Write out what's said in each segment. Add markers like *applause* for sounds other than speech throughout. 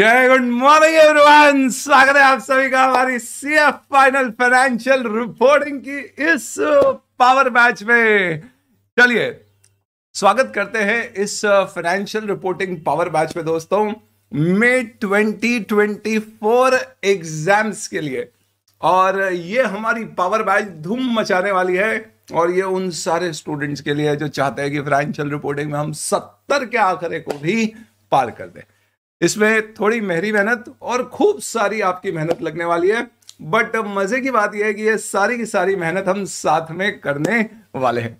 जय good morning everyone स्वागत है आप सभी का हमारी सीएफ फाइनल फाइनेंशियल रिपोर्टिंग की इस पावर मैच में चलिए स्वागत करते हैं इस फाइनेंशियल रिपोर्टिंग पावर मैच में दोस्तों मे 2024 एग्जाम्स के लिए और ये हमारी पावर बैच धूम मचाने वाली है और ये उन सारे स्टूडेंट्स के लिए जो चाहते हैं कि फाइनेंशियल रिपोर्टिंग में हम सत्तर के आंकड़े को भी पार कर दें इसमें थोड़ी मेहरी मेहनत और खूब सारी आपकी मेहनत लगने वाली है बट मजे की बात यह है कि ये सारी की सारी मेहनत हम साथ में करने वाले हैं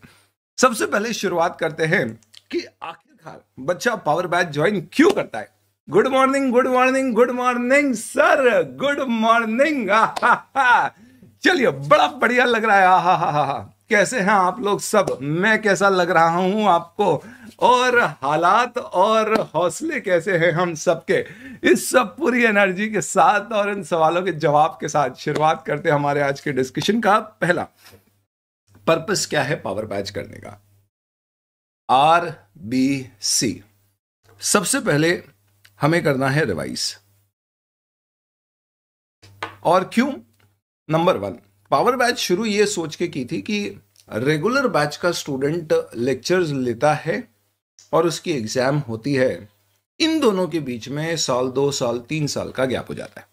सबसे पहले शुरुआत करते हैं कि आखिरकार बच्चा पावर बैच ज्वाइन क्यों करता है good morning good morning good morning sir good morning चलिए बड़ा बढ़िया लग रहा है हा हा हा कैसे हैं आप लोग सब मैं कैसा लग रहा हूं आपको और हालात और हौसले कैसे हैं हम सबके इस सब पूरी एनर्जी के साथ और इन सवालों के जवाब के साथ शुरुआत करते हैं हमारे आज के डिस्कशन का पहला पर्पस क्या है पावर बैच करने का आर बी सी सबसे पहले हमें करना है रिवाइज और क्यों नंबर वन पावर बैच शुरू ये सोच के की थी कि रेगुलर बैच का स्टूडेंट लेक्चर्स लेता है और उसकी एग्जाम होती है इन दोनों के बीच में साल दो साल तीन साल का गैप हो जाता है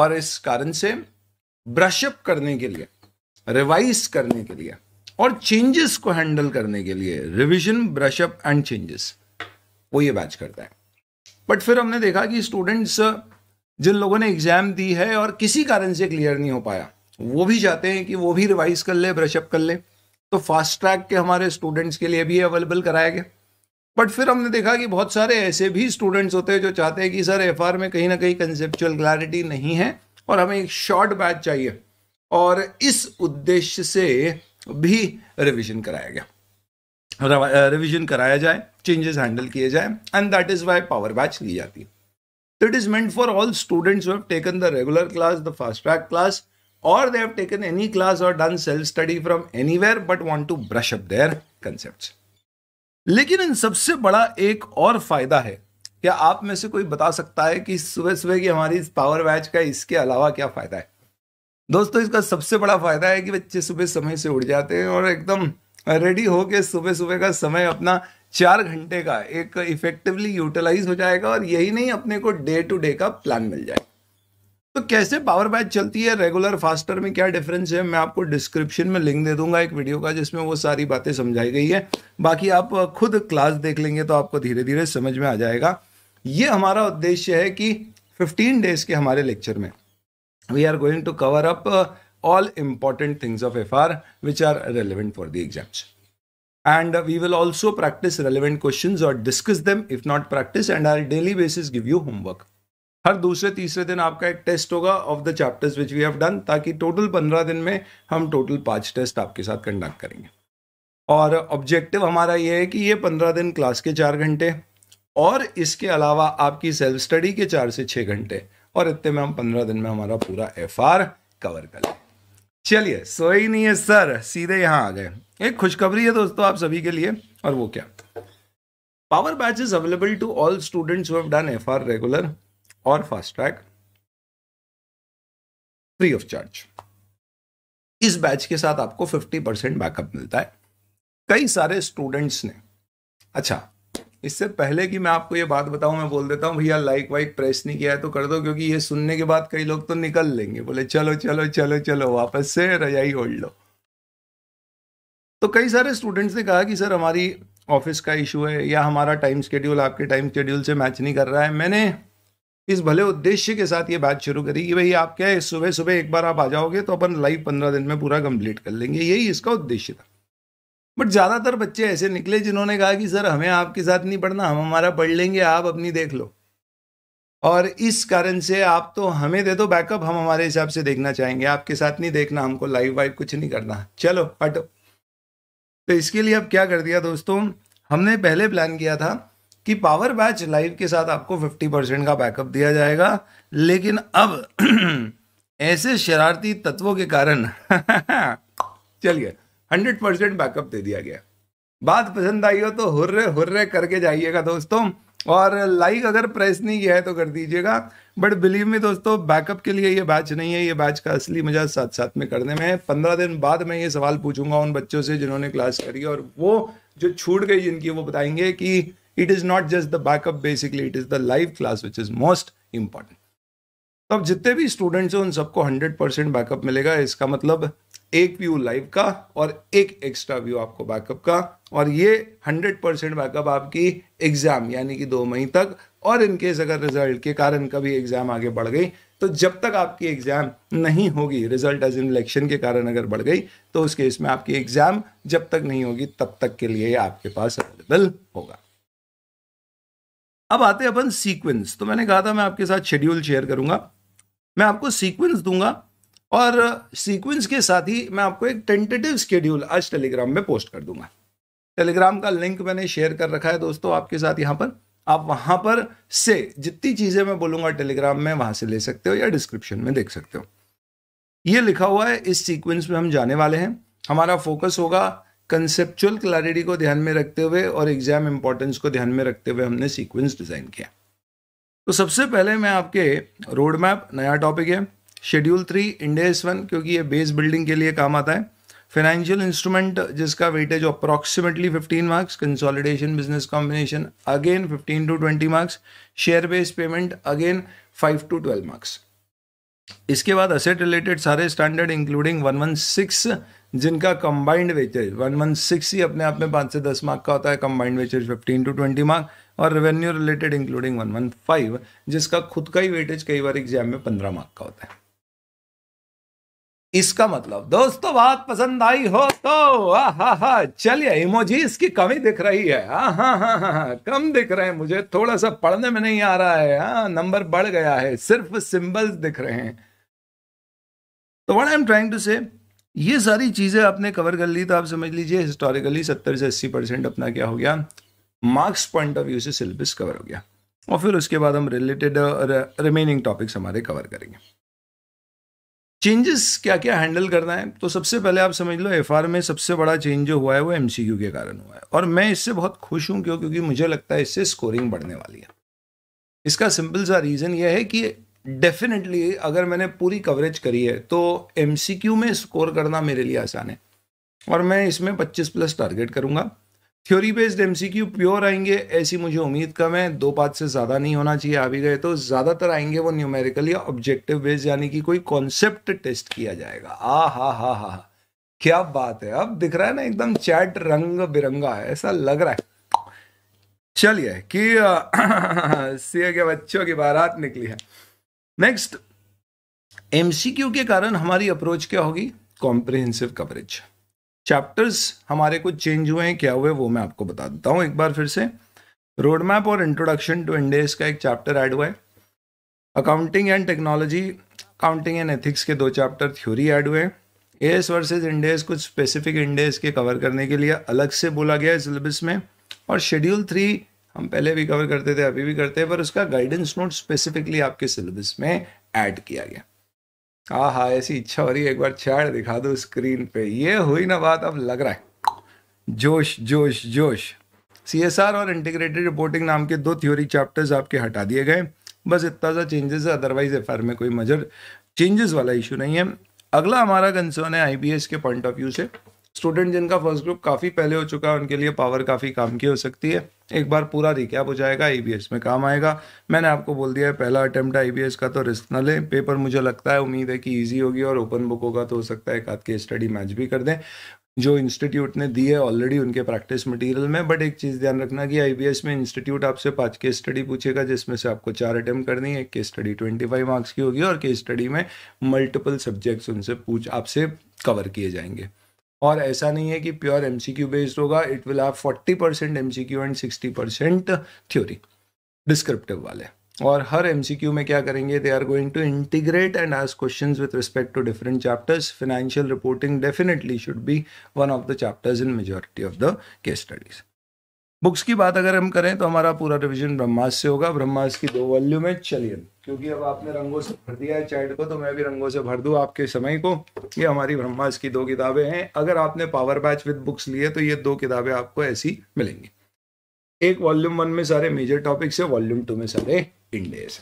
और इस कारण से ब्रशअप करने के लिए रिवाइज करने के लिए और चेंजेस को हैंडल करने के लिए रिविजन ब्रशअप एंड चेंजेस वो ये बैच करता है बट फिर हमने देखा कि स्टूडेंट्स जिन लोगों ने एग्जाम दी है और किसी कारण से क्लियर नहीं हो पाया वो भी चाहते हैं कि वो भी रिवाइज कर ले ब्रशअप कर ले तो फास्ट ट्रैक के हमारे स्टूडेंट्स के लिए भी अवेलेबल कराया गया बट फिर हमने देखा कि बहुत सारे ऐसे भी स्टूडेंट्स होते हैं जो चाहते हैं कि सर एफ में कहीं ना कहीं कंसेप्चुअल क्लैरिटी नहीं है और हमें एक शॉर्ट बैच चाहिए और इस उद्देश्य से भी रिविजन कराया गया रिविजन कराया जाए चेंजेस हैंडल किए जाए and that is why power batch ली जाती है So it is meant for all students who have taken the regular class, the fast track class, or they have taken any class or done self study from anywhere but want to brush up their concepts. लेकिन इन सबसे बड़ा एक और फायदा है क्या आप में से कोई बता सकता है कि सुबह सुबह की हमारी इस पावर बैच का इसके अलावा क्या फायदा है दोस्तों इसका सबसे बड़ा फायदा है कि बच्चे सुबह समय से उठ जाते हैं और एकदम रेडी होके सुबह सुबह का समय अपना चार घंटे का एक इफेक्टिवली यूटिलाइज हो जाएगा और यही नहीं अपने को डे टू डे का प्लान मिल जाएगा तो कैसे पावर बैच चलती है रेगुलर फास्टर में क्या डिफरेंस है मैं आपको डिस्क्रिप्शन में लिंक दे दूंगा एक वीडियो का जिसमें वो सारी बातें समझाई गई है बाकी आप खुद क्लास देख लेंगे तो आपको धीरे धीरे समझ में आ जाएगा ये हमारा उद्देश्य है कि 15 डेज के हमारे लेक्चर में we are going to cover up all important things of F R which are relevant for the exams and we will also practice relevant questions or discuss them if not practice and are daily basis give you homework हर दूसरे तीसरे दिन आपका एक test होगा of the chapters which we have done ताकि total पंद्रह दिन में हम टोटल पाँच टेस्ट आपके साथ कंडक्ट करेंगे और ऑब्जेक्टिव हमारा ये है कि ये पंद्रह दिन क्लास के चार घंटे और इसके अलावा आपकी सेल्फ स्टडी के चार से छः घंटे और इतने में हम पंद्रह दिन में हमारा पूरा एफ कवर कर लें चलिए सो ही नहीं है सर सीधे यहाँ आ गए एक खुशखबरी है दोस्तों आप सभी के लिए और वो क्या power batch is available to all students who have done F regular और ट्रैक फ्री ऑफ चार्ज इस बैच के साथ आपको 50 परसेंट बैकअप मिलता है कई सारे स्टूडेंट्स ने अच्छा इससे पहले कि मैं आपको ये बात बताऊं मैं बोल देता हूं भैया लाइक वाइक प्रेस नहीं किया है तो कर दो क्योंकि ये सुनने के बाद कई लोग तो निकल लेंगे बोले चलो चलो चलो चलो वापस से रजाई होल्ड लो तो कई सारे स्टूडेंट्स ने कहा कि सर हमारी ऑफिस का इशू है या हमारा टाइम शेड्यूल आपके टाइम शेड्यूल से मैच नहीं कर रहा है मैंने इस भले उद्देश्य के साथ ये बात शुरू करी कि भाई आप क्या है सुबह सुबह एक बार आप आ जाओगे तो अपन लाइव पंद्रह दिन में पूरा कंप्लीट कर लेंगे यही इसका उद्देश्य था बट ज़्यादातर बच्चे ऐसे निकले जिन्होंने कहा कि सर हमें आपके साथ नहीं पढ़ना हम हमारा पढ़ लेंगे आप अपनी देख लो और इस कारण से आप तो हमें दे दो बैकअप हम हमारे हिसाब से देखना चाहेंगे आपके साथ नहीं देखना हमको लाइव वाइव कुछ नहीं करना चलो हटो तो इसके लिए अब क्या कर दिया दोस्तों हमने पहले प्लान किया था कि पावर बैच लाइव के साथ आपको 50 परसेंट का बैकअप दिया जाएगा लेकिन अब *clears throat* ऐसे शरारती तत्वों के कारण *laughs* चलिए 100 परसेंट बैकअप दे दिया गया बात पसंद आई हो तो हुर्रे हुर्रे करके जाइएगा दोस्तों और लाइक अगर प्रेस नहीं किया है तो कर दीजिएगा बट बिलीव में दोस्तों बैकअप के लिए ये बैच नहीं है ये बैच का असली मजा साथ साथ में करने में है पंद्रह दिन बाद मैं ये सवाल पूछूंगा उन बच्चों से जिन्होंने क्लास करी और वो जो छूट गई जिनकी वो बताएंगे कि it is not just the backup basically it is the live class which is most important तो अब जितने भी स्टूडेंट्स हैं उन सबको हंड्रेड परसेंट बैकअप मिलेगा इसका मतलब एक व्यू लाइव का और एक एक्स्ट्रा व्यू आपको बैकअप का और ये हंड्रेड परसेंट बैकअप आपकी एग्ज़ाम यानी कि दो मई तक और इनकेस अगर रिजल्ट के कारण कभी एग्ज़ाम आगे बढ़ गई तो जब तक आपकी एग्ज़ाम नहीं होगी रिजल्ट एज इन इलेक्शन के कारण अगर बढ़ गई तो उस केस में आपकी एग्ज़ाम जब तक नहीं होगी तब तक के लिए आपके पास अवेलेबल होगा अब आते हैं अपन सीक्वेंस तो मैंने कहा था मैं आपके साथ शेड्यूल शेयर करूंगा मैं आपको सीक्वेंस दूंगा और सीक्वेंस के साथ ही मैं आपको एक टेंटेटिव शेड्यूल आज टेलीग्राम में पोस्ट कर दूंगा टेलीग्राम का लिंक मैंने शेयर कर रखा है दोस्तों आपके साथ यहाँ पर आप वहाँ पर से जितनी चीज़ें मैं बोलूँगा टेलीग्राम में वहाँ से ले सकते हो या डिस्क्रिप्शन में देख सकते हो ये लिखा हुआ है इस सीक्वेंस में हम जाने वाले हैं हमारा फोकस होगा कंसेप्चुअल क्लैरिटी को ध्यान में रखते हुए और एग्जाम इंपॉर्टेंस को ध्यान में रखते हुए हमने सीक्वेंस डिज़ाइन किया तो सबसे पहले मैं आपके रोड मैप नया टॉपिक है शेड्यूल थ्री इंडेस वन क्योंकि ये बेस बिल्डिंग के लिए काम आता है फाइनेंशियल इंस्ट्रूमेंट जिसका weightage approximately 15 marks consolidation business combination again 15 to 20 marks share base payment again 5 to 12 marks इसके बाद असेट रिलेटेड सारे स्टैंडर्ड इंक्लूडिंग 116 जिनका combined weightage one one six ही अपने आप में पाँच से दस मार्क का होता है combined weightage fifteen to twenty mark और revenue related including one one five जिसका खुद का ही वेटेज कई बार एग्जाम में पंद्रह मार्क का होता है इसका मतलब दोस्तों बात पसंद आई हो तो हा चलिए इमोजी इसकी कमी दिख रही है हा कम दिख रहे हैं मुझे थोड़ा सा पढ़ने में नहीं आ रहा है हाँ नंबर बढ़ गया है सिर्फ सिंबल्स दिख रहे हैं तो what I am trying to say ये सारी चीज़ें आपने कवर कर ली तो आप समझ लीजिए हिस्टोरिकली सत्तर से अस्सी परसेंट अपना क्या हो गया मार्क्स पॉइंट ऑफ व्यू से सिलेबस कवर हो गया और फिर उसके बाद हम रिलेटेड रिमेनिंग टॉपिक्स हमारे कवर करेंगे चेंजेस क्या क्या हैंडल करना है तो सबसे पहले आप समझ लो एफ में सबसे बड़ा चेंज जो हुआ है वो एम के कारण हुआ है और मैं इससे बहुत खुश हूँ क्यों क्योंकि मुझे लगता है इससे स्कोरिंग बढ़ने वाली है इसका सिंपल सा रीज़न यह है कि डेफिनेटली अगर मैंने पूरी कवरेज करी है तो एम में स्कोर करना मेरे लिए आसान है और मैं इसमें 25 प्लस टारगेट करूंगा थ्योरी बेस्ड एम प्योर आएंगे ऐसी मुझे उम्मीद कम है दो पाँच से ज़्यादा नहीं होना चाहिए आ भी गए तो ज़्यादातर आएंगे वो न्यूमेरिकल या ऑब्जेक्टिव बेस्ड यानी कि कोई कॉन्सेप्ट टेस्ट किया जाएगा आ हा हा हा हा क्या बात है अब दिख रहा है ना एकदम चैट रंग बिरंगा है ऐसा लग रहा है चलिए कि *laughs* सी के बच्चों की बारात निकली है नेक्स्ट एमसीक्यू के कारण हमारी अप्रोच क्या होगी कॉम्प्रिहेंसिव कवरेज चैप्टर्स हमारे कुछ चेंज हुए हैं क्या हुए वो मैं आपको बता देता हूँ एक बार फिर से रोड मैप और इंट्रोडक्शन टू इंडेस का एक चैप्टर ऐड हुआ है accounting and technology accounting and ethics के दो चैप्टर थ्योरी ऐड हुए हैं एस वर्सेज इंडेस कुछ स्पेसिफिक इंडेस के कवर करने के लिए अलग से बोला गया है सिलेबस में और शेड्यूल थ्री हम पहले भी कवर करते थे अभी भी करते हैं पर उसका गाइडेंस नोट स्पेसिफिकली आपके सिलेबस में ऐड किया गया हाँ हाँ ऐसी इच्छा हो रही है एक बार चैट दिखा दो स्क्रीन पे ये हुई ना बात अब लग रहा है जोश जोश जोश सी और इंटीग्रेटेड रिपोर्टिंग नाम के दो थ्योरी चैप्टर्स आपके हटा दिए गए बस इतना सा चेंजेस है अदरवाइज एफ में कोई मजर चेंजेस वाला इशू नहीं है अगला हमारा कंसर्न है आई के पॉइंट ऑफ व्यू से स्टूडेंट जिनका फर्स्ट ग्रुप काफ़ी पहले हो चुका है उनके लिए पावर काफ़ी काम की हो सकती है एक बार पूरा रिकैप हो जाएगा आई में काम आएगा मैंने आपको बोल दिया है पहला अटैम्प्ट आई का तो रिस्क ना लें पेपर मुझे लगता है उम्मीद है कि ईजी होगी और ओपन बुक होगा तो हो सकता है एक आध के स्टडी मैच भी कर दें जो इंस्टीट्यूट ने दी है ऑलरेडी उनके प्रैक्टिस मटेरियल में बट एक चीज़ ध्यान रखना कि आईबीएस में इंस्टीट्यूट आपसे पांच के स्टडी पूछेगा जिसमें से आपको चार अटैम्प्ट करनी है के स्टडी ट्वेंटी फाइव मार्क्स की होगी और के स्टडी में मल्टीपल सब्जेक्ट्स उनसे पूछ आपसे कवर किए जाएंगे और ऐसा नहीं है कि pure M C Q based होगा it will have forty percent M C Q and sixty percent theory descriptive वाले और हर एम सी क्यू में क्या करेंगे they are going to integrate and आज question with respect to different chapters financial reporting definitely should be one of the chapters in majority of the case studies books की बात अगर हम करें तो हमारा पूरा रिविजन ब्रह्मास से होगा ब्रह्मास की दो वॉल्यूम है चलिए क्योंकि अब आपने रंगों से भर दिया है चैट को तो मैं भी रंगों से भर दूँ आपके समय को ये हमारी ब्रह्मास की दो किताबें हैं अगर आपने पावर बैच विद बुक्स लिए तो ये दो किताबें आपको ऐसी मिलेंगी एक वॉल्यूम वन में सारे मेजर टॉपिक्स है वॉल्यूम टू में सारे इंडेस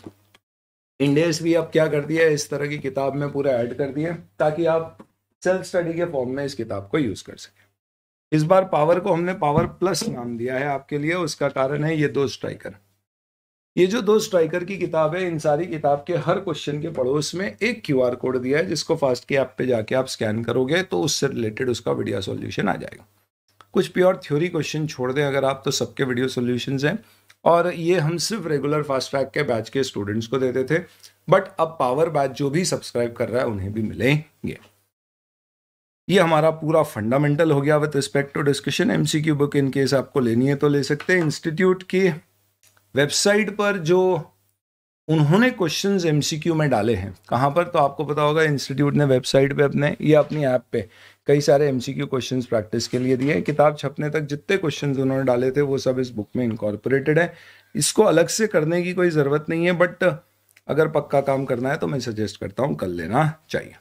इंडेस भी अब क्या कर दिया इस तरह की किताब में पूरा ऐड कर दिया ताकि आप सेल्फ स्टडी के फॉर्म में इस किताब को यूज़ कर सकें इस बार पावर को हमने पावर प्लस नाम दिया है आपके लिए उसका कारण है ये दो स्ट्राइकर ये जो दो स्ट्राइकर की किताब है इन सारी किताब के हर क्वेश्चन के पड़ोस में एक क्यूआर कोड दिया है जिसको फास्ट के ऐप पे जाके आप स्कैन करोगे तो उससे रिलेटेड उसका वीडियो सॉल्यूशन आ जाएगा कुछ प्योर थ्योरी क्वेश्चन छोड़ दें अगर आप तो सबके वीडियो सॉल्यूशंस हैं और ये हम सिर्फ रेगुलर फास्ट ट्रैक के बैच के स्टूडेंट्स को देते थे बट अब पावर बैच जो भी सब्सक्राइब कर रहा है उन्हें भी मिलेंगे ये हमारा पूरा फंडामेंटल हो गया with respect to discussion MCQ book in case आपको लेनी है तो ले सकते हैं इंस्टीट्यूट की वेबसाइट पर जो उन्होंने क्वेश्चंस एमसीक्यू में डाले हैं कहाँ पर तो आपको पता होगा इंस्टीट्यूट ने वेबसाइट पे अपने या अपनी ऐप पे कई सारे एमसीक्यू क्वेश्चंस प्रैक्टिस के लिए दिए किताब छपने तक जितने क्वेश्चंस उन्होंने डाले थे वो सब इस बुक में इनकॉर्पोरेटेड है इसको अलग से करने की कोई ज़रूरत नहीं है बट अगर पक्का काम करना है तो मैं सजेस्ट करता हूँ कर लेना चाहिए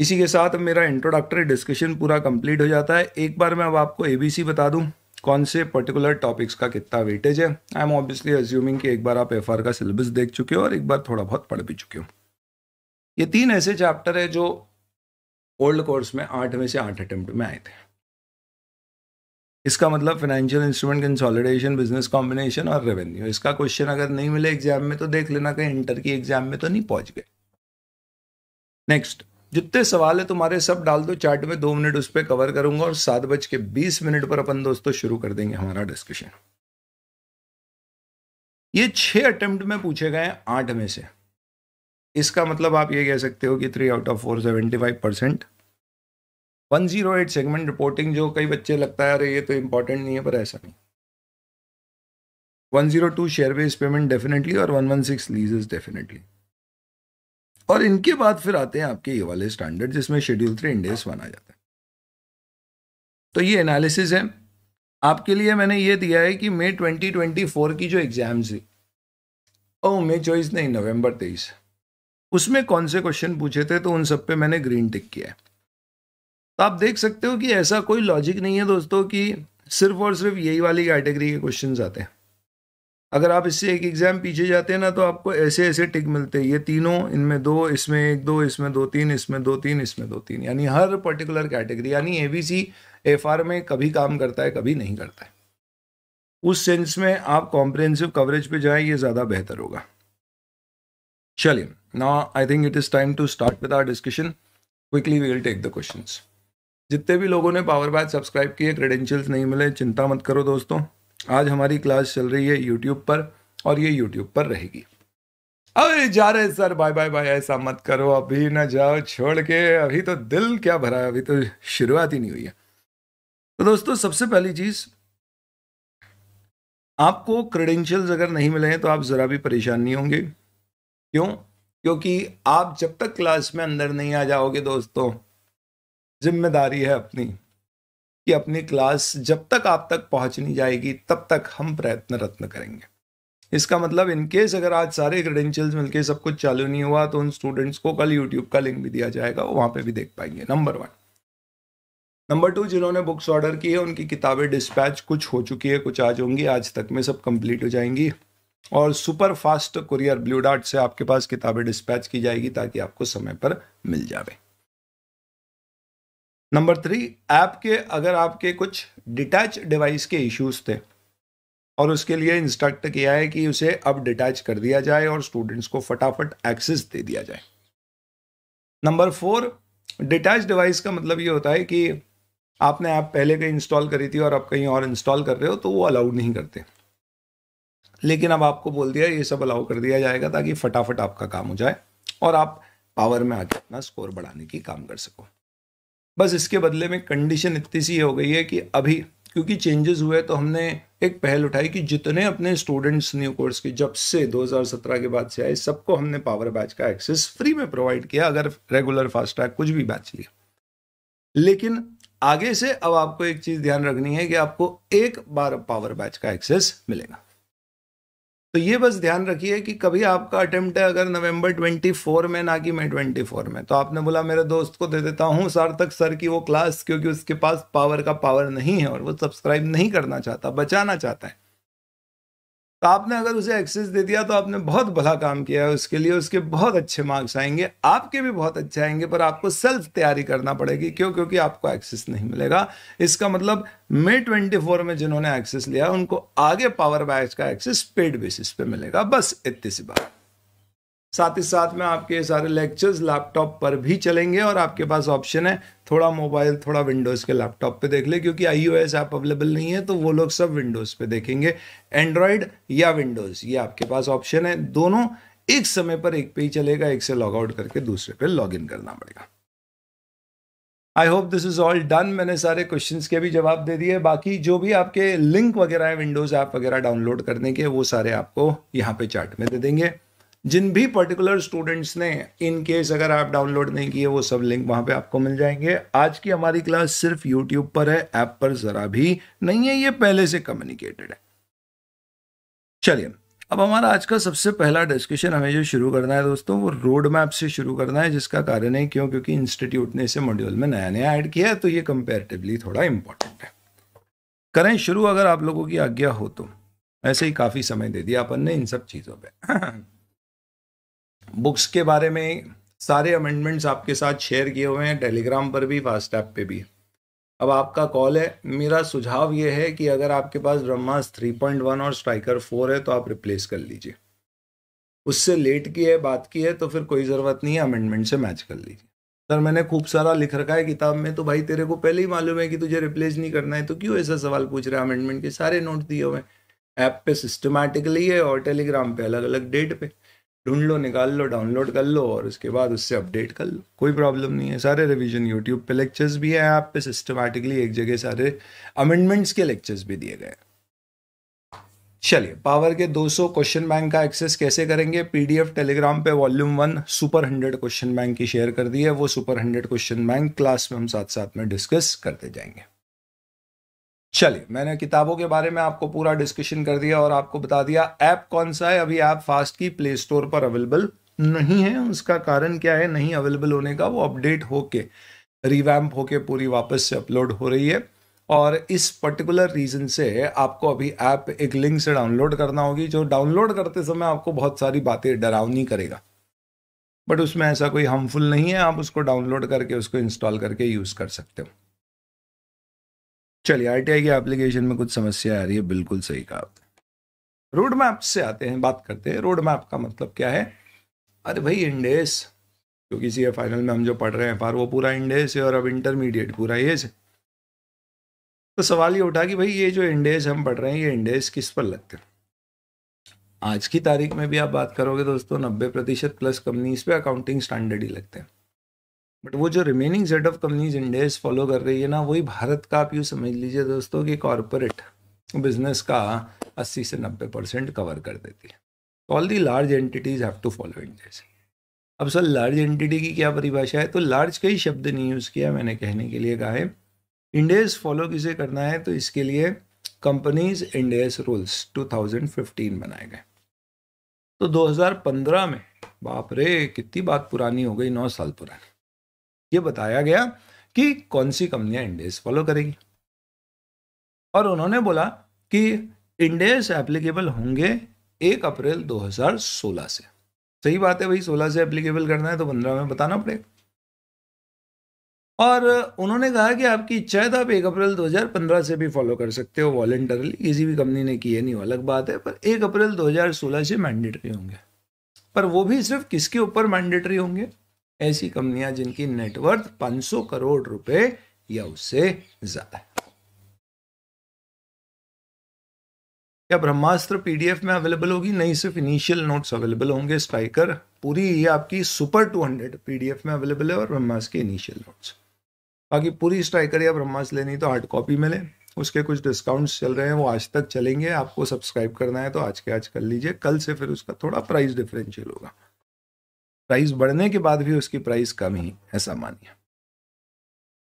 इसी के साथ मेरा इंट्रोडक्टरी डिस्कशन पूरा कंप्लीट हो जाता है एक बार मैं अब आपको एबीसी बता दूं कौन से पर्टिकुलर टॉपिक्स का कितना वेटेज है आई एम ऑब्वियसली एज्यूमिंग कि एक बार आप एफ का सिलेबस देख चुके हो और एक बार थोड़ा बहुत पढ़ भी चुके हो ये तीन ऐसे चैप्टर है जो ओल्ड कोर्स में आठ में से आठ अटेम्प्ट में आए थे इसका मतलब financial instrument consolidation business combination और रेवेन्यू इसका क्वेश्चन अगर नहीं मिले एग्जाम में तो देख लेना कहीं इंटर की एग्जाम में तो नहीं पहुंच गए नेक्स्ट जितने सवाल है तुम्हारे सब डाल दो चार्ट में दो मिनट उस पर कवर करूंगा और सात बज के बीस मिनट पर अपन दोस्तों शुरू कर देंगे हमारा डिस्कशन ये छह अटेम्प्ट में पूछे गए आठ में से इसका मतलब आप ये कह सकते हो कि three out of four seventy five percent one zero eight segment reporting जो कई बच्चे लगता है अरे ये तो इंपॉर्टेंट नहीं है पर ऐसा नहीं one zero two share base payment definitely और one one six leases definitely और इनके बाद फिर आते हैं आपके ये वाले स्टैंडर्ड जिसमें शेड्यूल थ्री वन आ जाता है तो ये एनालिसिस है आपके लिए मैंने ये दिया है कि मई 2024 की जो एग्जाम्स थी ओ oh, मे चौबीस नहीं नवंबर तेईस उसमें कौन से क्वेश्चन पूछे थे तो उन सब पे मैंने ग्रीन टिक किया है तो आप देख सकते हो कि ऐसा कोई लॉजिक नहीं है दोस्तों कि सिर्फ और सिर्फ यही वाली कैटेगरी के क्वेश्चन आते हैं अगर आप इससे एक एग्ज़ाम पीछे जाते हैं ना तो आपको ऐसे ऐसे टिक मिलते हैं ये तीनों इनमें दो इसमें एक दो इसमें दो तीन इसमें दो तीन इसमें दो तीन यानी हर पर्टिकुलर कैटेगरी यानी A B C F R में कभी काम करता है कभी नहीं करता है उस सेंस में आप कॉम्प्रेहेंसिव कवरेज पे जाएं ये ज़्यादा बेहतर होगा चलिए ना I think it is time to start with our discussion quickly we will take the question जितने भी लोगों ने पावर बैच सब्सक्राइब किए क्रेडेंशियल्स नहीं मिले चिंता मत करो दोस्तों आज हमारी क्लास चल रही है यूट्यूब पर और ये यूट्यूब पर रहेगी अरे जा रहे सर बाय बाय बाय ऐसा मत करो अभी ना जाओ छोड़ के अभी तो दिल क्या भरा है अभी तो शुरुआत ही नहीं हुई है तो दोस्तों सबसे पहली चीज आपको क्रेडेंशियल्स अगर नहीं मिले हैं तो आप ज़रा भी परेशान नहीं होंगे क्यों क्योंकि आप जब तक क्लास में अंदर नहीं आ जाओगे दोस्तों जिम्मेदारी है अपनी कि अपनी क्लास जब तक आप तक पहुंच नहीं जाएगी तब तक हम प्रयत्न रत्न करेंगे इसका मतलब इनकेस अगर आज सारे क्रेडेंशियल्स मिलके सब कुछ चालू नहीं हुआ तो उन स्टूडेंट्स को कल यूट्यूब का लिंक भी दिया जाएगा वहां पे भी देख पाएंगे नंबर वन नंबर टू जिन्होंने बुक्स ऑर्डर की है उनकी किताबें डिस्पैच कुछ हो चुकी है कुछ आज होंगी आज तक में सब कंप्लीट हो जाएंगी और super fast courier Blue Dart से आपके पास किताबें डिस्पैच की जाएगी ताकि आपको समय पर मिल जाए नंबर थ्री ऐप के अगर आपके कुछ डिटैच डिवाइस के इश्यूज थे और उसके लिए इंस्ट्रक्ट किया है कि उसे अब डिटैच कर दिया जाए और स्टूडेंट्स को फटाफट एक्सेस दे दिया जाए नंबर फोर डिटैच डिवाइस का मतलब ये होता है कि आपने ऐप आप पहले कहीं इंस्टॉल करी थी और आप कहीं और इंस्टॉल कर रहे हो तो वो अलाउड नहीं करते लेकिन अब आपको बोल दिया ये सब अलाउ कर दिया जाएगा ताकि फटाफट आपका काम हो जाए और आप पावर में आके अपना स्कोर बढ़ाने की काम कर सको बस इसके बदले में कंडीशन इतनी सी हो गई है कि अभी क्योंकि चेंजेस हुए तो हमने एक पहल उठाई कि जितने अपने स्टूडेंट्स न्यू कोर्स के जब से 2017 के बाद से आए सबको हमने पावर बैच का एक्सेस फ्री में प्रोवाइड किया अगर रेगुलर फास्टैग कुछ भी बैच लिया लेकिन आगे से अब आपको एक चीज़ ध्यान रखनी है कि आपको एक बार पावर बैच का एक्सेस मिलेगा तो ये बस ध्यान रखिए कि कभी आपका अटेम्प्ट है अगर नवंबर 24 में ना कि मैं 24 में तो आपने बोला मेरे दोस्त को दे देता हूँ सार्थक सर की वो क्लास क्योंकि उसके पास पावर का पावर नहीं है और वो सब्सक्राइब नहीं करना चाहता बचाना चाहता है तो आपने अगर उसे एक्सेस दे दिया तो आपने बहुत भला काम किया है उसके लिए उसके बहुत अच्छे मार्क्स आएंगे आपके भी बहुत अच्छे आएंगे पर आपको सेल्फ तैयारी करना पड़ेगी क्यों क्योंकि आपको एक्सेस नहीं मिलेगा इसका मतलब मे ट्वेंटी फोर में जिन्होंने एक्सेस लिया उनको आगे पावर बैच का एक्सेस पेड बेसिस पे मिलेगा बस इतनी सी बात साथ ही साथ में आपके सारे लेक्चर्स लैपटॉप पर भी चलेंगे और आपके पास ऑप्शन है थोड़ा मोबाइल थोड़ा विंडोज़ के लैपटॉप पे देख ले क्योंकि I O S app available नहीं है तो वो लोग सब विंडोज़ पे देखेंगे एंड्रॉयड या विंडोज़ ये आपके पास ऑप्शन है दोनों एक समय पर एक पे ही चलेगा एक से लॉग आउट करके दूसरे पर लॉग इन करना पड़ेगा I hope this is all done मैंने सारे क्वेश्चंस के भी जवाब दे दिए बाकी जो भी आपके लिंक वगैरह है विंडोज़ ऐप वगैरह डाउनलोड करने के वो सारे आपको यहाँ पे चार्ट में दे देंगे जिन भी पर्टिकुलर स्टूडेंट्स ने इन केस अगर आप डाउनलोड नहीं किए वो सब लिंक वहां पे आपको मिल जाएंगे आज की हमारी क्लास सिर्फ यूट्यूब पर है ऐप पर ज़रा भी नहीं है ये पहले से कम्युनिकेटेड है चलिए अब हमारा आज का सबसे पहला डिस्कशन हमें जो शुरू करना है दोस्तों वो रोड मैप से शुरू करना है जिसका कारण है क्यों क्योंकि इंस्टीट्यूट ने इसे मॉड्यूल में नया नया ऐड किया है तो ये कंपेरेटिवली थोड़ा इंपॉर्टेंट है करें शुरू अगर आप लोगों की आज्ञा हो तो ऐसे ही काफ़ी समय दे दिया अपन ने इन सब चीज़ों पर *laughs* बुक्स के बारे में सारे अमेंडमेंट्स आपके साथ शेयर किए हुए हैं टेलीग्राम पर भी फास्ट ऐप पे भी अब आपका कॉल है मेरा सुझाव ये है कि अगर आपके पास ब्रह्मास वन और स्ट्राइकर फोर है तो आप रिप्लेस कर लीजिए उससे लेट की है बात की है तो फिर कोई ज़रूरत नहीं है अमेंडमेंट से मैच कर लीजिए सर मैंने खूब सारा लिख रखा है किताब में तो भाई तेरे को पहले ही मालूम है कि तुझे रिप्लेस नहीं करना है तो क्यों ऐसा सवाल पूछ रहा है अमेंडमेंट के सारे नोट दिए हुए हैं ऐप पे सिस्टमेटिकली है और टेलीग्राम पे अलग अलग डेट पे ढूंढ लो निकाल लो डाउनलोड कर लो और उसके बाद उससे अपडेट कर लो कोई प्रॉब्लम नहीं है सारे रिवीजन यूट्यूब पे लेक्चर्स भी है आप पे सिस्टमेटिकली एक जगह सारे अमेंडमेंट्स के लेक्चर्स भी दिए गए चलिए पावर के 200 क्वेश्चन बैंक का एक्सेस कैसे करेंगे पीडीएफ टेलीग्राम पे volume one super hundred question bank की शेयर कर दी है वो super hundred question bank class में हम साथ साथ में डिस्कस करते जाएंगे चलिए मैंने किताबों के बारे में आपको पूरा डिस्कशन कर दिया और आपको बता दिया ऐप कौन सा है अभी ऐप फास्ट की प्ले स्टोर पर अवेलेबल नहीं है उसका कारण क्या है नहीं अवेलेबल होने का वो अपडेट होके रिवैम्प होके पूरी वापस से अपलोड हो रही है और इस पर्टिकुलर रीज़न से आपको अभी ऐप एक लिंक से डाउनलोड करना होगी जो डाउनलोड करते समय आपको बहुत सारी बातें डरावनी करेगा बट उसमें ऐसा कोई हार्मफुल नहीं है आप उसको डाउनलोड करके उसको इंस्टॉल करके यूज़ कर सकते हो चलिए आरटीआई की एप्लीकेशन में कुछ समस्या आ रही है बिल्कुल सही कहा आपने रोड मैप से आते हैं बात करते हैं रोड मैप का मतलब क्या है अरे भाई इंडेस क्योंकि सी फाइनल में हम जो पढ़ रहे हैं फार वो पूरा इंडेस है और अब इंटरमीडिएट पूरा ये से तो सवाल ये उठा कि भाई ये जो इंडेस हम पढ़ रहे हैं ये इंडेस किस पर लगते हैं आज की तारीख में भी आप बात करोगे दोस्तों नब्बे प्रतिशत प्लस कंपनीज पे अकाउंटिंग स्टैंडर्ड ही लगते हैं बट वो जो remaining set of companies Ind AS follow कर रही है ना वही भारत का आप यू समझ लीजिए दोस्तों कि कॉरपोरेट बिजनेस का 80 से 90 परसेंट कवर कर देती है all the large entities have to follow Ind AS अब सर लार्ज एंटिटी की क्या परिभाषा है तो लार्ज कई शब्द नहीं यूज़ किया मैंने कहने के लिए कहा है इंडेस फॉलो किसे करना है तो इसके लिए कंपनीज इंडेस रूल्स 2015 बनाए गए तो 2015 में बाप रे कितनी बात पुरानी हो गई नौ साल पुरानी ये बताया गया कि कौन सी कंपनियां इंडेस फॉलो करेगी और उन्होंने बोला कि इंडेस एप्लीकेबल होंगे एक अप्रैल 2016 से सही बात है भाई 16 से एप्लीकेबल करना है तो 15 में बताना पड़ेगा और उन्होंने कहा कि आपकी इच्छा है तो आप एक अप्रैल 2015 से भी फॉलो कर सकते हो वॉलेंटरली किसी भी कंपनी ने की है नहीं अलग बात है पर एक अप्रैल 2016 से मैंडेटरी होंगे पर वो भी सिर्फ किसके ऊपर मैंडेटरी होंगे ऐसी कंपनियां जिनकी नेटवर्थ 500 करोड़ रुपए या उससे ज्यादा क्या ब्रह्मास्त्र पीडीएफ में अवेलेबल होगी नहीं सिर्फ इनिशियल नोट्स अवेलेबल होंगे स्ट्राइकर पूरी ये आपकी सुपर 200 पीडीएफ में अवेलेबल है और ब्रह्मास्त्र के इनिशियल नोट्स बाकी पूरी स्ट्राइकर या ब्रह्मास्त्र लेनी तो हार्ड कॉपी में लें उसके कुछ डिस्काउंट्स चल रहे हैं वो आज तक चलेंगे आपको सब्सक्राइब करना है तो आज के आज कर लीजिए कल से फिर उसका थोड़ा प्राइस डिफरेंशियल होगा प्राइस बढ़ने के बाद भी उसकी प्राइस कम ही ऐसा मानिए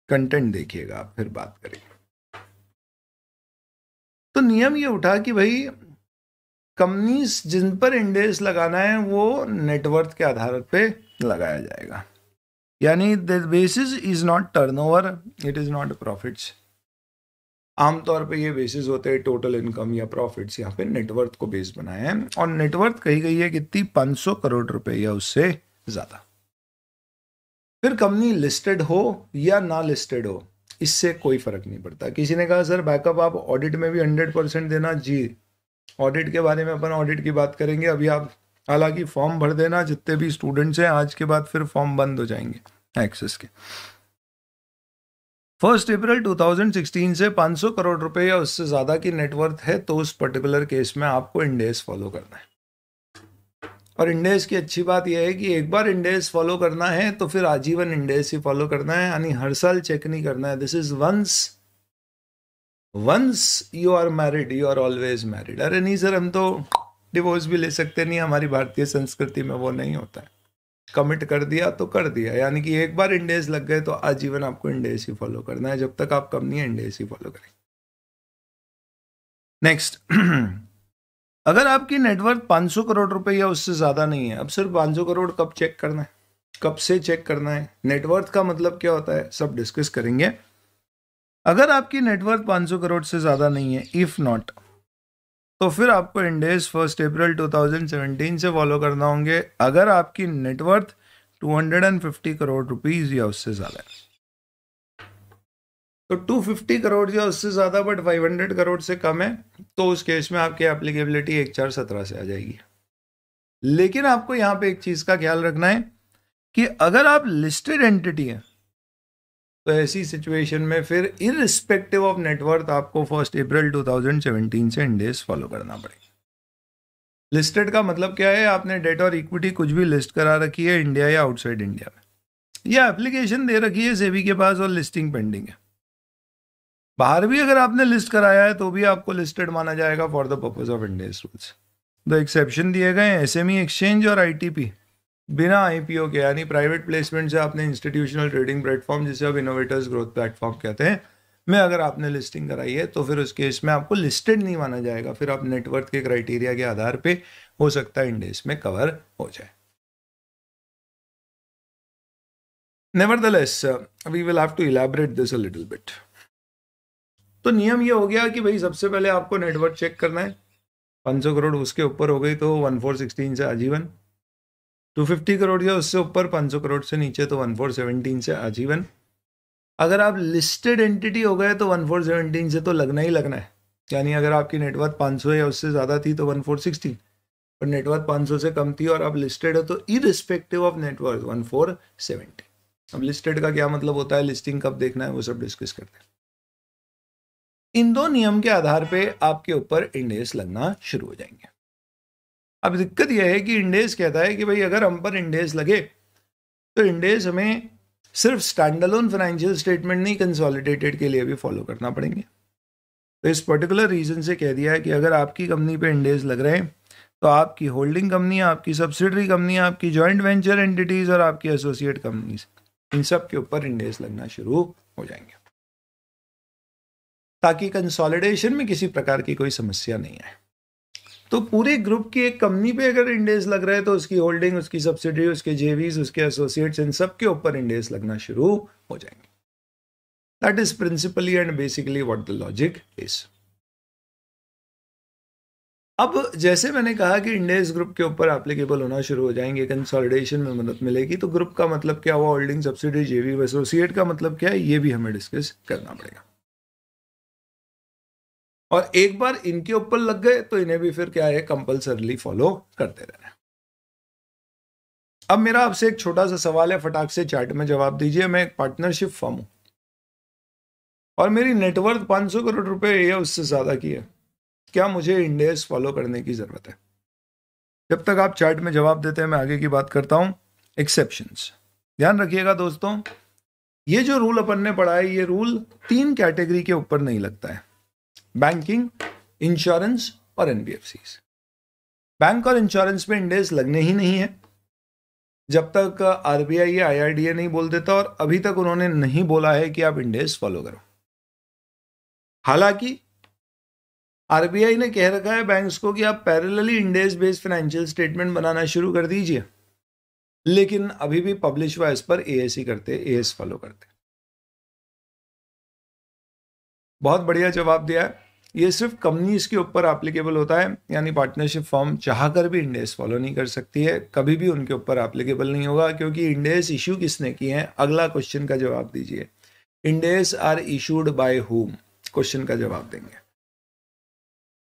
कंटेंट देखिएगा आप फिर बात करेंगे तो नियम ये उठा कि भाई कंपनीज जिन पर इंडेक्स लगाना है वो नेटवर्थ के आधार पे लगाया जाएगा यानी the basis is not turnover it is not profits आमतौर पे ये बेसिस होते हैं टोटल इनकम या प्रॉफिट्स यहाँ पे नेटवर्थ को बेस बनाया है और नेटवर्थ कही गई है कितनी 500 करोड़ रुपए या उससे ज़्यादा फिर कंपनी लिस्टेड हो या ना लिस्टेड हो इससे कोई फ़र्क नहीं पड़ता किसी ने कहा सर बैकअप आप ऑडिट में भी हंड्रेड परसेंट देना जी ऑडिट के बारे में अपन ऑडिट की बात करेंगे अभी आप हालांकि फॉर्म भर देना जितने भी स्टूडेंट्स हैं आज के बाद फिर फॉर्म बंद हो जाएंगे एक्सेस के फर्स्ट अप्रैल 2016 से 500 करोड़ रुपए या उससे ज़्यादा की नेटवर्थ है तो उस पर्टिकुलर केस में आपको इंडेस फॉलो करना है और इंडेस की अच्छी बात यह है कि एक बार इंडेस फॉलो करना है तो फिर आजीवन इंडेस ही फॉलो करना है यानी हर साल चेक नहीं करना है this is once once you are married you are always married अरे नहीं सर हम तो डिवोर्स भी ले सकते नहीं हमारी भारतीय संस्कृति में वो नहीं होता है कमिट कर दिया तो कर दिया यानी कि एक बार इंडेज लग गए तो आजीवन आपको इंडेज ही फॉलो करना है जब तक आप कम नहीं है इंडेज ही फॉलो करें नेक्स्ट अगर आपकी नेटवर्क 500 करोड़ रुपए या उससे ज़्यादा नहीं है अब सिर्फ 500 करोड़ कब चेक करना है कब से चेक करना है नेटवर्थ का मतलब क्या होता है सब डिस्कस करेंगे अगर आपकी नेटवर्थ 500 करोड़ से ज़्यादा नहीं है इफ़ नॉट तो फिर आपको इंडेज फर्स्ट अप्रैल 2017 से फॉलो करना होंगे अगर आपकी नेटवर्थ 250 करोड़ रुपीज़ या उससे ज़्यादा है तो 250 करोड़ या उससे ज़्यादा बट 500 करोड़ से कम है तो उस केस में आपकी एप्लीकेबिलिटी एक चार सत्रह से आ जाएगी लेकिन आपको यहाँ पे एक चीज़ का ख्याल रखना है कि अगर आप लिस्टेड एंटिटी हैं तो ऐसी सिचुएशन में फिर रिस्पेक्टिव ऑफ नेटवर्थ आपको फर्स्ट अप्रैल 2017 से इंडेस फॉलो करना पड़ेगा लिस्टेड का मतलब क्या है आपने डेट और इक्विटी कुछ भी लिस्ट करा रखी है इंडिया या आउटसाइड इंडिया में या एप्लीकेशन दे रखी है सेबी e के पास और लिस्टिंग पेंडिंग है बाहर भी अगर आपने लिस्ट कराया है तो भी आपको लिस्टेड माना जाएगा for the purpose of Ind AS rules the exception दिए गए हैं एस एक्सचेंज e और आई बिना आई के यानी प्राइवेट प्लेसमेंट से आपने इंस्टीट्यूशनल ट्रेडिंग प्लेटफॉर्म जिसे अब इनोवेटर्स ग्रोथ प्लेटफॉर्म कहते हैं में अगर आपने लिस्टिंग कराई है तो फिर उस केस में आपको लिस्टेड नहीं माना जाएगा फिर आप नेटवर्थ के क्राइटेरिया के आधार पर हो सकता है इंडेस में कवर हो जाए nevertheless we will have to elaborate this a little bit तो नियम ये हो गया कि भाई सबसे पहले आपको नेटवर्क चेक करना है सौ करोड़ उसके ऊपर हो गई तो वन फोर सिक्सटीन से आजीवन 250 करोड़ या उससे ऊपर 500 करोड़ से नीचे तो वन फोर सेवनटीन से आजीवन अगर आप लिस्टेड एंटिटी हो गए तो वन फोर सेवनटीन से तो लगना ही लगना है यानी अगर आपकी नेटवर्क 500 या उससे ज़्यादा थी तो वन फोर सिक्सटीन और नेटवर्क सौ से कम थी और आप लिस्टेड हो तो irrespective of network one four seventeen अब लिस्टेड का क्या मतलब होता है लिस्टिंग कब देखना है वो सब डिस्कस करते हैं इन दो नियम के आधार पे आपके ऊपर इंडेस लगना शुरू हो जाएंगे अब दिक्कत यह है कि इंडेस कहता है कि भाई अगर हम पर इंडेस लगे तो इंडेस हमें सिर्फ स्टैंडलोन फाइनेंशियल स्टेटमेंट नहीं कंसोलिडेटेड के लिए भी फॉलो करना पड़ेंगे तो इस पर्टिकुलर रीजन से कह दिया है कि अगर आपकी कंपनी पे इंडेस लग रहे हैं तो आपकी होल्डिंग कंपनी आपकी सब्सिडरी कंपनी आपकी ज्वाइंट वेंचर एंटिटीज़ और आपकी एसोसिएट कंपनीज इन सब के ऊपर इंडेस लगना शुरू हो जाएंगे ताकि कंसोलिडेशन में किसी प्रकार की कोई समस्या नहीं आए तो पूरे ग्रुप की एक कंपनी पे अगर इंडेस लग रहा है तो उसकी होल्डिंग उसकी सब्सिडी उसके जेवीज उसके एसोसिएट्स इन सब के ऊपर इंडेस लगना शुरू हो जाएंगे that is principally and basically what the logic is अब जैसे मैंने कहा कि इंडेस ग्रुप के ऊपर एप्लीकेबल होना शुरू हो जाएंगे कंसोलिडेशन में मदद मिलेगी तो ग्रुप का मतलब क्या हुआ होल्डिंग सब्सिडी जेवी एसोसिएट का मतलब क्या है ये भी हमें डिस्कस करना पड़ेगा और एक बार इनके ऊपर लग गए तो इन्हें भी फिर क्या है कंपल्सरली फॉलो करते रहना अब मेरा आपसे एक छोटा सा सवाल है फटाक से चैट में जवाब दीजिए मैं एक पार्टनरशिप फॉर्म हूं और मेरी नेटवर्क 500 करोड़ रुपए या उससे ज्यादा की है क्या मुझे इंडेस फॉलो करने की जरूरत है जब तक आप चैट में जवाब देते हैं मैं आगे की बात करता हूं एक्सेप्शन ध्यान रखिएगा दोस्तों ये जो रूल अपन ने पढ़ा है ये रूल तीन कैटेगरी के ऊपर नहीं लगता है बैंकिंग इंश्योरेंस और एनबीएफसी बैंक और इंश्योरेंस में इंडेस लगने ही नहीं है जब तक आरबीआई या आईआरडीए नहीं बोल देता और अभी तक उन्होंने नहीं बोला है कि आप इंडेस फॉलो करो हालांकि आरबीआई ने कह रखा है बैंक्स को कि आप parallelly Ind AS based financial statement बनाना शुरू कर दीजिए लेकिन अभी भी पब्लिश हुआ इस पर एएससी e करते एएस फॉलो e करते बहुत बढ़िया जवाब दिया है ये सिर्फ कंपनीज के ऊपर एप्लीकेबल होता है यानी पार्टनरशिप फॉर्म चाह कर भी इंडेस फॉलो नहीं कर सकती है कभी भी उनके ऊपर एप्लीकेबल नहीं होगा क्योंकि इंडेस इशू किसने की है अगला क्वेश्चन का जवाब दीजिए Ind AS are issued by whom question का जवाब देंगे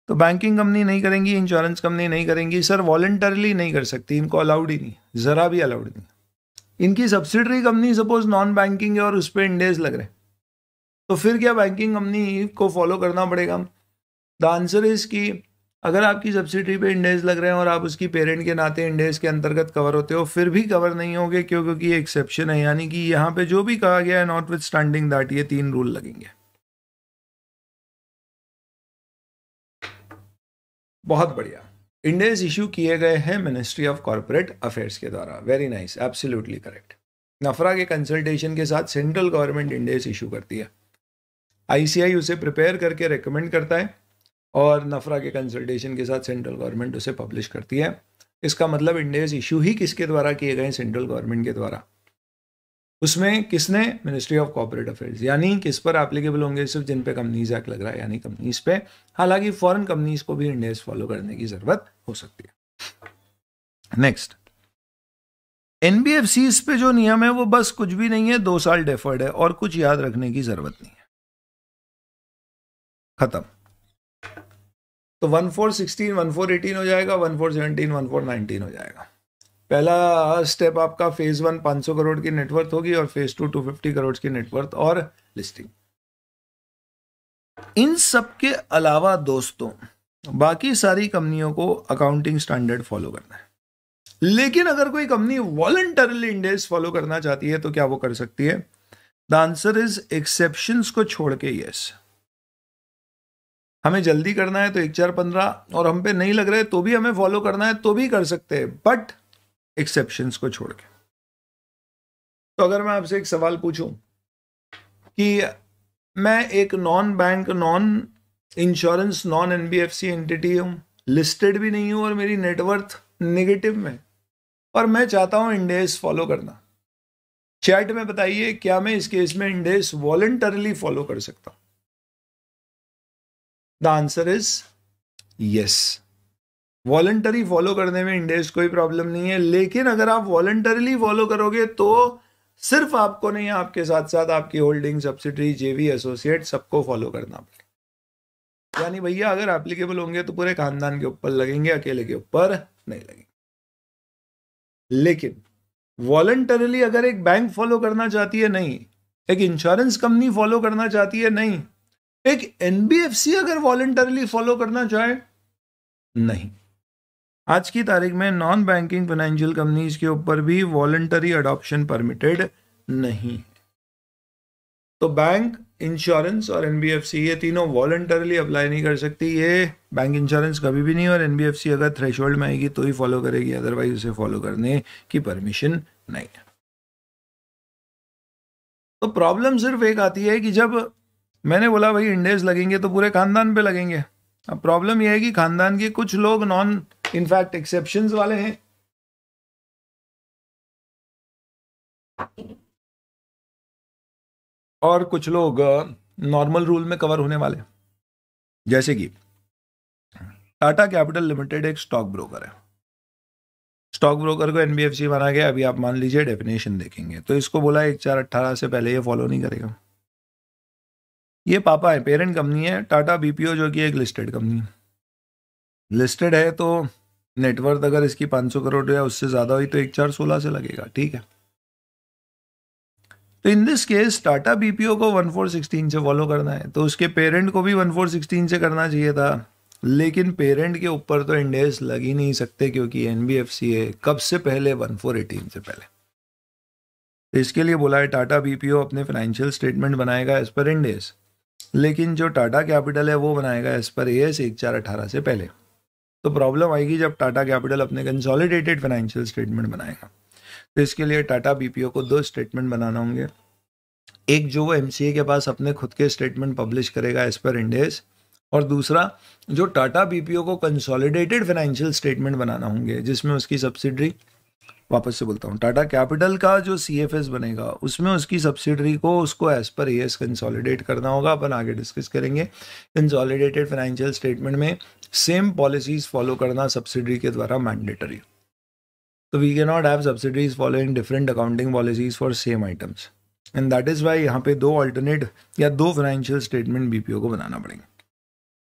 तो बैंकिंग कंपनी नहीं करेंगी इंश्योरेंस कंपनी नहीं करेंगी सर वॉलेंटरली नहीं कर सकती इनको अलाउड ही नहीं ज़रा भी अलाउड नहीं इनकी subsidiary company suppose non banking है और उस पर इंडेज लग रहे हैं तो फिर क्या बैंकिंग कंपनी को फॉलो करना पड़ेगा द आंसर इज़ कि अगर आपकी सब्सिडी पे इंडेज लग रहे हैं और आप उसकी पेरेंट के नाते इंडेज के अंतर्गत कवर होते हो फिर भी कवर नहीं होंगे क्यों क्योंकि ये एक्सेप्शन है यानी कि यहाँ पे जो भी कहा गया है नॉट विथ स्टैंडिंग दैट ये तीन रूल लगेंगे बहुत बढ़िया इंडेज इशू किए गए हैं मिनिस्ट्री ऑफ कॉरपोरेट अफेयर्स के द्वारा वेरी नाइस एब्सोल्यूटली करेक्ट नफरा के कंसल्टेशन के साथ सेंट्रल गवर्नमेंट इंडेज इशू करती है आईसीआई उसे प्रिपेयर करके रिकमेंड करता है और नफरा के कंसल्टेशन के साथ सेंट्रल गवर्नमेंट उसे पब्लिश करती है इसका मतलब इंडेज इशू ही किसके द्वारा किए गए सेंट्रल गवर्नमेंट के द्वारा उसमें किसने मिनिस्ट्री ऑफ कॉपरेट अफेयर्स यानी किस पर एप्लीकेबल होंगे सिर्फ जिन पे कंपनीज एक्ट लग रहा है यानी कंपनीज पे हालांकि फॉरेन कंपनीज को भी इंडेज फॉलो करने की जरूरत हो सकती है नेक्स्ट एनबीएफसी पे जो नियम है वो बस कुछ भी नहीं है दो साल डेफर्ड है और कुछ याद रखने की जरूरत नहीं है खत्म तो one four sixteen one four eighteen हो जाएगा one four seventeen one four nineteen हो जाएगा पहला स्टेप आपका फेज वन पांच सौ करोड़ की नेटवर्थ होगी और phase two two fifty crore की नेटवर्थ और लिस्टिंग इन सब के अलावा दोस्तों बाकी सारी कंपनियों को अकाउंटिंग स्टैंडर्ड फॉलो करना है लेकिन अगर कोई कंपनी वॉलंटरली इंडेक्स फॉलो करना चाहती है तो क्या वो कर सकती है द आंसर इज एक्सेप्शन को छोड़ के यस yes. हमें जल्दी करना है तो एक चार पंद्रह और हम पे नहीं लग रहे तो भी हमें फॉलो करना है तो भी कर सकते हैं बट एक्सेप्शंस को छोड़ के तो अगर मैं आपसे एक सवाल पूछूं कि मैं एक non bank non insurance non NBFC entity हूं लिस्टेड भी नहीं हूं और मेरी नेटवर्थ नेगेटिव में और मैं चाहता हूं इंडेस फॉलो करना चैट में बताइए क्या मैं इस केस में इंडेस वॉलेंटरली फॉलो कर सकता हूं the answer is yes voluntary follow करने में इंडेज कोई प्रॉब्लम नहीं है लेकिन अगर आप वॉलंटरीली फॉलो करोगे तो सिर्फ आपको नहीं आपके साथ साथ आपकी होल्डिंग सब्सिडरी जेवी एसोसिएट सबको फॉलो करना पड़ेगा यानी भैया अगर एप्लीकेबल होंगे तो पूरे खानदान के ऊपर लगेंगे अकेले के ऊपर नहीं लगेंगे लेकिन वॉलंटरीली अगर एक बैंक फॉलो करना चाहती है नहीं एक इंश्योरेंस कंपनी फॉलो करना चाहती है नहीं एक एनबीएफसी अगर वॉलेंटरली फॉलो करना चाहे नहीं आज की तारीख में नॉन बैंकिंग फाइनेंशियल कंपनीज के ऊपर भी वॉलेंटरी अडॉप्शन परमिटेड नहीं तो बैंक इंश्योरेंस और एनबीएफसी ये तीनों वॉलेंटरली अप्लाई नहीं कर सकती ये बैंक इंश्योरेंस कभी भी नहीं और एनबीएफसी अगर थ्रेश में आएगी तो ही फॉलो करेगी अदरवाइज उसे फॉलो करने की परमिशन नहीं है तो प्रॉब्लम सिर्फ एक आती है कि जब मैंने बोला भाई इंडेज लगेंगे तो पूरे खानदान पे लगेंगे अब प्रॉब्लम यह है कि खानदान के कुछ लोग नॉन इनफैक्ट एक्सेप्शन वाले हैं और कुछ लोग नॉर्मल रूल में कवर होने वाले जैसे कि टाटा कैपिटल लिमिटेड एक स्टॉक ब्रोकर है स्टॉक ब्रोकर को एनबीएफसी माना गया अभी आप मान लीजिए डेफिनेशन देखेंगे तो इसको बोला एक चार अट्ठारह से पहले ये फॉलो नहीं करेगा ये पापा है पेरेंट कंपनी है टाटा बीपीओ जो कि एक लिस्टेड कंपनी है लिस्टेड है तो नेटवर्थ अगर इसकी 500 करोड़ या उससे ज़्यादा हुई तो एक चार सोलह से लगेगा ठीक है तो in this case Tata BPO को वन फोर सिक्सटीन से फॉलो करना है तो उसके पेरेंट को भी वन फोर सिक्सटीन से करना चाहिए था लेकिन पेरेंट के ऊपर तो इंडेस लग ही नहीं सकते क्योंकि एन बी एफ सी है कब से पहले वन फोर एटीन से पहले तो इसके लिए बोला है टाटा बीपीओ अपने फाइनेंशियल स्टेटमेंट बनाएगा एज पर इंडेस लेकिन जो टाटा कैपिटल है वो बनाएगा एज पर ए एस एक चार अठारह से पहले तो प्रॉब्लम आएगी जब टाटा कैपिटल अपने कंसोलिडेटेड फाइनेंशियल स्टेटमेंट बनाएगा तो इसके लिए टाटा बीपीओ को दो स्टेटमेंट बनाना होंगे एक जो वो एमसीए के पास अपने खुद के स्टेटमेंट पब्लिश करेगा एज पर इंडेस और दूसरा जो टाटा बीपीओ को कंसोलिडेटेड फाइनेंशियल स्टेटमेंट बनाना होंगे जिसमें उसकी सब्सिडरी वापस से बोलता हूँ टाटा कैपिटल का जो सी एफ एस बनेगा उसमें उसकी सब्सिडरी को उसको as per A S consolidate करना होगा अपन आगे डिस्कस करेंगे कंसॉलिडेटेड फाइनेंशियल स्टेटमेंट में सेम पॉलिसीज फॉलो करना सब्सिडरी के द्वारा मैंडेटरी तो we can not have subsidiaries following different accounting policies for same items and that is why यहाँ पे दो अल्टरनेट या दो फाइनेंशियल स्टेटमेंट ओ को बनाना पड़ेंगे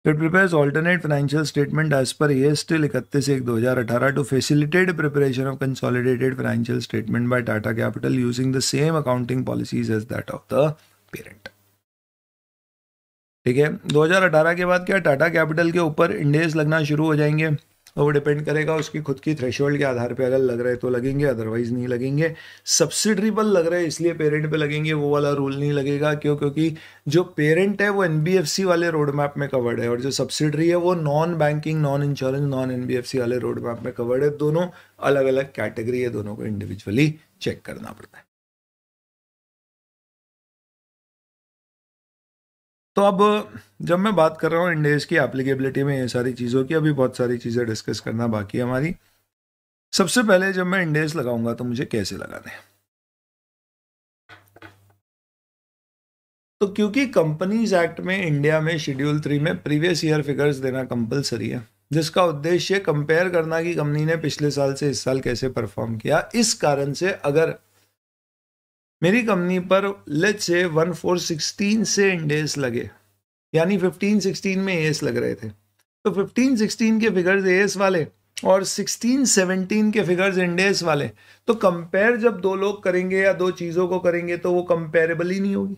It prepares alternate financial statement as per AS till 31-1-2018 to facilitate preparation of consolidated financial statement by Tata Capital using the same accounting policies as that of the parent. ठीक है 2018 के बाद क्या Tata capital के ऊपर इंडेस लगना शुरू हो जाएंगे वो डिपेंड करेगा उसकी खुद की थ्रेशोल्ड के आधार पे अगर लग रहे तो लगेंगे अदरवाइज नहीं लगेंगे सब्सिडरी पर लग रहे इसलिए पेरेंट पे लगेंगे वो वाला रूल नहीं लगेगा क्यों क्योंकि जो पेरेंट है वो एन वाले रोड मैप में कवर्ड है और जो सब्सिडरी है वो non banking non insurance non N वाले रोड मैप में कवर्ड है दोनों अलग अलग कैटेगरी है दोनों को इंडिविजुअली चेक करना पड़ता है तो अब जब मैं बात कर रहा हूँ इंडेज की एप्लीकेबिलिटी में ये सारी चीज़ों की अभी बहुत सारी चीज़ें डिस्कस करना बाकी है हमारी सबसे पहले जब मैं इंडेज लगाऊंगा तो मुझे कैसे लगाने हैं तो क्योंकि कंपनीज एक्ट में इंडिया में शेड्यूल थ्री में प्रीवियस ईयर फिगर्स देना कंपलसरी है जिसका उद्देश्य कंपेयर करना कि कंपनी ने पिछले साल से इस साल कैसे परफॉर्म किया इस कारण से अगर मेरी कंपनी पर late say one four sixteen से इंडेस लगे यानी फिफ्टीन सिक्सटीन में एस लग रहे थे तो फिफ्टीन सिक्सटीन के फिगर्स एस वाले और सिक्सटीन सेवनटीन के फिगर्स इंडेस वाले तो कंपेयर जब दो लोग करेंगे या दो चीज़ों को करेंगे तो वो कंपेरेबल ही नहीं होगी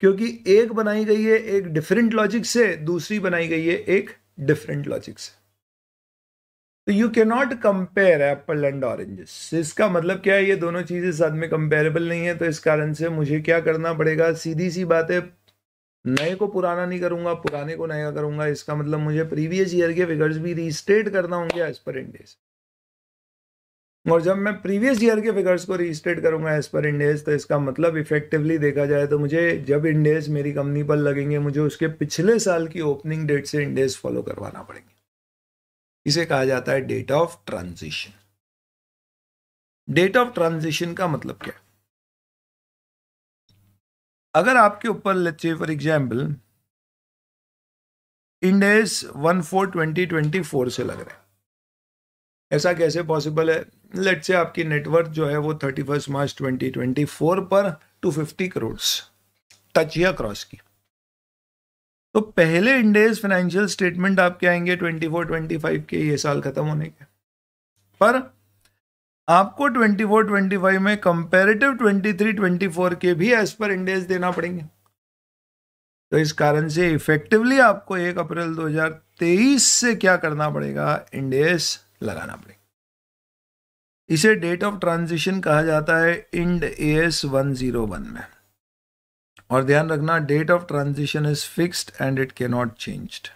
क्योंकि एक बनाई गई है एक डिफरेंट लॉजिक से दूसरी बनाई गई है एक डिफरेंट लॉजिक से तो you can not compare apple and oranges इसका मतलब क्या है ये दोनों चीज़ें साथ में कंपेरेबल नहीं है तो इस कारण से मुझे क्या करना पड़ेगा सीधी सी बात है नए को पुराना नहीं करूंगा पुराने को नया करूंगा इसका मतलब मुझे प्रीवियस ईयर के फिगर्स भी रीस्टेट करना होंगे एज पर इंडेज और जब मैं प्रीवियस ईयर के फिगर्स को रीस्टेट करूंगा एज पर इंडेज तो इसका मतलब इफेक्टिवली देखा जाए तो मुझे जब इंडेज मेरी कंपनी पर लगेंगे मुझे उसके पिछले साल की ओपनिंग डेट से इंडेज फॉलो करवाना पड़ेंगे इसे कहा जाता है date of transition date of transition का मतलब क्या अगर आपके ऊपर let's say for example Ind AS one four twenty twenty four से लग रहा है ऐसा कैसे पॉसिबल है लेट से आपकी नेटवर्क जो है वो thirty first March twenty twenty four पर टू फिफ्टी करोड़ टच या क्रॉस की तो पहले इंडेज फाइनेंशियल स्टेटमेंट आपके आएंगे ट्वेंटी फोर ट्वेंटी फाइव के ये साल खत्म होने के पर आपको ट्वेंटी फोर ट्वेंटी फाइव में comparative twenty three twenty four के भी एज पर इंडेज देना पड़ेंगे तो इस कारण से इफेक्टिवली आपको एक अप्रैल 2023 से क्या करना पड़ेगा इंडेज लगाना पड़ेगा इसे डेट ऑफ ट्रांजिशन कहा जाता है Ind AS one zero one में और ध्यान रखना date of transition is fixed and it can not changed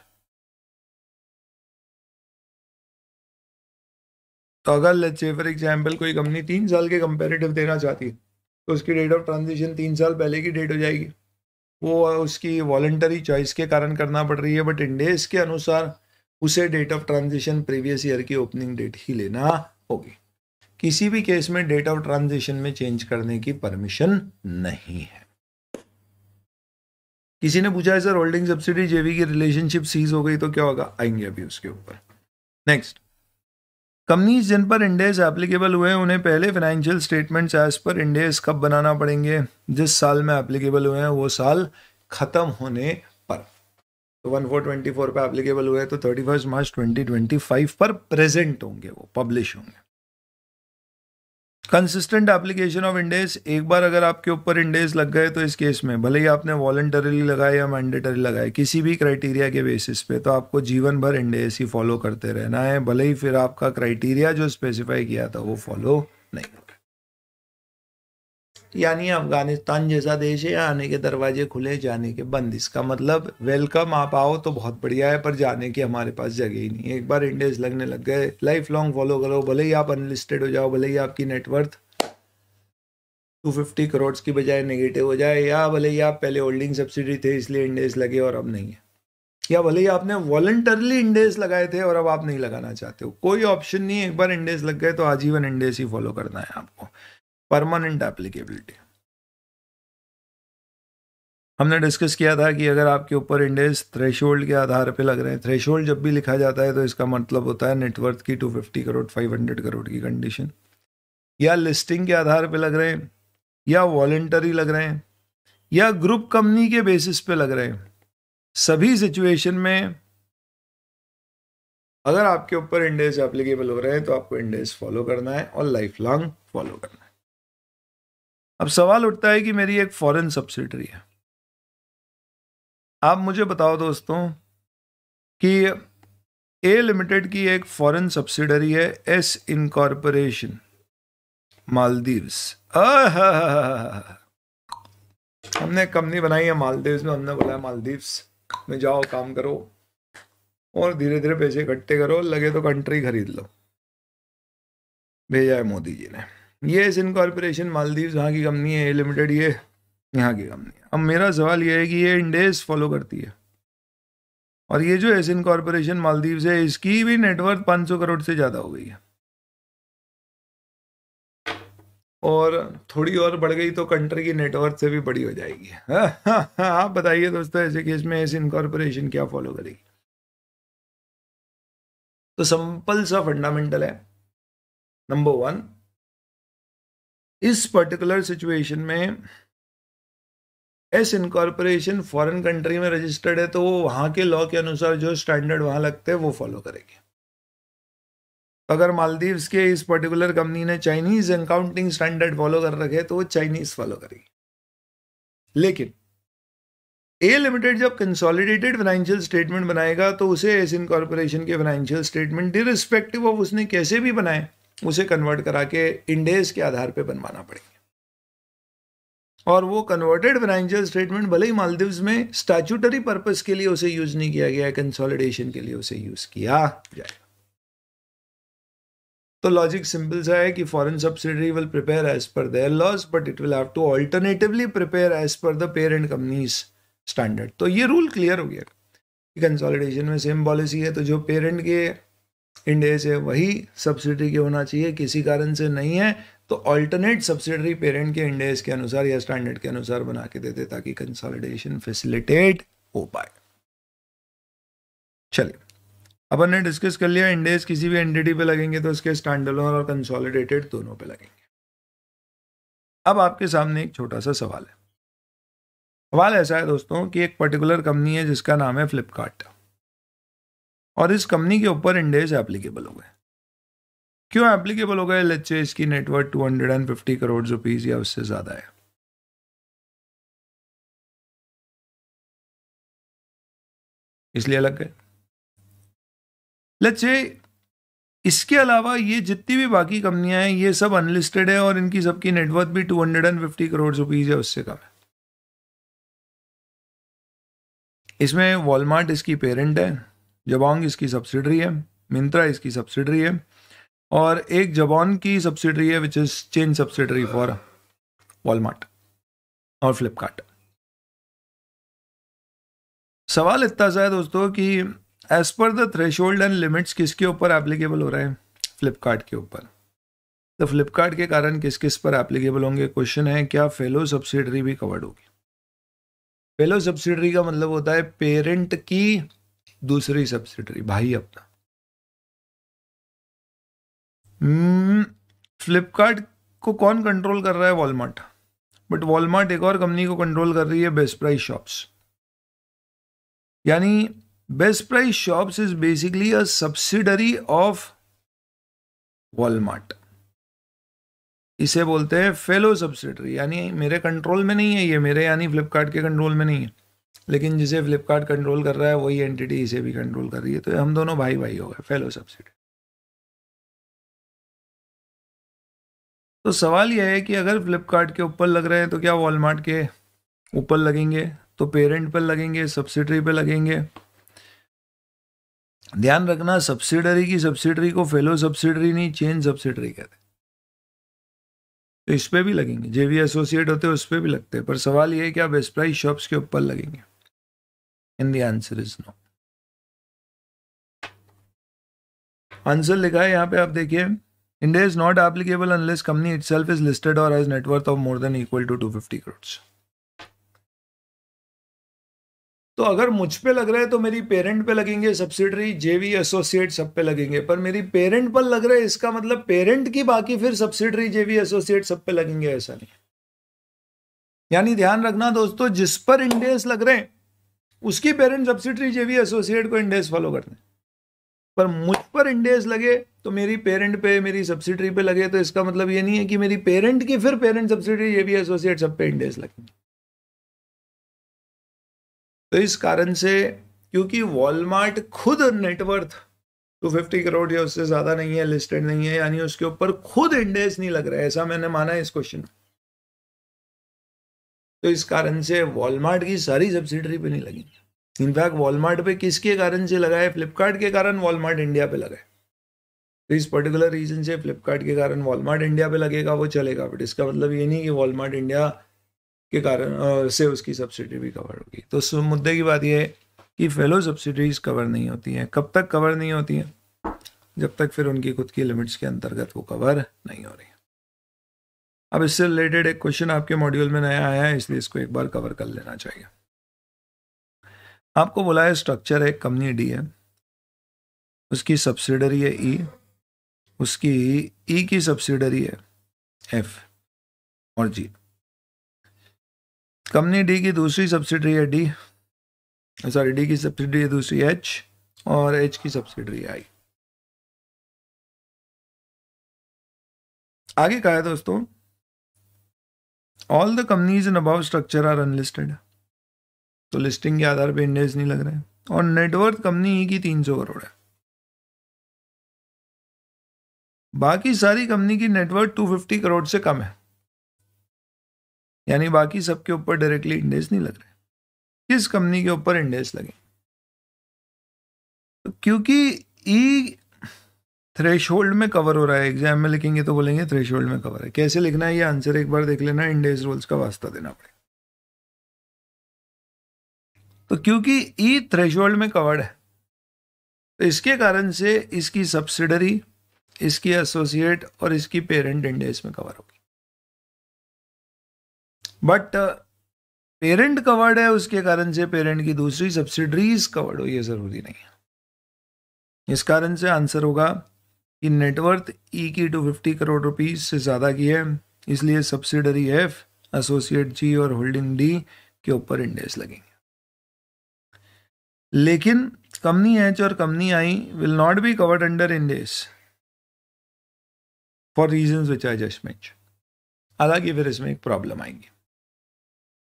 तो अगर लेट्स से फॉर एग्जांपल कोई कंपनी तीन साल के कंपेरेटिव देना चाहती है तो उसकी डेट ऑफ ट्रांजिशन तीन साल पहले की डेट हो जाएगी वो उसकी वॉलेंटरी चॉइस के कारण करना पड़ रही है बट इंडेस के अनुसार उसे date of transition previous year की ओपनिंग डेट ही लेना होगी किसी भी केस में डेट ऑफ ट्रांजिशन में चेंज करने की परमिशन नहीं है किसी ने पूछा है सर होल्डिंग सब्सिडी जेवी की रिलेशनशिप सीज हो गई तो क्या होगा आएंगे अभी उसके ऊपर नेक्स्ट कंपनीज जिन पर इंडेस एप्लीकेबल हुए उन्हें पहले फाइनेंशियल स्टेटमेंट एज पर इंडेस कब बनाना पड़ेंगे जिस साल में एप्लीकेबल हुए हैं वो साल खत्म होने पर तो वन फोर ट्वेंटी फोर पर एप्लीकेबल हुए तो thirty first March twenty twenty five पर प्रेजेंट होंगे वो पब्लिश होंगे कंसिस्टेंट एप्लीकेशन ऑफ इंडेस एक बार अगर आपके ऊपर इंडेस लग गए तो इस केस में भले ही आपने वॉलंटरीली लगाए या मैंडेटरी लगाए किसी भी क्राइटेरिया के बेसिस पे तो आपको जीवन भर इंडेज ही फॉलो करते रहना है भले ही फिर आपका क्राइटेरिया जो स्पेसिफाई किया था वो फॉलो नहीं यानी अफगानिस्तान जैसा देश है आने के दरवाजे खुले जाने के बंद इसका मतलब वेलकम आप आओ तो बहुत बढ़िया है पर जाने की हमारे पास जगह ही नहीं एक बार इंडेज लगने लग गए लाइफ लॉन्ग फॉलो करो भले ही आप अनलिस्टेड हो जाओ भले ही आपकी नेटवर्थ 250 करोड़ की बजाय नेगेटिव हो जाए या भले ही आप पहले होल्डिंग सब्सिडी थे इसलिए इंडेज लगे और अब नहीं है या भले ही आपने वॉलंटरली इंडेज लगाए थे और अब आप नहीं लगाना चाहते हो कोई ऑप्शन नहीं है एक बार इंडेज लग गए तो आजीवन इंडेज ही फॉलो करना है आपको परमानेंट एप्लीकेबिलिटी हमने डिस्कस किया था कि अगर आपके ऊपर इंडेक्स थ्रेशोल्ड के आधार पर लग रहे हैं थ्रेशोल्ड जब भी लिखा जाता है तो इसका मतलब होता है नेटवर्थ की 250 करोड़ 500 करोड़ की कंडीशन या लिस्टिंग के आधार पर लग रहे हैं या वॉलेंटरी लग रहे हैं या ग्रुप कंपनी के बेसिस पे लग रहे हैं सभी सिचुएशन में अगर आपके ऊपर इंडेक्स एप्लीकेबल हो रहे हैं तो आपको इंडेक्स फॉलो करना है और लाइफ लॉन्ग फॉलो करना है अब सवाल उठता है कि मेरी एक फॉरेन सब्सिडरी है आप मुझे बताओ दोस्तों कि ए लिमिटेड की एक फॉरेन सब्सिडरी है एस इनकॉर्पोरेशन मालदीव्स हमने कंपनी बनाई है मालदीव्स में हमने बोला मालदीव्स में जाओ काम करो और धीरे धीरे पैसे इकट्ठे करो लगे तो कंट्री खरीद लो भेजा है मोदी जी ने ये इन कॉरपोरेशन मालदीव यहाँ की कंपनी है लिमिटेड ये यहाँ की कंपनी है अब मेरा सवाल ये है कि ये इंडेस फॉलो करती है और ये जो इन कॉरपोरेशन मालदीव है इसकी भी नेटवर्थ सौ करोड़ से ज़्यादा हो गई है और थोड़ी और बढ़ गई तो कंट्री की नेटवर्क से भी बड़ी हो जाएगी हाँ, हाँ, हाँ, आप बताइए दोस्तों ऐसे केस में इन कॉरपोरेशन क्या फॉलो करेगी तो सिंपल सा फंडामेंटल है नंबर वन इस पर्टिकुलर सिचुएशन में एस इनकॉर्पोरेशन फॉरेन कंट्री में रजिस्टर्ड है तो वो वहां के लॉ के अनुसार जो स्टैंडर्ड वहां लगते हैं वो फॉलो करेंगे अगर मालदीव्स के इस पर्टिकुलर कंपनी ने चाइनीज अकाउंटिंग स्टैंडर्ड फॉलो कर रखे तो वो चाइनीज फॉलो करेगी लेकिन ए लिमिटेड जब कंसोलिडेटेड फाइनेंशियल स्टेटमेंट बनाएगा तो उसे एस इनकॉर्पोरेशन के फाइनेंशियल स्टेटमेंट डिरिस्पेक्टिव ऑफ उसने कैसे भी बनाए उसे कन्वर्ट करा के इंडेज के आधार पे बनवाना पड़ेगा और वो कन्वर्टेड फाइनेंशियल स्टेटमेंट भले ही मालदीव में स्टैचूटरी पर्पज के लिए उसे यूज नहीं किया गया कंसोलिडेशन के लिए उसे यूज किया जाएगा तो लॉजिक सिंपल सा है कि foreign subsidiary will prepare as per their laws but it will have to alternatively prepare as per the parent companies standard तो ये रूल क्लियर हो गया कंसोलिडेशन में सेम पॉलिसी है तो जो पेरेंट के इंडिया है वही सब्सिडी के होना चाहिए किसी कारण से नहीं है तो ऑल्टरनेट सब्सिडरी पेरेंट के इंडेज के अनुसार या स्टैंडर्ड के अनुसार बना के देते ताकि कंसोलिडेशन फैसिलिटेट हो पाए चलिए अपन ने डिस्कस कर लिया इंडेज किसी भी एंटिटी पे लगेंगे तो उसके स्टैंडलोन और कंसोलिडेटेड दोनों पे लगेंगे अब आपके सामने एक छोटा सा सवाल है सवाल ऐसा है दोस्तों कि एक पर्टिकुलर कंपनी है जिसका नाम है फ्लिपकार्ट और इस कंपनी के ऊपर इंडेज एप्लीकेबल हो गए क्यों एप्लीकेबल हो गए लच्चे इसकी network two hundred and fifty crore rupees या उससे ज्यादा है इसलिए अलग गए लच्चे इसके अलावा ये जितनी भी बाकी कंपनियां हैं ये सब अनलिस्टेड है और इनकी सबकी नेटवर्थ भी two hundred and fifty crore rupees है उससे कम है इसमें वॉलमार्ट इसकी पेरेंट है जबोंग इसकी सब्सिडरी है मिंत्रा इसकी सब्सिडरी है और एक जबोन की सब्सिडरी है which is chain subsidiary for Walmart और फ्लिपकार्ट सवाल इतना सा है दोस्तों कि as per the thresh and limits किसके ऊपर एप्लीकेबल हो रहे हैं फ्लिपकार्ट के ऊपर तो फ्लिपकार्ट के कारण किस किस पर एप्लीकेबल होंगे क्वेश्चन है क्या फेलो सब्सिडरी भी कवर्ड होगी फेलो सब्सिडरी का मतलब होता है पेरेंट की दूसरी सब्सिडरी भाई अपना फ्लिपकार्ट हम्म, को कौन कंट्रोल कर रहा है वॉलमार्ट बट वॉलमार्ट एक और कंपनी को कंट्रोल कर रही है बेस्ट प्राइस शॉप्स यानी best price shops is basically a subsidiary of Walmart इसे बोलते हैं फेलो सब्सिडरी यानी मेरे कंट्रोल में नहीं है ये मेरे यानी फ्लिपकार्ट के कंट्रोल में नहीं है लेकिन जिसे फ्लिपकार्ट कंट्रोल कर रहा है वही एंटिटी इसे भी कंट्रोल कर रही है तो हम दोनों भाई भाई हो गए फेलो सब्सिडी तो सवाल यह है कि अगर फ्लिपकार्ट के ऊपर लग रहे हैं तो क्या वॉलमार्ट के ऊपर लगेंगे तो पेरेंट पर लगेंगे सब्सिडरी पर लगेंगे ध्यान रखना सब्सिडरी की सब्सिडरी को फेलो सब्सिडरी नहीं चेन सब्सिडरी कहते हैं तो इस पर भी लगेंगे जे वी एसोसिएट होते हैं उस पर भी लगते हैं पर सवाल ये है कि आप बेस्ट प्राइस शॉप्स के ऊपर लगेंगे in the answer is no answer लिखा है यहाँ पे आप देखिए India is not applicable unless company itself is listed और as net worth of more than equal to two fifty crore तो अगर मुझ पे लग रहा है तो मेरी पेरेंट पे लगेंगे सब्सिडरी जेवी एसोसिएट सब पे लगेंगे पर मेरी पेरेंट पर लग रहा है इसका मतलब पेरेंट की बाकी फिर सब्सिडरी जेवी एसोसिएट सब पे लगेंगे ऐसा नहीं यानी ध्यान रखना दोस्तों जिस पर इंडेस लग रहे हैं उसकी पेरेंट सब्सिडरी जेवी एसोसिएट को इंडेस फॉलो करना है पर मुझ पर इंडेस लगे तो मेरी पेरेंट पे मेरी सब्सिडरी पे लगे तो इसका मतलब ये नहीं है कि मेरी पेरेंट की फिर पेरेंट सब्सिडरी जेवी एसोसिएट सब पे इंडेस लगेंगे तो इस कारण से क्योंकि वॉलमार्ट खुद नेटवर्थ टू फिफ्टी करोड़ या उससे ज़्यादा नहीं है लिस्टेड नहीं है यानी उसके ऊपर खुद इंडेस नहीं लग रहा है ऐसा मैंने माना है इस क्वेश्चन में तो इस कारण से वॉलमार्ट की सारी सब्सिडरी पे नहीं लगी इनफैक्ट वॉलमार्ट पे किसके कारण से लगा है फ्लिपकार्ट के कारण वॉलमार्ट इंडिया पे लगा है तो इस पर्टिकुलर रीजन से फ्लिपकार्ट के कारण वॉलमार्ट इंडिया पे लगेगा वो चलेगा बट इसका मतलब ये नहीं कि वॉलमार्ट इंडिया के कारण से उसकी सब्सिडी भी कवर होगी तो उस मुद्दे की बात यह है कि फेलो सब्सिडीज कवर नहीं होती हैं कब तक कवर नहीं होती हैं जब तक फिर उनकी खुद की लिमिट्स के अंतर्गत वो कवर नहीं हो रही है अब इससे रिलेटेड एक क्वेश्चन आपके मॉड्यूल में नया आया है इसलिए इसको एक बार कवर कर लेना चाहिए आपको बोला है स्ट्रक्चर है कंपनी डी है उसकी सब्सिडरी है ई e, उसकी ई e की सब्सिडरी है एफ और जी कंपनी डी की दूसरी सब्सिडरी है डी सॉरी डी की सब्सिडरी है दूसरी एच और एच की सब्सिडरी आई आगे कहा है दोस्तों all the companies in above structure are unlisted तो लिस्टिंग के आधार पे इंडेक्स नहीं लग रहे हैं और नेटवर्थ कंपनी e की तीन सौ करोड़ है बाकी सारी कंपनी की नेटवर्थ फिफ्टी करोड़ से कम है यानी बाकी सबके ऊपर डायरेक्टली इंडेक्स नहीं लग रहे किस कंपनी के ऊपर इंडेक्स लगे तो क्योंकि ई थ्रेश में कवर हो रहा है एग्जाम में लिखेंगे तो बोलेंगे थ्रेश में कवर है कैसे लिखना है ये आंसर एक बार देख लेना इंडेक्स रूल्स का वास्ता देना पड़ेगा तो क्योंकि ई थ्रेश में कवर्ड है तो इसके कारण से इसकी सब्सिडरी इसकी एसोसिएट और इसकी पेरेंट इंडेक्स में कवर होगी बट पेरेंट कवर्ड है उसके कारण से पेरेंट की दूसरी सब्सिडरीज कवर्ड हो ये ज़रूरी नहीं है इस कारण से आंसर होगा कि नेटवर्थ ई e की टू फिफ्टी करोड़ रुपीज़ से ज़्यादा की है इसलिए सब्सिडरी एफ एसोसिएट जी और होल्डिंग डी के ऊपर इंडेक्स लगेंगे लेकिन कंपनी एच और company I will not be covered under Ind AS for reason which I just mention हालांकि फिर इसमें एक प्रॉब्लम आएंगी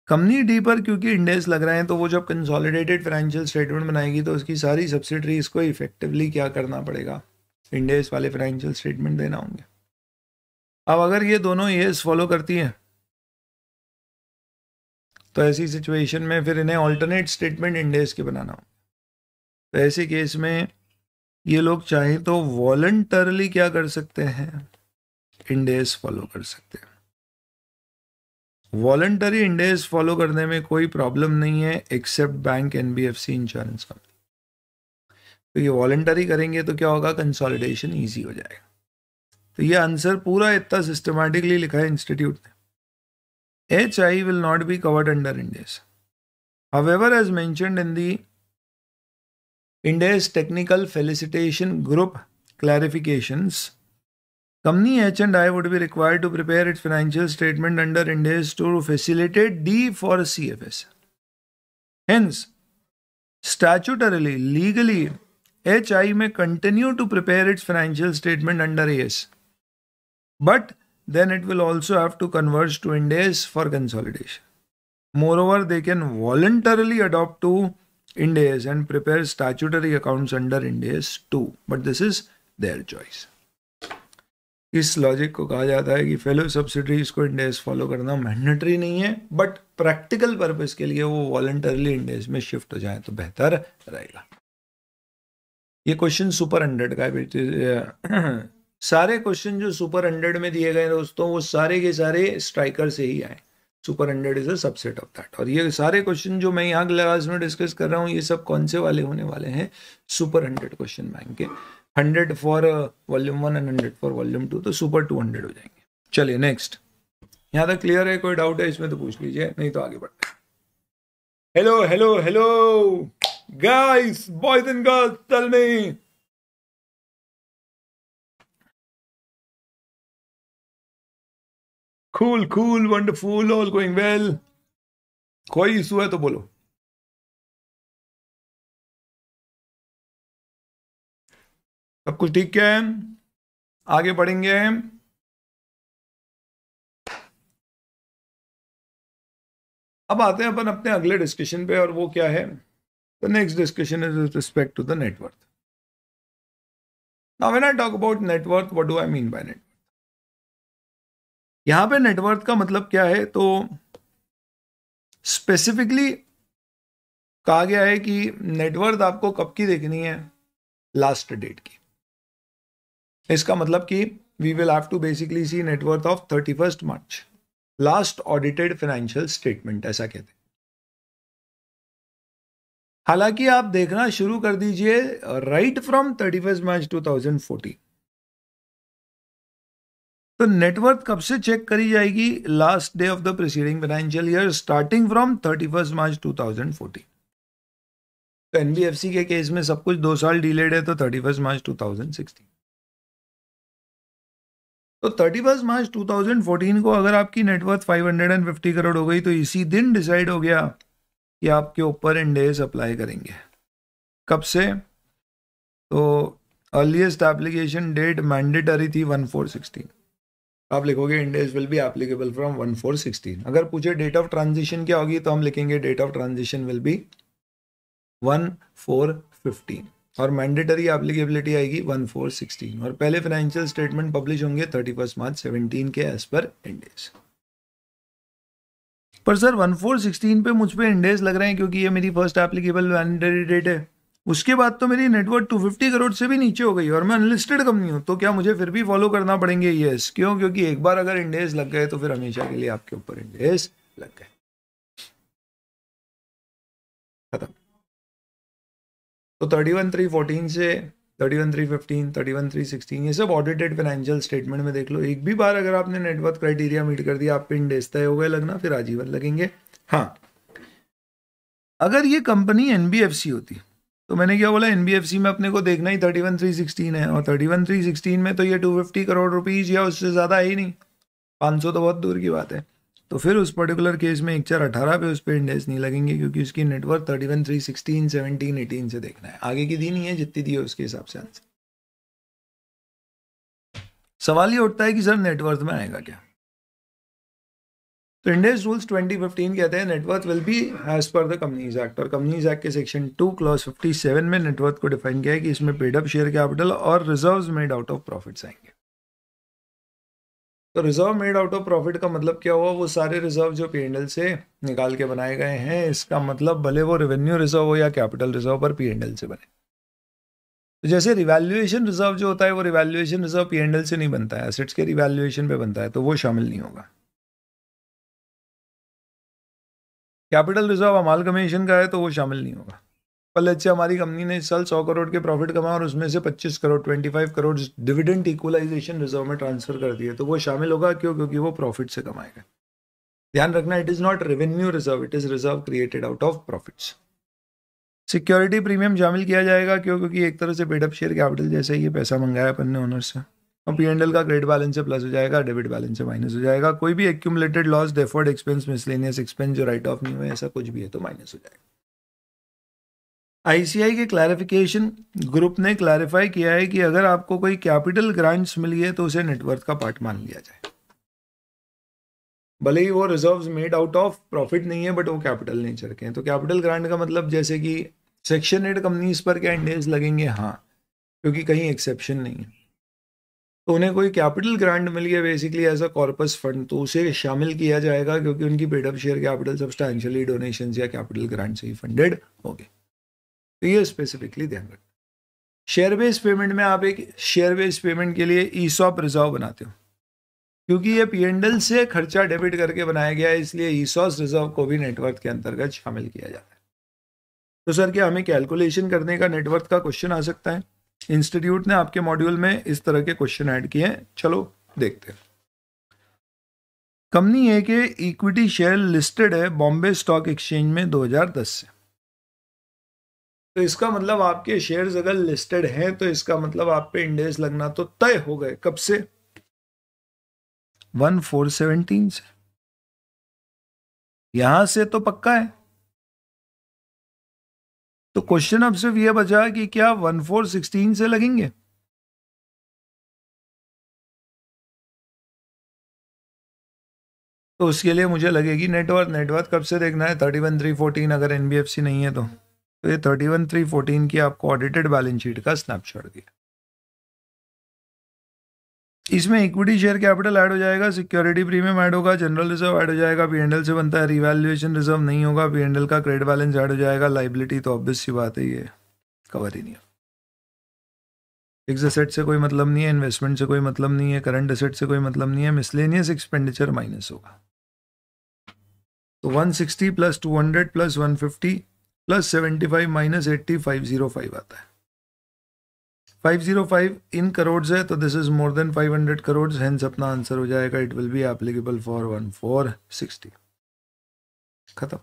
कंपनी डी पर क्योंकि इंडेक्स लग रहे हैं तो वो जब कंसोलिडेटेड फाइनेंशियल स्टेटमेंट बनाएगी तो उसकी सारी सब्सिडरी इसको इफेक्टिवली क्या करना पड़ेगा इंडेक्स वाले फाइनेंशियल स्टेटमेंट देना होंगे अब अगर ये दोनों ये फॉलो करती हैं तो ऐसी सिचुएशन में फिर इन्हें ऑल्टरनेट स्टेटमेंट इंडेक्स के बनाना होंगे तो ऐसे केस में ये लोग चाहें तो वॉल्टरली क्या कर सकते हैं इंडेक्स फॉलो कर सकते हैं वॉलंटरी इंडेस फॉलो करने में कोई प्रॉब्लम नहीं है except bank N B F C insurance company तो ये वॉलंटरी करेंगे तो क्या होगा कंसोलिडेशन ईजी हो जाएगा तो ये आंसर पूरा इतना सिस्टमेटिकली लिखा है इंस्टीट्यूट ने H I will not be covered under Ind AS however as मैं in the indes technical facilitation group clarifications Company H&I would be required to prepare its financial statement under Ind AS to facilitate D for a CFS. Hence, statutorily, legally, HI may continue to prepare its financial statement under AS. But then it will also have to converge to Ind AS for consolidation. Moreover, they can voluntarily adopt to Ind AS and prepare statutory accounts under Ind AS too. But this is their choice. इस logic को कहा जाता है कि fellow subsidy को इंडेस follow करना mandatory नहीं है बट प्रैक्टिकल पर्पज के लिए वो वॉलंटरली इंडेस में शिफ्ट हो जाए तो बेहतर रहेगा ये क्वेश्चन सुपर हंड्रेड का है *clears throat* सारे क्वेश्चन जो सुपर हंड्रेड में दिए गए दोस्तों वो सारे के सारे स्ट्राइकर से ही आए super hundred is a subset of that और ये सारे क्वेश्चन जो मैं यहाँ क्लास में डिस्कस कर रहा हूँ ये सब कौन से वाले होने वाले हैं सुपर हंड्रेड क्वेश्चन बैंक के hundred for volume one and hundred for volume two तो सुपर टू हंड्रेड हो जाएंगे चलिए नेक्स्ट यहाँ तक क्लियर है कोई डाउट है इसमें तो पूछ लीजिए नहीं तो आगे बढ़ते hello hello hello guys boys and girls tell me cool cool wonderful all going well कोई इशू है तो बोलो सब कुछ ठीक है आगे बढ़ेंगे अब आते हैं अपन अपने अगले डिस्कशन पे और वो क्या है the next discussion is with respect to the net worth now when I talk about net worth what do I mean by net worth यहां पे नेटवर्थ का मतलब क्या है तो स्पेसिफिकली कहा गया है कि नेटवर्थ आपको कब की देखनी है लास्ट डेट की इसका मतलब कि we will have to basically see net worth of thirty first March last audited financial statement ऐसा कहते हैं हालांकि आप देखना शुरू कर दीजिए right from thirty first March two thousand fourteen तो नेटवर्थ कब से चेक करी जाएगी last day of the preceding financial year starting from thirty first March two thousand fourteen तो एनबीएफसी के केस में सब कुछ दो साल डिलेड है तो thirty first March two thousand sixteen तो थर्टी फर्स्ट मार्च 2014 को अगर आपकी नेटवर्थ 550 करोड़ हो गई तो इसी दिन डिसाइड हो गया कि आपके ऊपर इंडेज अप्लाई करेंगे कब से तो अर्लीस्ट एप्लीकेशन डेट मैंडेटरी थी वन फोर सिक्सटीन आप लिखोगे Ind AS will be applicable from one four sixteen अगर पूछे डेट ऑफ ट्रांजिशन क्या होगी तो हम लिखेंगे date of transition will be one four fifteen और मैंडेटरी एप्लीकेबिलिटी आएगी वन फोर सिक्सटीन और पहले फाइनेंशियल स्टेटमेंट पब्लिश होंगे थर्टी फर्स्ट मार्च सेवनटीन के एज पर इंडेज पर सर वन फोर सिक्सटीन पे मुझ पर इंडेज लग रहे हैं क्योंकि ये मेरी फर्स्ट एप्लीकेबल मैंडेटरी डेट है उसके बाद तो मेरी नेटवर्क टू फिफ्टी करोड़ से भी नीचे हो गई और मैं अनलिस्टेड कंपनी हूँ तो क्या मुझे फिर भी फॉलो करना पड़ेंगे येस क्यों क्योंकि एक बार अगर इंडेज लग गए तो फिर हमेशा के लिए आपके ऊपर इंडेज लग गए खत्म तो थर्टी वन थ्री फोर्टीन से thirty one three fifteen thirty one three sixteen ये सब ऑडिटेड फाइनेंशियल स्टेटमेंट में देख लो एक भी बार अगर आपने नेटवर्क क्राइटेरिया मीट कर दिया आप पिन डेज तय हो गए लगना फिर आजीवन लगेंगे हाँ अगर ये कंपनी एन होती तो मैंने क्या बोला एन में अपने को देखना ही थर्टी वन थ्री सिक्सटीन है और थर्टी वन थ्री सिक्सटीन में तो ये टू फिफ्टी करोड़ रुपीज़ या उससे ज़्यादा है ही नहीं पाँच सौ तो बहुत दूर की बात है तो फिर उस पर्टिकुलर केस में एक चार अठारह पे उस पर इंडेक्स नहीं लगेंगे क्योंकि उसकी network thirty one three sixteen seventeen eighteen से देखना है आगे की दी नहीं है जितनी दी है उसके हिसाब से आंसर सवाल ये उठता है कि सर नेटवर्थ में आएगा क्या तो इंडेस रूल्स 2015 कहते हैं net worth will be as per the companies act और कंपनीज एक्ट के सेक्शन टू क्लॉज 57 में नेटवर्थ को डिफाइन किया है कि इसमें पेडअप शेयर कैपिटल और reserve made out of profits आएंगे तो reserve made out of profit का मतलब क्या हुआ वो सारे रिजर्व जो पी से निकाल के बनाए गए हैं इसका मतलब भले वो रेवेन्यू रिजर्व हो या कैपिटल रिजर्व पर पी से बने तो जैसे रिवैल्यूएशन रिजर्व जो होता है वो रिवैल्यूएशन रिजर्व पी से नहीं बनता है एसेट्स के रिवैल्यूएशन पे बनता है तो वो शामिल नहीं होगा कैपिटल रिजर्व अमाल कमीशन का है तो वो शामिल नहीं होगा पहले से हमारी कंपनी ने इस साल सौ करोड़ के प्रॉफिट कमाया और उसमें से पच्चीस करोड़ twenty five crore dividend equalization reserve में ट्रांसफर कर दिए तो वो शामिल होगा क्यों क्योंकि वो प्रॉफिट से कमाएगा ध्यान रखना it is not revenue reserve it is reserve created out of profits security premium शामिल किया जाएगा क्यों क्योंकि एक तरह से पेडअप शेयर कैपिटल जैसे ये पैसा मंगाया अपन ने ओनर से और पी एंडल का क्रेडिट बैलेंस से प्लस हो जाएगा डेबिट बैलेंस से माइनस हो जाएगा कोई भी accumulated loss deferred expense miscellaneous expense जो राइट ऑफ नहीं हुआ ऐसा कुछ भी है तो माइनस हो जाएगा आईसीआई के क्लैरिफिकेशन ग्रुप ने क्लैरिफाई किया है कि अगर आपको कोई कैपिटल ग्रांट्स मिली है तो उसे नेटवर्थ का पार्ट मान लिया जाए भले ही वो reserves made out of profit नहीं है बट वो कैपिटल नेचर के हैं तो कैपिटल ग्रांट का मतलब जैसे कि सेक्शन एड कंपनीज पर क्या इंडेज लगेंगे हाँ क्योंकि कहीं एक्सेप्शन नहीं है तो उन्हें कोई कैपिटल ग्रांट मिल गया basically as a corpus fund तो उसे शामिल किया जाएगा क्योंकि उनकी paid up share capital substantially donation या कैपिटल ग्रांट से ही फंडेड हो गए तो ये स्पेसिफिकली ध्यान रखना शेयर बेस्ड पेमेंट में आप एक शेयर बेस्ड पेमेंट के लिए ई सॉप रिजर्व बनाते हो क्योंकि ये एंडल से खर्चा डेबिट करके बनाया गया है इसलिए ई सॉस रिजर्व को भी नेटवर्क के अंतर्गत शामिल किया जाता है तो सर क्या हमें कैलकुलेशन करने का नेटवर्क का क्वेश्चन आ सकता है इंस्टीट्यूट ने आपके मॉड्यूल में इस तरह के क्वेश्चन ऐड किए हैं चलो देखते हैं कंपनी ए के इक्विटी शेयर लिस्टेड है बॉम्बे स्टॉक एक्सचेंज में 2010 से तो इसका मतलब आपके शेयर्स अगर लिस्टेड हैं तो इसका मतलब आप पे इंडेक्स लगना तो तय हो गए कब से वन फोर सेवनटीन से यहां से तो पक्का है तो क्वेश्चन अब सिर्फ यह बचा कि क्या वन फोर सिक्सटीन से लगेंगे तो उसके लिए मुझे लगेगी नेटवर्क नेटवर्क कब से देखना है थर्टी वन थ्री फोर्टीन अगर एनबीएफसी नहीं है तो तो ये थर्टी वन थ्री फोर्टीन की आपको ऑडिटेड बैलेंस शीट का स्नैपशॉट दिया इसमें इक्विटी शेयर कैपिटल ऐड हो जाएगा सिक्योरिटी प्रीमियम ऐड होगा जनरल रिजर्व ऐड हो जाएगा एंडल से बनता है रिवैल्यूएशन रिजर्व नहीं होगा पीएनएल का क्रेडिट बैलेंस ऐड हो जाएगा लाइबिलिटी तो ऑब्वियस सी बात है ये कवर ही नहीं फिक्स असेट से कोई मतलब नहीं है इन्वेस्टमेंट से कोई मतलब नहीं है करंट असेट से कोई मतलब नहीं है मिसलेनियस एक्सपेंडिचर माइनस होगा तो 160 plus 200 plus fifty plus seventy five minus eighty five zero five आता है five zero five in crore है तो this is more than five hundred crore hence अपना आंसर हो जाएगा it will be applicable for one four sixty खत्म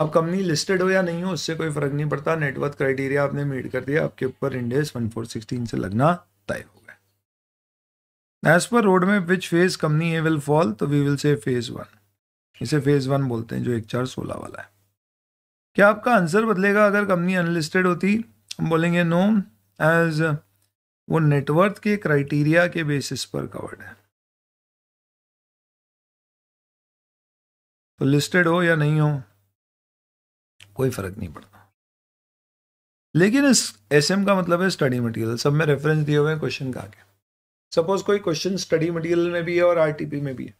अब कंपनी लिस्टेड हो या नहीं हो उससे कोई फर्क नहीं पड़ता नेटवर्क क्राइटेरिया आपने मीट कर दिया आपके ऊपर इंडेस वन फोर सिक्सटीन से लगना तय हो गया एज पर रोड में which phase company A will fall तो we will say phase one इसे फेज वन बोलते हैं जो एक चार सोलह वाला है क्या आपका आंसर बदलेगा अगर कंपनी अनलिस्टेड होती हम बोलेंगे नो एज वो नेटवर्थ के क्राइटेरिया के बेसिस पर कवर्ड है तो लिस्टेड हो या नहीं हो कोई फर्क नहीं पड़ता लेकिन इस एस का मतलब है स्टडी मटेरियल सब में रेफरेंस दिए हुए हैं क्वेश्चन का आगे सपोज कोई क्वेश्चन स्टडी मटेरियल में भी है और आरटीपी में भी है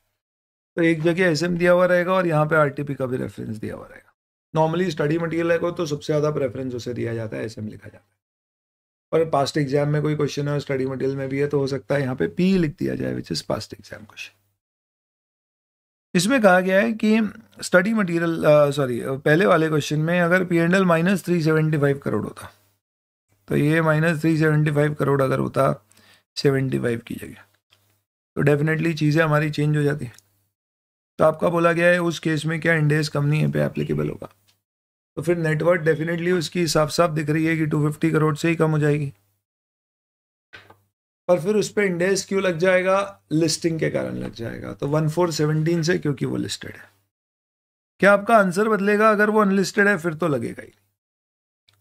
तो एक जगह एस दिया हुआ रहेगा और यहाँ पे आरटीपी का भी रेफरेंस दिया हुआ रहेगा नॉर्मली स्टडी मटेरियल को तो सबसे ज़्यादा प्रेफरेंस उसे दिया जाता है ऐसे में लिखा जाता है पर पास्ट एग्जाम में कोई क्वेश्चन है स्टडी मटेरियल में भी है तो हो सकता है यहाँ पे पी लिख दिया जाए which is past exam question इसमें कहा गया है कि स्टडी मटेरियल सॉरी पहले वाले क्वेश्चन में अगर P and L minus three seventy five crore होता तो ये minus three seventy five crore अगर होता सेवेंटी फाइव की जगह तो डेफिनेटली चीज़ें हमारी चेंज हो जाती तो आपका बोला गया है उस केस में क्या इंडेस कंपनी पे एप्लीकेबल होगा तो फिर नेटवर्क डेफिनेटली उसकी साफ साफ दिख रही है कि टू फिफ्टी करोड़ से ही कम हो जाएगी पर फिर उस पर इंडेस क्यों लग जाएगा लिस्टिंग के कारण लग जाएगा तो वन फोर सेवनटीन से क्योंकि वो लिस्टेड है क्या आपका आंसर बदलेगा अगर वो अनलिस्टेड है फिर तो लगेगा ही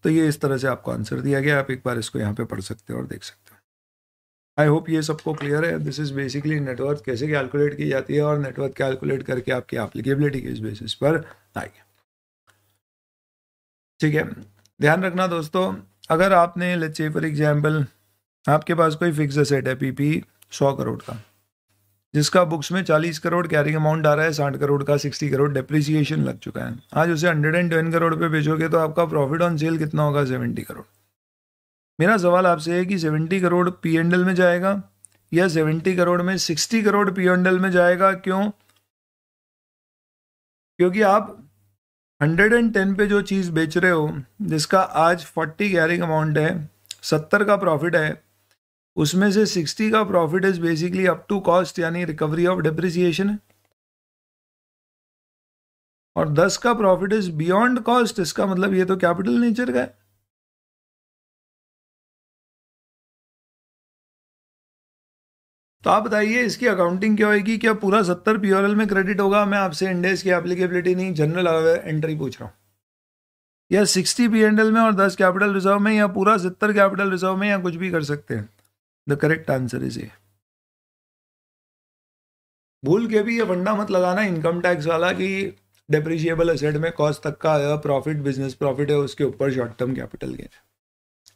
तो ये इस तरह से आपको आंसर दिया गया आप एक बार इसको यहाँ पे पढ़ सकते हो और देख सकते हो आई होप ये सबको क्लियर है दिस इज बेसिकली नेटवर्क कैसे कैलकुलेट की जाती है और नेटवर्क कैलकुलेट करके आपकी एप्लीकेबिलिटी के इस बेसिस पर आएगी ठीक है ध्यान रखना दोस्तों अगर आपने लच्चे फॉर एग्जाम्पल आपके पास कोई फिक्स असेट है पीपी सौ करोड़ का जिसका बुक्स में चालीस करोड़ कैरिंग अमाउंट आ रहा है साठ करोड़ का सिक्सटी करोड़ डेप्रिसिएशन लग चुका है आज उसे हंड्रेड एंड टेन करोड़ पे बेचोगे तो आपका प्रॉफिट ऑन सेल कितना होगा सेवेंटी करोड़ मेरा सवाल आपसे है कि सेवेंटी करोड़ पी एंडल में जाएगा या सेवेंटी करोड़ में सिक्सटी करोड़ पी एंडल में जाएगा क्यों क्योंकि आप हंड्रेड एंड टेन पे जो चीज़ बेच रहे हो जिसका आज फोर्टी कैरिंग अमाउंट है सत्तर का प्रॉफिट है उसमें से सिक्सटी का profit is basically up to cost यानी रिकवरी ऑफ डिप्रिसिएशन है और दस का प्रॉफिट इज बियॉन्ड कॉस्ट इसका मतलब ये तो कैपिटल नेचर का है तो आप बताइए इसकी अकाउंटिंग क्या होगी क्या पूरा सत्तर पी में क्रेडिट होगा मैं आपसे इंडेस की एप्लीकेबिलिटी नहीं जनरल एंट्री पूछ रहा हूँ या सिक्सटी पी एंडल में और दस कैपिटल रिजर्व में या पूरा सत्तर कैपिटल रिजर्व में या कुछ भी कर सकते हैं द करेक्ट आंसर इज ये भूल के भी ये फंडा मत लगाना इनकम टैक्स वाला कि डिप्रिशिएबल असेट में कॉस्ट तक का प्रॉफिट बिजनेस प्रॉफिट है उसके ऊपर short term capital gain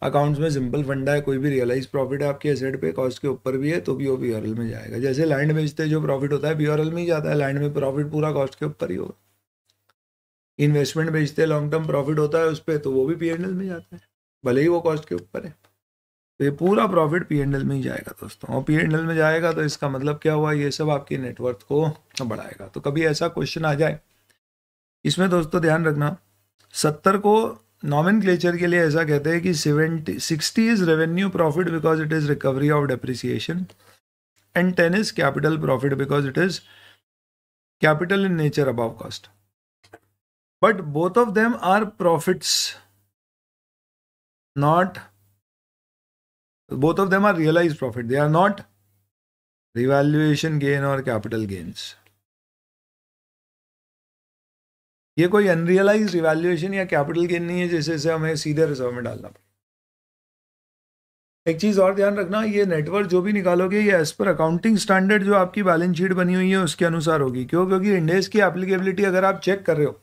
accounts में सिंपल फंडा है कोई भी रियलाइज प्रॉफिट है आपके एसेट पे कॉस्ट के ऊपर भी है तो भी वो पी में जाएगा जैसे लैंड बेचते जो प्रॉफिट होता है पी में ही जाता है लैंड में प्रॉफिट पूरा कॉस्ट के ऊपर ही होगा इन्वेस्टमेंट बेचते हैं लॉन्ग टर्म प्रॉफिट होता है उस पर तो वो भी पी में जाता है भले ही वो कॉस्ट के ऊपर है तो ये पूरा प्रॉफिट पी एंड एल में ही जाएगा दोस्तों और पी एंड एल में जाएगा तो इसका मतलब क्या हुआ ये सब आपके नेटवर्थ को बढ़ाएगा तो कभी ऐसा क्वेश्चन आ जाए इसमें दोस्तों ध्यान रखना सत्तर को नॉमिन क्लेचर के लिए ऐसा कहते हैं कि seventy sixty is revenue profit because it is recovery of depreciation and ten is capital profit because it is capital in nature above cost but both of them are profits not both of them are realise profit they are not revaluation gain और capital gains ये कोई unrealise revaluation या capital gain नहीं है जिसे इसे हमें सीधे रिजर्व में डालना पड़े एक चीज़ और ध्यान रखना ये नेटवर्क जो भी निकालोगे ये एज पर अकाउंटिंग स्टैंडर्ड जो आपकी बैलेंस शीट बनी हुई है उसके अनुसार होगी क्यों क्योंकि इंडेस की एप्लीकेबिलिटी अगर आप चेक कर रहे हो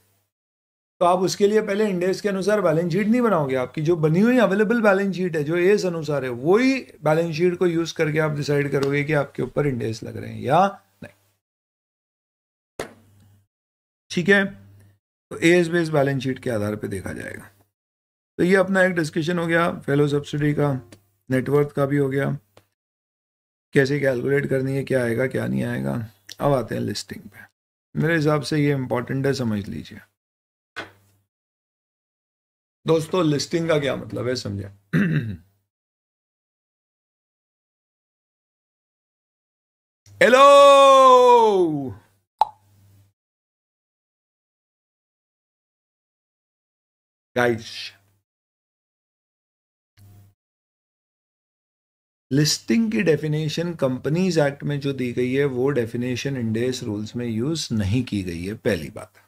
तो आप उसके लिए पहले इंडेक्स के अनुसार बैलेंस शीट नहीं बनाओगे आपकी जो बनी हुई अवेलेबल बैलेंस शीट है जो एस अनुसार है वही बैलेंस शीट को यूज करके आप डिसाइड करोगे कि आपके ऊपर इंडेक्स लग रहे हैं या नहीं ठीक है तो एज बेस बैलेंस शीट के आधार पर देखा जाएगा तो ये अपना एक डिस्कशन हो गया फेलो सब्सिडी का नेटवर्थ का भी हो गया कैसे कैलकुलेट करनी है क्या आएगा क्या नहीं आएगा अब आते हैं लिस्टिंग पे मेरे हिसाब से ये इम्पोर्टेंट है समझ लीजिए दोस्तों लिस्टिंग का क्या मतलब है समझे हेलो *clears throat* guides लिस्टिंग की डेफिनेशन कंपनीज एक्ट में जो दी गई है वो डेफिनेशन इंडेस रूल्स में यूज नहीं की गई है पहली बात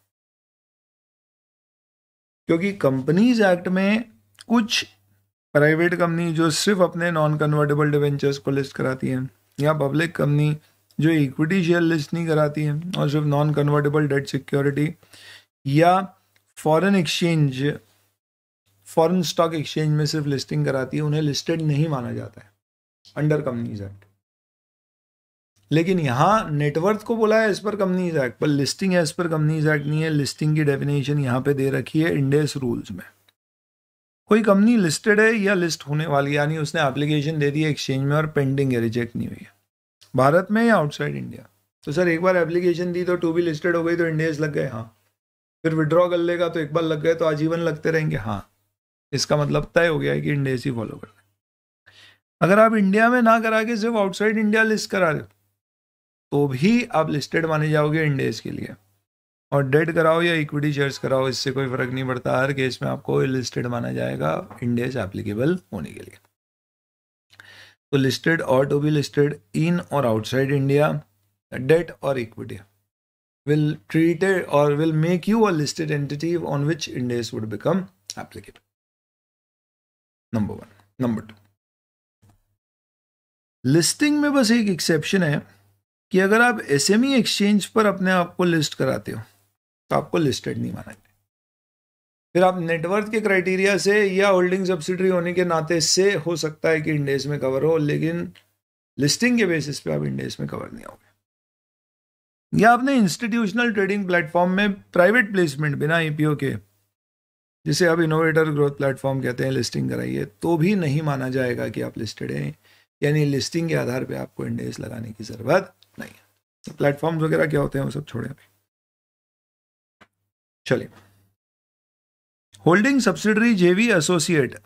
क्योंकि कंपनीज एक्ट में कुछ प्राइवेट कंपनी जो सिर्फ अपने नॉन कन्वर्टेबल डिवेंचर्स को लिस्ट कराती हैं या पब्लिक कंपनी जो इक्विटी शेयर लिस्ट नहीं कराती हैं और सिर्फ नॉन कन्वर्टेबल डेट सिक्योरिटी या foreign exchange foreign stock exchange में सिर्फ लिस्टिंग कराती है उन्हें लिस्टेड नहीं माना जाता है अंडर कंपनीज एक्ट लेकिन यहाँ नेटवर्थ को बोला है एज पर कंपनीज एक्ट पर listing as per companies act नहीं है लिस्टिंग की डेफिनेशन यहाँ पे दे रखी है इंडेस रूल्स में कोई कंपनी लिस्टेड है या लिस्ट होने वाली यानी उसने एप्लीकेशन दे दी है एक्सचेंज में और पेंडिंग है रिजेक्ट नहीं हुई है भारत में या आउटसाइड इंडिया तो सर एक बार एप्लीकेशन दी तो टू बी लिस्टेड हो गई तो इंडेज लग गए हाँ फिर विड्रॉ कर लेगा तो एक बार लग गए तो आजीवन लगते रहेंगे हाँ इसका मतलब तय हो गया है कि इंडिया ही फॉलो करना अगर आप इंडिया में ना करा के सिर्फ आउटसाइड इंडिया लिस्ट करा रहे हो तो भी आप लिस्टेड माने जाओगे इंडेज के लिए और डेट कराओ या इक्विटी शेयर्स कराओ इससे कोई फर्क नहीं पड़ता हर केस में आपको लिस्टेड माना जाएगा इंडेज एप्लीकेबल होने के लिए तो लिस्टेड और टू बी लिस्टेड इन और आउटसाइड इंडिया डेट और इक्विटी विल ट्रीटेड और will make you a listed entity on which which would become applicable number one number two listing में बस एक एक्सेप्शन है कि अगर आप एस एम ई एक्सचेंज पर अपने आप को लिस्ट कराते हो तो आपको लिस्टेड नहीं माना जाए फिर आप नेटवर्थ के क्राइटेरिया से या होल्डिंग सब्सिडरी होने के नाते से हो सकता है कि इंडेस में कवर हो लेकिन लिस्टिंग के बेसिस पे आप इंडेस में कवर नहीं होगे या आपने इंस्टीट्यूशनल ट्रेडिंग प्लेटफॉर्म में प्राइवेट प्लेसमेंट बिना ईपीओ e के जिसे आप इनोवेटर ग्रोथ प्लेटफॉर्म कहते हैं लिस्टिंग कराइए तो भी नहीं माना जाएगा कि आप लिस्टेड हैं यानी लिस्टिंग के आधार पे आपको इंडेक्स लगाने की ज़रूरत नहीं है प्लेटफॉर्म तो वगैरह क्या होते हैं वो सब छोड़ें चलिए होल्डिंग सब्सिडरी जेवी एसोसिएट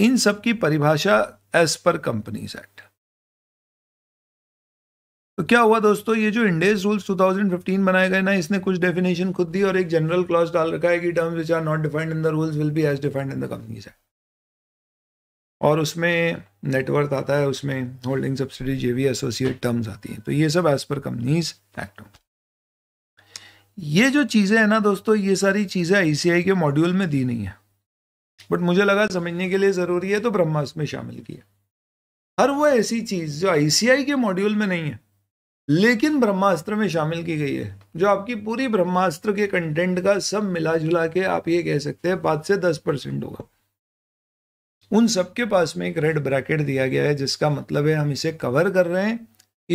इन सब की परिभाषा एज पर कंपनीज एक्ट तो क्या हुआ दोस्तों ये जो इंडेज रूल्स 2015 बनाए गए ना इसने कुछ डेफिनेशन खुद दी और एक जनरल क्लॉज डाल रखा है कि terms which are not defined in the rules will be as defined in the companies act और उसमें नेटवर्थ आता है उसमें holding subsidy JV associate terms आती हैं तो ये सब एज पर कंपनीज एक्ट ये जो चीज़ें हैं ना दोस्तों ये सारी चीज़ें आईसीआई के मॉड्यूल में दी नहीं है बट मुझे लगा समझने के लिए ज़रूरी है तो ब्रह्मा में शामिल किया हर वो ऐसी चीज़ जो आईसीआई के मॉड्यूल में नहीं है लेकिन ब्रह्मास्त्र में शामिल की गई है जो आपकी पूरी ब्रह्मास्त्र के कंटेंट का सब मिला जुला के आप ये कह सकते हैं पाँच से दस परसेंट होगा उन सबके पास में एक रेड ब्रैकेट दिया गया है जिसका मतलब है हम इसे कवर कर रहे हैं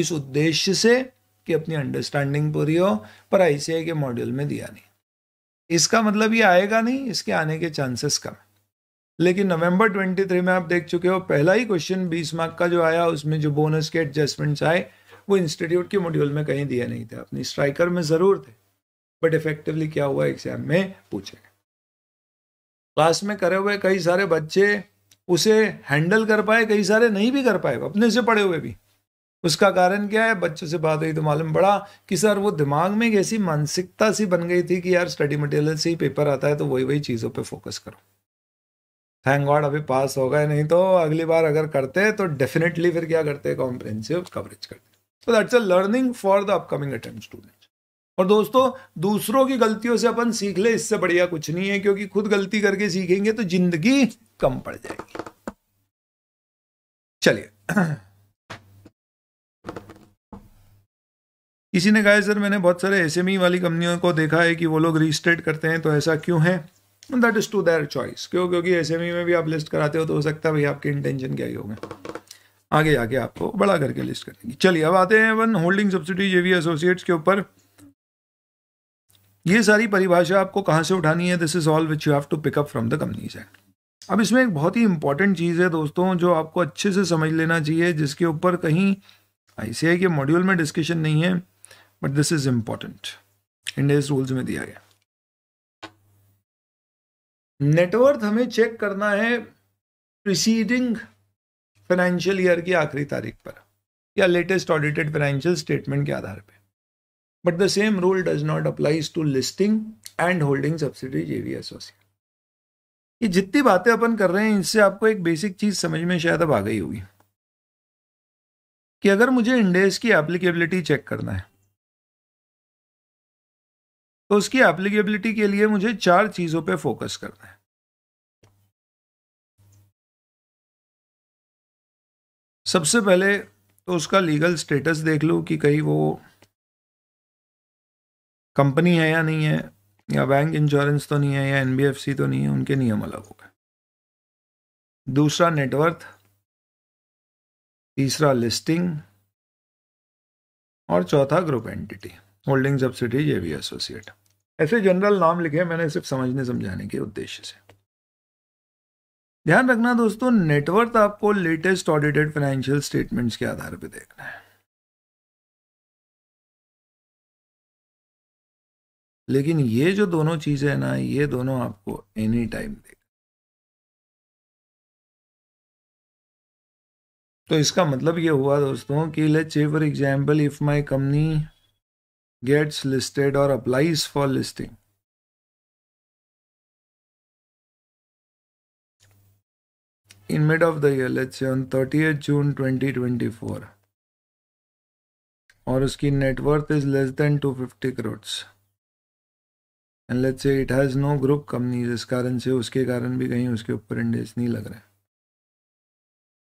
इस उद्देश्य से कि अपनी अंडरस्टैंडिंग पूरी हो पर आई के मॉड्यूल में दिया नहीं इसका मतलब ये आएगा नहीं इसके आने के चांसेस कम है लेकिन नवंबर 23 में आप देख चुके हो पहला ही क्वेश्चन 20 मार्क का जो आया उसमें जो बोनस के एडजस्टमेंट्स आए वो इंस्टीट्यूट के मॉड्यूल में कहीं दिया नहीं था अपनी स्ट्राइकर में ज़रूर थे बट इफेक्टिवली क्या हुआ एग्जाम में पूछे क्लास में करे हुए कई सारे बच्चे उसे हैंडल कर पाए कई सारे नहीं भी कर पाए अपने से पढ़े हुए भी उसका कारण क्या है बच्चों से बात हुई तो मालूम पड़ा कि सर वो दिमाग में एक ऐसी मानसिकता सी बन गई थी कि यार स्टडी मटेरियल से ही पेपर आता है तो वही वही चीज़ों पे फोकस करो थैंक गॉड अभी पास हो गए नहीं तो अगली बार अगर करते तो डेफिनेटली फिर क्या करते कॉम्प्रेंसिव कवरेज करते so that's a learning for the upcoming attempt student और दोस्तों दूसरों की गलतियों से अपन सीख ले इससे बढ़िया कुछ नहीं है क्योंकि खुद गलती करके सीखेंगे तो जिंदगी कम पड़ जाएगी चलिए किसी ने कहा सर मैंने बहुत सारे एस e वाली कंपनियों को देखा है कि वो लोग रजिस्ट्रेट करते हैं तो ऐसा क्यों है that is to their choice क्यों क्योंकि एस e में भी आप लिस्ट कराते हो तो हो सकता है भाई आपके इंटेंशन क्या ही होंगे आगे जाके आपको बड़ा करके लिस्ट करेंगे चलिए अब आते हैं one holding subsidy JV associates के ऊपर ये सारी परिभाषा आपको कहाँ से उठानी है this is all which you have to pick up from the companies act अब इसमें एक बहुत ही इंपॉर्टेंट चीज़ है दोस्तों जो आपको अच्छे से समझ लेना चाहिए जिसके ऊपर कहीं है के मॉड्यूल में डिस्कशन नहीं है but this is important Ind AS rules में दिया गया नेटवर्थ हमें चेक करना है प्रिसीडिंग फाइनेंशियल ईयर की आखिरी तारीख पर या लेटेस्ट ऑडिटेड फाइनेंशियल स्टेटमेंट के आधार पर but the same rule does not applies to listing and holding subsidy JV associate ये जितनी बातें अपन कर रहे हैं इससे आपको एक बेसिक चीज समझ में शायद अब आ गई होगी कि अगर मुझे इंडेस की एप्लीकेबिलिटी चेक करना है तो उसकी एप्लीकेबिलिटी के लिए मुझे चार चीज़ों पे फोकस करना है सबसे पहले तो उसका लीगल स्टेटस देख लो कि कहीं वो कंपनी है या नहीं है या बैंक इंश्योरेंस तो नहीं है या एनबीएफसी तो नहीं है उनके नियम अलग हो गए दूसरा नेटवर्थ तीसरा लिस्टिंग और चौथा ग्रुप एंटिटी होल्डिंग सब्सिडी भी एसोसिएट ऐसे जनरल नाम लिखे मैंने सिर्फ समझने समझाने के उद्देश्य से ध्यान रखना दोस्तों नेटवर्थ आपको लेटेस्ट ऑडिटेड फाइनेंशियल स्टेटमेंट्स के आधार पर देखना है लेकिन ये जो दोनों चीजें हैं ना ये दोनों आपको एनी टाइम देख तो इसका मतलब ये हुआ दोस्तों कि let's say for example if my company gets listed और applies for listing in mid of the year let's say on 30th June 2024 और उसकी net worth is less than 250 crores and let's say it has no group companies इस कारण से उसके कारण भी कहीं उसके ऊपर इंडेस नहीं लग रहे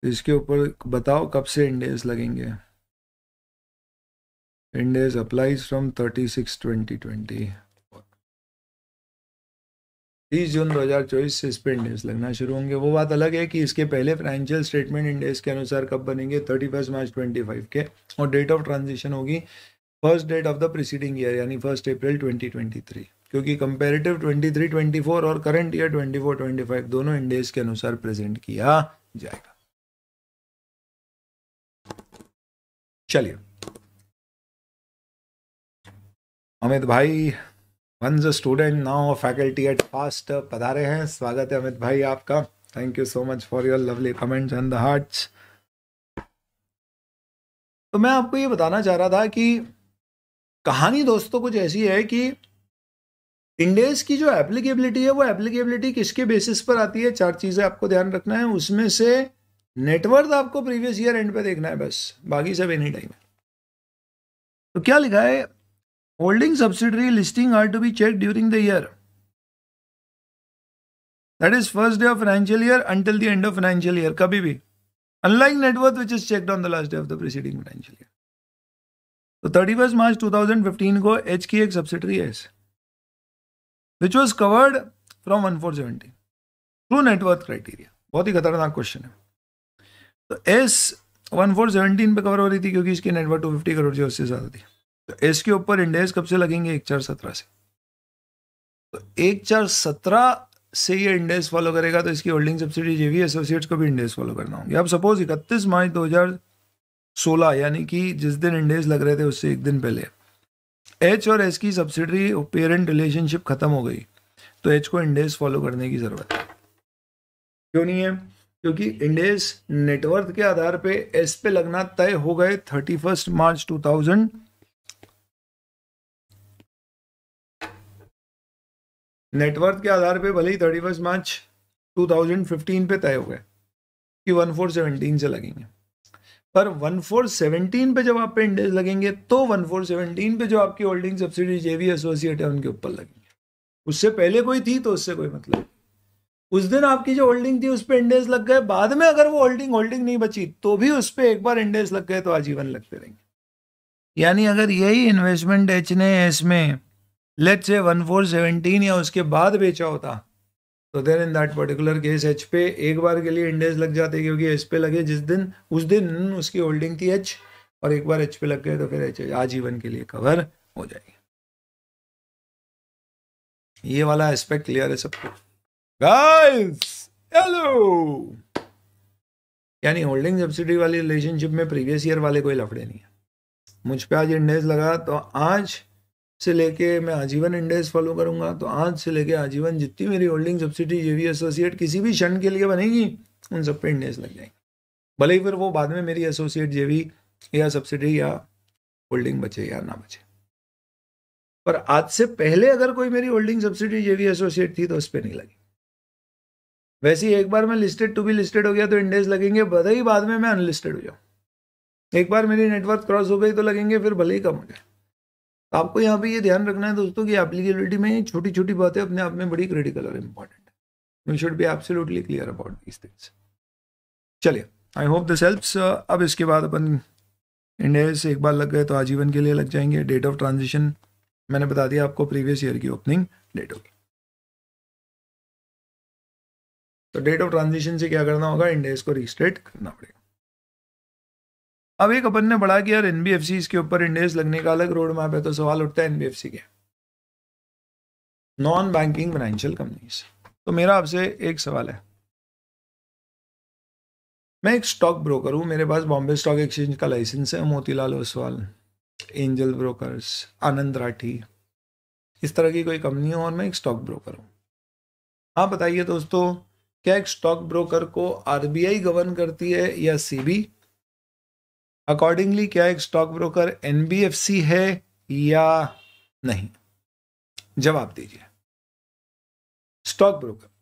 तो इसके ऊपर बताओ कब से इंडेस लगेंगे Ind AS applies from thirty six twenty twenty तीस जून 2024 से स्प्रिंट डेज लगना शुरू होंगे वो बात अलग है कि इसके पहले फाइनेंशियल स्टेटमेंट इंडेक्स के अनुसार कब बनेंगे 31 मार्च 25 के और डेट ऑफ ट्रांजिशन होगी first date of the preceding year यानी फर्स्ट अप्रैल 2023 क्योंकि कंपेरेटिव 23 24 और करंट ईयर 24 25 दोनों इंडेक्स के अनुसार प्रेजेंट किया जाएगा चलिए अमित भाई once student now faculty at fast पधारे हैं स्वागत है अमित भाई आपका thank you so much for your lovely comments and the hearts तो मैं आपको ये बताना चाह रहा था कि कहानी दोस्तों कुछ ऐसी है कि इंडेस की जो एप्लीकेबिलिटी है वो एप्लीकेबिलिटी किसके बेसिस पर आती है चार चीज़ें आपको ध्यान रखना है उसमें से नेटवर्क आपको प्रीवियस ईयर एंड पे देखना है बस बाकी सब एनी टाइम है तो क्या लिखा है Holding subsidiary listing are to be checked during the year. That is first day of financial year until the end of financial year. Kabhi bhi. Unlike net worth, which is checked on the last day of the preceding financial year. तो thirty first March two thousand fifteen को H की एक subsidiary है which was covered from one four seventy through net worth criteria बहुत ही खतरनाक question है तो एस वन फोर सेवेंटीन पे कवर हो रही थी क्योंकि इसकी नेटवर्क टू फिफ्टी करोड़ जो उससे ज़्यादा थी तो इसके ऊपर इंडेक्स कब से लगेंगे एक चार सत्रह से तो एक चार सत्रह से ये इंडेक्स फॉलो करेगा तो इसकी होल्डिंग सब्सिडी जेवी एसोसिएट्स को भी इंडेक्स फॉलो करना होंगे अब सपोज इकतीस मार्च दो हजार सोलह यानी कि जिस दिन इंडेक्स लग रहे थे उससे एक दिन पहले एच और एस की सब्सिडी पेरेंट रिलेशनशिप खत्म हो गई तो एच को इंडेक्स फॉलो करने की ज़रूरत है क्यों नहीं है क्योंकि इंडेक्स नेटवर्थ के आधार पे एस पे लगना तय हो गए thirty first March two thousand net worth के आधार पे भले ही थर्टी फर्स्ट मार्च 2015 पे तय हो गए कि वन फोर सेवनटीन से लगेंगे पर वन फोर सेवनटीन पे जब आप पे इंडेज लगेंगे तो वन फोर सेवनटीन पे जो आपकी holding subsidiary J V associate है उनके ऊपर लगेंगे उससे पहले कोई थी तो उससे कोई मतलब उस दिन आपकी जो होल्डिंग थी उस पर इंडेज लग गए बाद में अगर वो होल्डिंग होल्डिंग नहीं बची तो भी उस पर एक बार इंडेज लग गए तो आजीवन लगते रहेंगे यानी अगर यही इन्वेस्टमेंट एच ने एस में let's say one four seventeen या उसके बाद बेचा होता तो then in that particular case H पे एक बार के लिए इंडेज लग जाते क्योंकि एच पे लगे जिस दिन उस दिन उसकी होल्डिंग थी एच और एक बार एच पे लग गए तो फिर एच आजीवन के लिए कवर हो जाएगी ये वाला एस्पेक्ट क्लियर है सबको गाइस हेलो यानी होल्डिंग सब्सिडी वाली रिलेशनशिप में प्रीवियस ईयर वाले कोई लफड़े नहीं है मुझ पे आज इंडेज लगा तो आज से लेके मैं आजीवन इंडेक्स फॉलो करूंगा तो आज से लेके आजीवन जितनी मेरी होल्डिंग सब्सिडी जेवी एसोसिएट किसी भी क्षण के लिए बनेगी उन सब पे इंडेक्स लग जाएंगे भले ही फिर वो बाद में मेरी एसोसिएट जेवी या सब्सिडी या होल्डिंग बचे या ना बचे पर आज से पहले अगर कोई मेरी होल्डिंग सब्सिडी जेवी एसोसिएट थी तो उस पर नहीं लगी वैसे ही एक बार मैं लिस्टेड टू बी लिस्टेड हो गया तो इंडेक्स लगेंगे भले ही बाद में मैं अनलिस्टेड हो जाऊँ एक बार मेरी नेटवर्क क्रॉस हो गई तो लगेंगे फिर भले ही कम हो जाए आपको यहाँ पे ये ध्यान रखना है दोस्तों कि एप्लीकेबिलिटी में छोटी छोटी बातें अपने आप में बड़ी क्रिटिकल और इम्पॉर्टेंट है we should be absolutely clear about this things चलिए आई होप दिस हेल्प्स अब इसके बाद अपन इंडिया से एक बार लग गए तो आजीवन के लिए लग जाएंगे डेट ऑफ ट्रांजिशन मैंने बता दिया आपको प्रीवियस ईयर की ओपनिंग डेट होगी तो डेट ऑफ ट्रांजिशन से क्या करना होगा इंडेक्स को रिस्टेट करना पड़ेगा अब एक अपन ने बढ़ा कि यार एन के ऊपर इंडेस लगने का अलग रोड मैप है तो सवाल उठता है एन के नॉन बैंकिंग फाइनेंशियल कंपनीज तो मेरा आपसे एक सवाल है मैं एक स्टॉक ब्रोकर हूँ मेरे पास बॉम्बे स्टॉक एक्सचेंज का लाइसेंस है मोतीलाल ओसवाल एंजल ब्रोकर्स आनंद राठी इस तरह की कोई कंपनी हो और मैं एक स्टॉक ब्रोकर हूँ हाँ बताइए दोस्तों क्या एक स्टॉक ब्रोकर को आरबीआई गवर्न करती है या सीबी अकॉर्डिंगली क्या एक स्टॉक ब्रोकर एनबीएफसी है या नहीं जवाब दीजिए स्टॉक ब्रोकर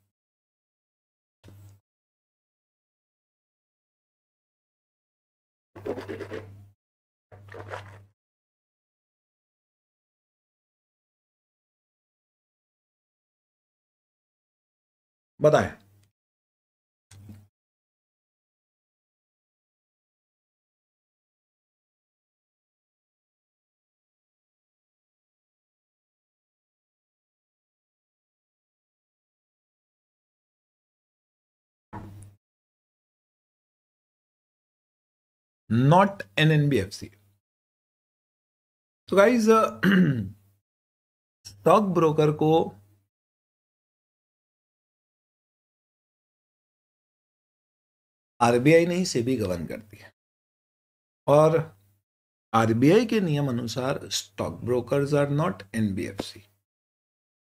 बताएं not an NBFC. तो गाइज स्टॉक ब्रोकर को आरबीआई नहीं सेबी गवर्न करती है और आरबीआई के नियम अनुसार stock brokers are not NBFC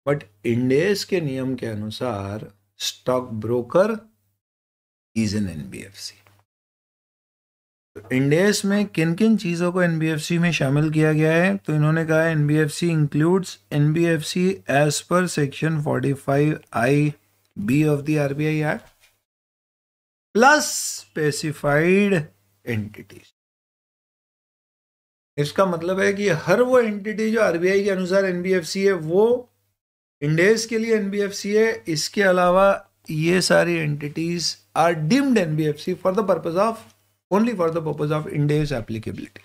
but Ind AS के नियम के अनुसार stock broker is an NBFC Ind AS में किन किन चीज़ों को एनबीएफसी में शामिल किया गया है तो इन्होंने कहा NBFC includes NBFC as per section 45 I B of the RBI act plus specified entities इसका मतलब है कि हर वो एंटिटी जो आरबीआई के अनुसार एनबीएफसी है वो इंडेस के लिए एनबीएफसी है इसके अलावा ये सारी entities are deemed NBFC for the purpose of only for the purpose of India's applicability.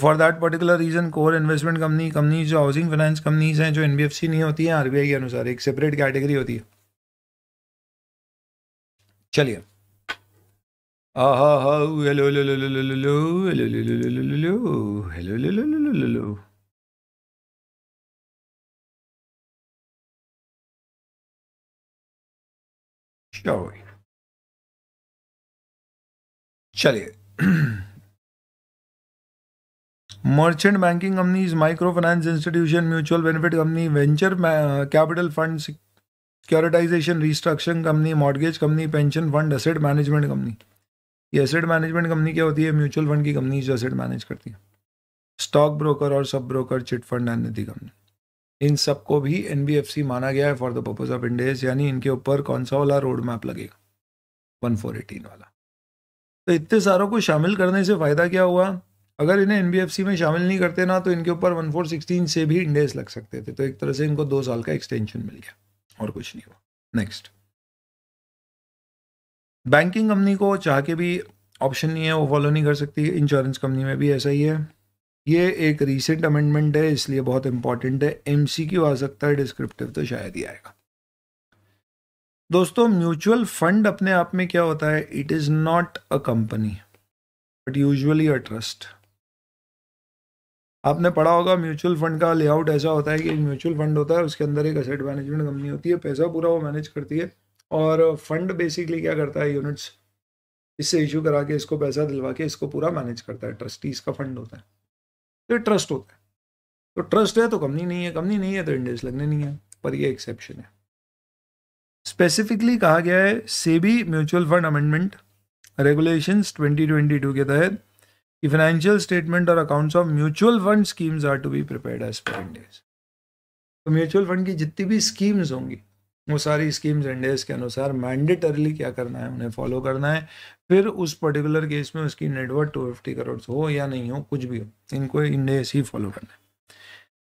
For that particular reason core investment company companies जो हाउसिंग फाइनेंस कंपनीज हैं जो एनबीएफसी नहीं होती हैं आरबीआई के अनुसार एक सेपरेट कैटेगरी होती है चलिए हेलो हेलो हेलो Shall चलिए merchant banking companies micro finance institution mutual benefit company venture capital fund securitisation reconstruction company mortgage company pension fund asset management company ये एसेट मैनेजमेंट कंपनी क्या होती है mutual fund की company जो asset manage करती है stock broker और sub broker chit fund and nidhi company इन सबको भी एन माना गया है for the purpose of Ind AS यानी इनके ऊपर कौन सा वाला रोड मैप लगेगा वन फोर एटीन वाला तो इतने सारों को शामिल करने से फ़ायदा क्या हुआ अगर इन्हें एन में शामिल नहीं करते ना तो इनके ऊपर वन फोर सिक्सटीन से भी इंडेस लग सकते थे तो एक तरह से इनको दो साल का एक्सटेंशन मिल गया और कुछ नहीं हुआ नेक्स्ट बैंकिंग कंपनी को चाह के भी ऑप्शन नहीं है वो फॉलो नहीं कर सकती इंश्योरेंस कंपनी में भी ऐसा ही है ये एक रीसेंट अमेंडमेंट है इसलिए बहुत इंपॉर्टेंट है एम सी आ सकता है डिस्क्रिप्टिव तो शायद ही आएगा दोस्तों म्यूचुअल फंड अपने आप में क्या होता है it is not a company but usually a trust आपने पढ़ा होगा म्यूचुअल फंड का लेआउट ऐसा होता है कि म्यूचुअल फंड होता है उसके अंदर एक असेट मैनेजमेंट कंपनी होती है पैसा पूरा वो मैनेज करती है और फंड बेसिकली क्या करता है यूनिट्स इससे इशू करा के इसको पैसा दिलवा के इसको पूरा मैनेज करता है ट्रस्टीज का फंड होता है तो ट्रस्ट होता है तो ट्रस्ट है तो कंपनी नहीं है कंपनी नहीं है तो इंडेक्स लगने नहीं है पर ये एक्सेप्शन है स्पेसिफिकली कहा गया है SEBI mutual fund amendment twenty 2022 के तहत कि फाइनेंशियल स्टेटमेंट और accounts of mutual fund schemes are to be prepared as पर इंडेज तो म्यूचुअल फंड की जितनी भी स्कीम्स होंगी वो सारी स्कीम्स इंडेज के अनुसार मैंडेटरली क्या करना है उन्हें फॉलो करना है फिर उस पर्टिकुलर केस में उसकी नेटवर्क टू फिफ्टी करोड़ हो या नहीं हो कुछ भी हो इनको इंडेज ही फॉलो करना है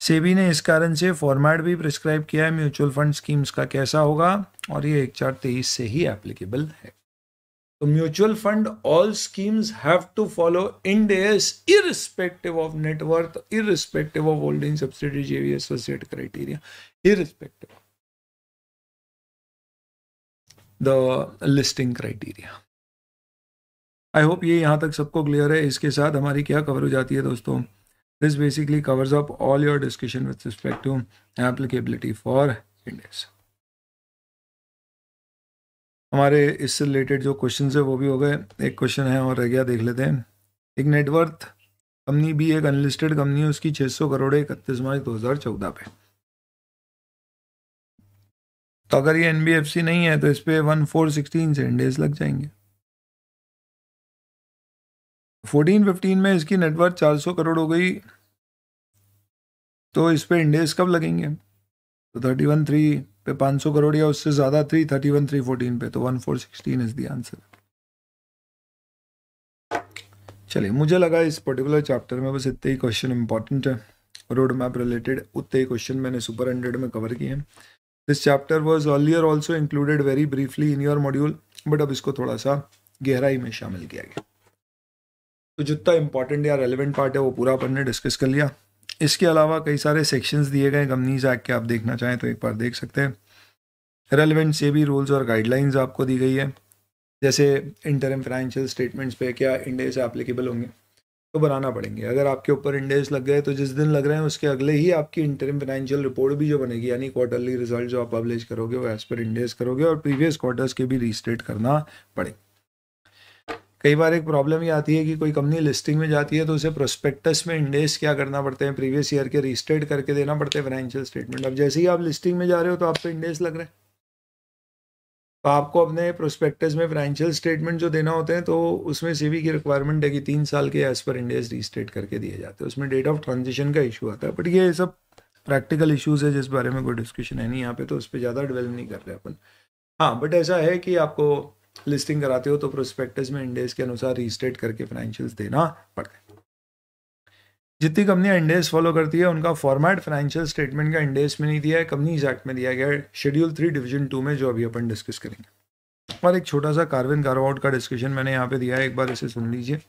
सेबी ने इस कारण से फॉर्मेट भी प्रिस्क्राइब किया है म्यूचुअल फंड स्कीम्स का कैसा होगा और ये एक चार तेईस से ही एप्लीकेबल है तो mutual fund all schemes have to follow Ind AS irrespective of net worth irrespective of holding subsidy JV associate criteria irrespective the listing criteria I hope ये यहाँ तक सबको क्लियर है इसके साथ हमारी क्या कवर हो जाती है दोस्तों This basically covers up all your discussion with respect to applicability for index. हमारे इससे रिलेटेड जो क्वेश्चन है वो भी हो गए एक क्वेश्चन है और रह गया देख लेते हैं एक नेटवर्थ कंपनी भी एक अनलिस्टेड कंपनी है उसकी 600 करोड़ इकतीस मार्च 2014 पे तो अगर ये एनबीएफसी नहीं है तो इस पे वन फोर सिक्सटीन से डेज लग जाएंगे फोर्टीन फिफ्टीन में इसकी नेटवर्थ चार सौ करोड़ हो गई तो इस पे इंडेक्स कब लगेंगे तो थर्टी वन थ्री पे पाँच सौ करोड़ या उससे ज़्यादा three thirty one three fourteen पे तो one four sixteen is the answer चलिए मुझे लगा इस पर्टिकुलर चैप्टर में बस इतने ही क्वेश्चन इंपॉर्टेंट है रोड मैप रिलेटेड उतने ही क्वेश्चन मैंने सुपर हंड्रेड में कवर किए हैं this chapter was earlier also included very briefly in your module but अब इसको थोड़ा सा गहराई में शामिल किया गया तो जितना इंपॉर्टेंट या रेलिवेंट पार्ट है वो पूरा अपन ने डिस्कस कर लिया इसके अलावा कई सारे सेक्शंस दिए गए कंपनीज एक्ट के आप देखना चाहें तो एक बार देख सकते हैं रेलिवेंट से भी रूल्स और गाइडलाइंस आपको दी गई है जैसे इंटरम फाइनेंशियल स्टेटमेंट्स पे क्या इंडेज एप्लीकेबल होंगे तो बनाना पड़ेंगे अगर आपके ऊपर इंडेज लग गए तो जिस दिन लग रहे हैं उसके अगले ही आपकी इंटरम फाइनेंशियल रिपोर्ट भी जो बनेगी यानी क्वार्टरली रिजल्ट जो आप पब्लिश करोगे वो एज पर इंडेज करोगे और प्रीवियस क्वार्टर्स के भी रीस्टेट करना पड़ेगा कई बार एक प्रॉब्लम ये आती है कि कोई कंपनी लिस्टिंग में जाती है तो उसे प्रोस्पेक्टस में इंडेस क्या करना पड़ते हैं प्रीवियस ईयर के रिस्टेट करके देना पड़ते हैं फाइनेंशियल स्टेटमेंट अब जैसे ही आप लिस्टिंग में जा रहे हो तो आप इंडेक्स इंडेस लग रहे हैं तो आपको अपने प्रोस्पेक्टस में फाइनेंशियल स्टेटमेंट जो देना होते हैं तो उसमें सीवी की रिक्वायरमेंट है कि तीन साल के एज पर इंडेस रिस्टेट करके दिए जाते हैं उसमें डेट ऑफ ट्रांजेक्शन का इशू आता है बट ये सब प्रैक्टिकल इशूज़ है जिस बारे में कोई डिस्कशन है नहीं यहाँ पे तो उस पर ज़्यादा डिवेल्प नहीं कर रहे अपन हाँ बट ऐसा है कि आपको लिस्टिंग कराते हो तो प्रोस्पेक्टस में इंडेस के अनुसार रीस्टेट करके फाइनेंशियल्स देना पड़ता है जितनी कंपनियां इंडेस फॉलो करती है उनका फॉर्मेट फाइनेंशियल स्टेटमेंट का इंडेस में नहीं दिया है कंपनी एक्ट में दिया गया है शेड्यूल थ्री डिवीजन टू में जो अभी अपन डिस्कस करेंगे और एक छोटा सा कार्बन कार्वाउट का डिस्कशन मैंने यहाँ पे दिया है एक बार इसे सुन लीजिए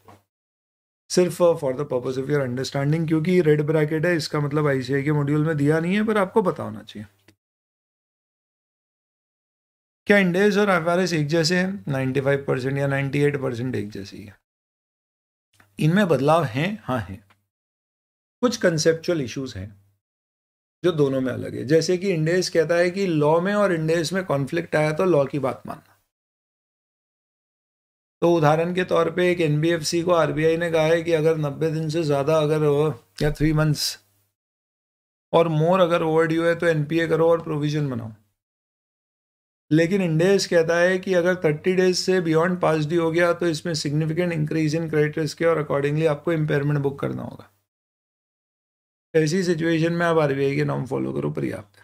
सिर्फ for the purpose of your understanding क्योंकि रेड ब्रैकेट है इसका मतलब आईसीआई के मॉड्यूल में दिया नहीं है पर आपको पता होना चाहिए क्या इंडेज और एफ आर एस एक जैसे हैं फाइव परसेंट या नाइन्टी एट परसेंट एक जैसी है इनमें बदलाव हैं हाँ हैं कुछ कंसेप्चुअल इश्यूज हैं जो दोनों में अलग है जैसे कि इंडेज कहता है कि लॉ में और इंडेज में कॉन्फ्लिक्ट आया तो लॉ की बात मानना तो उदाहरण के तौर पे एक एनबीएफसी को आरबीआई ने कहा है कि अगर 90 दिन से ज़्यादा अगर या थ्री मंथ्स और मोर अगर ओवर ड्यू है तो एनपीए करो और प्रोविजन बनाओ लेकिन इंडेस कहता है कि अगर 30 डेज से बियॉन्ड पास डी हो गया तो इसमें significant increase in credit risk है और अकॉर्डिंगली आपको इम्पेयरमेंट बुक करना होगा ऐसी सिचुएशन में आप आर के नॉम फॉलो करो पर्याप्त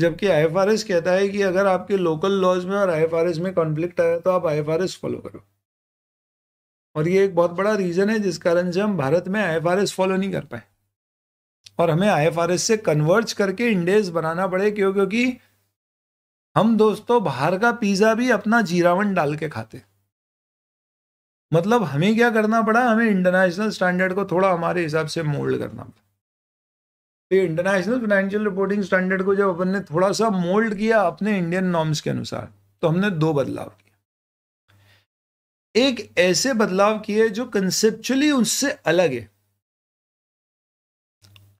जबकि आई कहता है कि अगर आपके लोकल लॉज में और आई में कॉन्फ्लिक्ट आया तो आप आई फॉलो करो और ये एक बहुत बड़ा रीज़न है जिस कारण से हम भारत में आई फॉलो नहीं कर पाए और हमें आई से कन्वर्ज करके इंडेज बनाना पड़े क्यों क्योंकि हम दोस्तों बाहर का पिज्जा भी अपना जीरावन डाल के खाते मतलब हमें क्या करना पड़ा हमें इंटरनेशनल स्टैंडर्ड को थोड़ा हमारे हिसाब से मोल्ड करना पड़ा तो ये इंटरनेशनल फाइनेंशियल रिपोर्टिंग स्टैंडर्ड को जब अपन ने थोड़ा सा मोल्ड किया अपने इंडियन नॉर्म्स के अनुसार तो हमने दो बदलाव किए एक ऐसे बदलाव किए जो कंसेप्चुअली उससे अलग है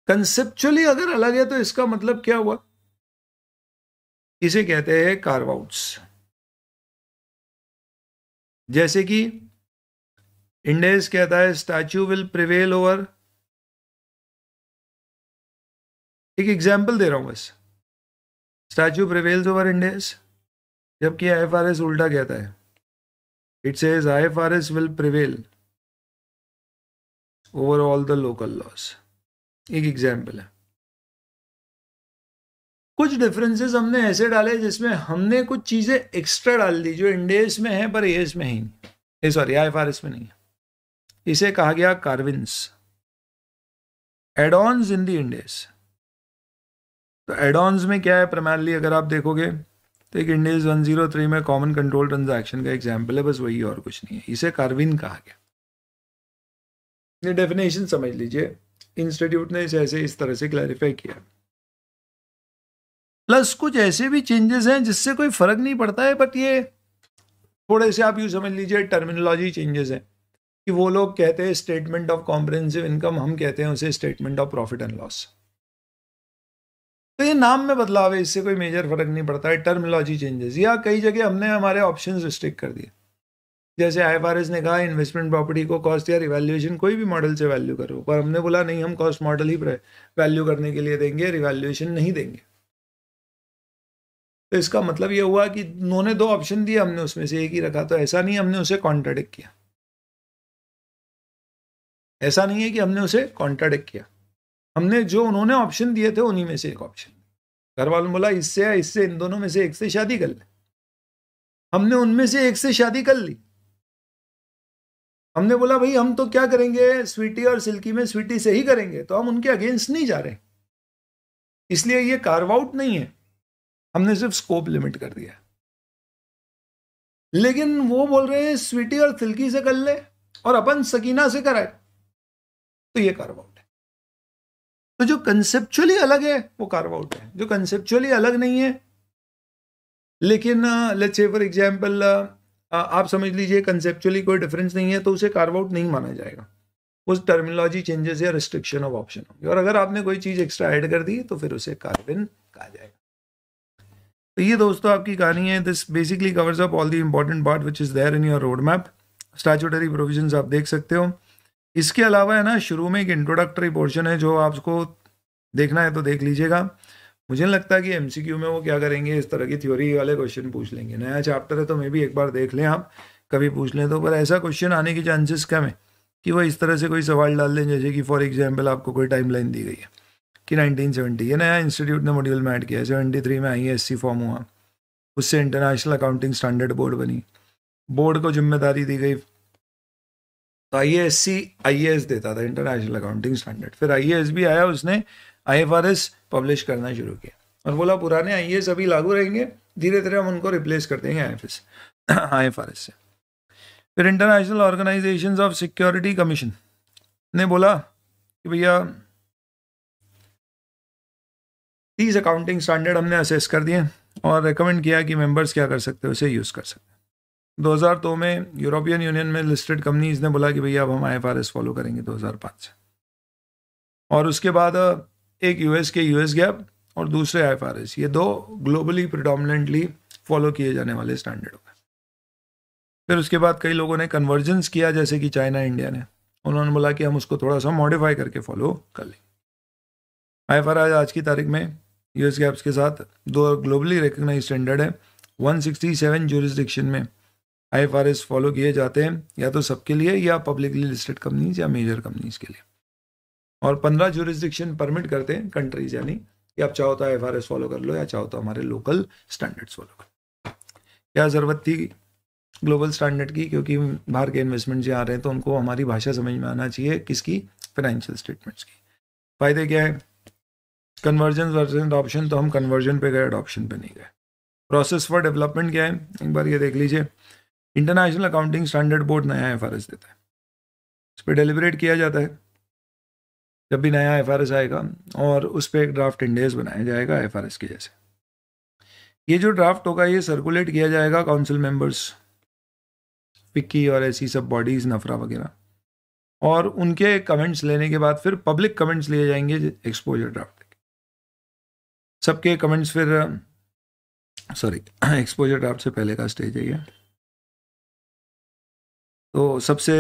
कंसेप्चुअली अगर अलग है तो इसका मतलब क्या हुआ इसे कहते हैं कार्वाउट्स जैसे कि इंडेस कहता है स्टैच्यू विल प्रिवेल ओवर एक एग्जाम्पल दे रहा हूं बस स्टैच्यू प्रिवेल्स ओवर इंडेस जबकि आईएफआरएस उल्टा कहता है it says IFRS will prevail over all the local laws एक एग्जाम्पल है कुछ डिफरेंसेस हमने ऐसे डाले जिसमें हमने कुछ चीज़ें एक्स्ट्रा डाल दी जो इंडेस में है पर एस में ही नहीं सॉरी आई एफ आर में नहीं है इसे कहा गया कार्विंस एडॉन्स इन दी इंडेस तो एडॉन्स में क्या है प्रमाणली अगर आप देखोगे तो एक इंडेज वन जीरो थ्री में कॉमन कंट्रोल ट्रांजैक्शन का एग्जाम्पल है बस वही और कुछ नहीं है इसे कार्विन कहा गया ये डेफिनेशन समझ लीजिए इंस्टीट्यूट ने इसे ऐसे इस तरह से क्लैरिफाई किया प्लस कुछ ऐसे भी चेंजेस हैं जिससे कोई फर्क नहीं पड़ता है बट ये थोड़े से आप यूँ समझ लीजिए टर्मिनोलॉजी चेंजेस हैं कि वो लोग कहते हैं स्टेटमेंट ऑफ कॉम्प्रेंसिव इनकम हम कहते हैं उसे statement of profit and loss तो ये नाम में बदलाव है इससे कोई मेजर फर्क नहीं पड़ता है टर्मिनोलॉजी चेंजेस या कई जगह हमने हमारे ऑप्शन रिस्ट्रिक्ट कर दिए जैसे आई ने कहा इन्वेस्टमेंट प्रॉपर्टी को कॉस्ट या रिवैल्यूएशन कोई भी मॉडल से वैल्यू करो पर हमने बोला नहीं हम कॉस्ट मॉडल ही वैल्यू करने के लिए देंगे रिवैल्यूएशन नहीं देंगे तो इसका मतलब ये हुआ कि उन्होंने दो ऑप्शन दिए हमने उसमें से एक ही रखा तो ऐसा नहीं हमने उसे कॉन्ट्राडिक्ट किया ऐसा नहीं है कि हमने उसे कॉन्ट्राडिक्ट किया हमने जो उन्होंने ऑप्शन दिए थे उन्हीं में से एक ऑप्शन घर वालों बोला इससे या इससे इन दोनों में से एक से शादी कर ले हमने उनमें से एक से शादी कर ली हमने बोला भाई हम तो क्या करेंगे स्वीटी और सिल्की में स्वीटी से ही करेंगे तो हम उनके अगेंस्ट नहीं जा रहे इसलिए ये कार्व आउट नहीं है हमने सिर्फ स्कोप लिमिट कर दिया लेकिन वो बोल रहे हैं स्वीटी और थिल्की से कर ले और अपन सकीना से कराए तो ये कार्व आउट है तो जो कंसेप्चुअली अलग है वो कार्व आउट है जो कंसेप्चुअली अलग नहीं है लेकिन लेट्स से फॉर एग्जाम्पल आप समझ लीजिए कंसेप्चुअली कोई डिफरेंस नहीं है तो उसे कार्व आउट नहीं माना जाएगा उस टर्मिनोलॉजी चेंजेस या रिस्ट्रिक्शन ऑफ ऑप्शन होगी और अगर आपने कोई चीज़ एक्स्ट्रा ऐड कर दी तो फिर उसे कार्विन कहा जाएगा तो ये दोस्तों आपकी कहानी है this basically covers up all the important part which is there in your road map statutory provision आप देख सकते हो इसके अलावा है ना शुरू में एक इंट्रोडक्टरी पोर्शन है जो आपको देखना है तो देख लीजिएगा मुझे नहीं लगता कि एम में वो क्या करेंगे इस तरह की थ्योरी वाले क्वेश्चन पूछ लेंगे नया चैप्टर है तो मे भी एक बार देख लें आप कभी पूछ लें तो पर ऐसा क्वेश्चन आने के चांसेस कम है कि वो इस तरह से कोई सवाल डाल दें जैसे कि फॉर एग्जाम्पल आपको कोई टाइम दी गई है कि 1970 ये नया इंस्टीट्यूट ने मॉड्यूल में ऐड किया सेवेंटी थ्री में आई एस फॉर्म हुआ उससे इंटरनेशनल अकाउंटिंग स्टैंडर्ड बोर्ड बनी बोर्ड को जिम्मेदारी दी गई तो I S C I S देता था इंटरनेशनल अकाउंटिंग स्टैंडर्ड फिर आई एस भी आया उसने I F R S publish करना शुरू किया और बोला पुराने आई एस अभी लागू रहेंगे धीरे धीरे हम उनको रिप्लेस कर देंगे I F S I F R S से फिर international organisation of security commission ने बोला कि भैया तीस अकाउंटिंग स्टैंडर्ड हमने असेस कर दिए और रिकमेंड किया कि मेंबर्स क्या कर सकते हैं उसे यूज़ कर सकते हैं 2002 तो में यूरोपियन यूनियन में लिस्टेड कंपनीज ने बोला कि भैया अब हम आई फॉलो करेंगे 2005 से और उसके बाद uh, एक यू के यू गैप और दूसरे आई ये दो ग्लोबली प्रिडामेंटली फॉलो किए जाने वाले स्टैंडर्ड फिर उसके बाद कई लोगों ने कन्वर्जेंस किया जैसे कि चाइना इंडिया ने उन्होंने बोला कि हम उसको थोड़ा सा मॉडिफाई करके फॉलो कर लेंगे आई आज की तारीख में यूएस गैप्स के साथ दो ग्लोबली रिकोगनाइज स्टैंडर्ड है 167 जुरिस्डिक्शन में आईएफआरएस फॉलो किए जाते हैं या तो सबके लिए या पब्लिकली लिस्टेड कंपनीज या मेजर कंपनीज के लिए और 15 जुरिस्डिक्शन परमिट करते हैं कंट्रीज यानी कि आप चाहो तो आई फॉलो कर लो या चाहो तो हमारे लोकल स्टैंडर्ड्स फॉलो कर क्या ज़रूरत थी ग्लोबल स्टैंडर्ड की क्योंकि बाहर के इन्वेस्टमेंट यहाँ आ रहे हैं तो उनको हमारी भाषा समझ में आना चाहिए किसकी फाइनेंशियल स्टेटमेंट्स की फ़ायदे क्या है कन्वर्जन वर्जन अडॉप्शन तो हम कन्वर्जन पे गए अडॉप्शन पे नहीं गए प्रोसेस फॉर डेवलपमेंट क्या है एक बार ये देख लीजिए इंटरनेशनल अकाउंटिंग स्टैंडर्ड बोर्ड नया एफ देता है उस पर डेलीबरेट किया जाता है जब भी नया एफ आएगा और उस पर एक ड्राफ्ट इंडेज बनाया जाएगा एफ के जैसे ये जो ड्राफ्ट होगा ये सर्कुलेट किया जाएगा काउंसिल मेंबर्स पिक्की और ऐसी सब बॉडीज़ नफरा वगैरह और उनके कमेंट्स लेने के बाद फिर पब्लिक कमेंट्स लिए जाएंगे एक्सपोजर ड्राफ्ट सबके कमेंट्स फिर सॉरी एक्सपोजर ड्राफ्ट से पहले का स्टेज है ये तो सबसे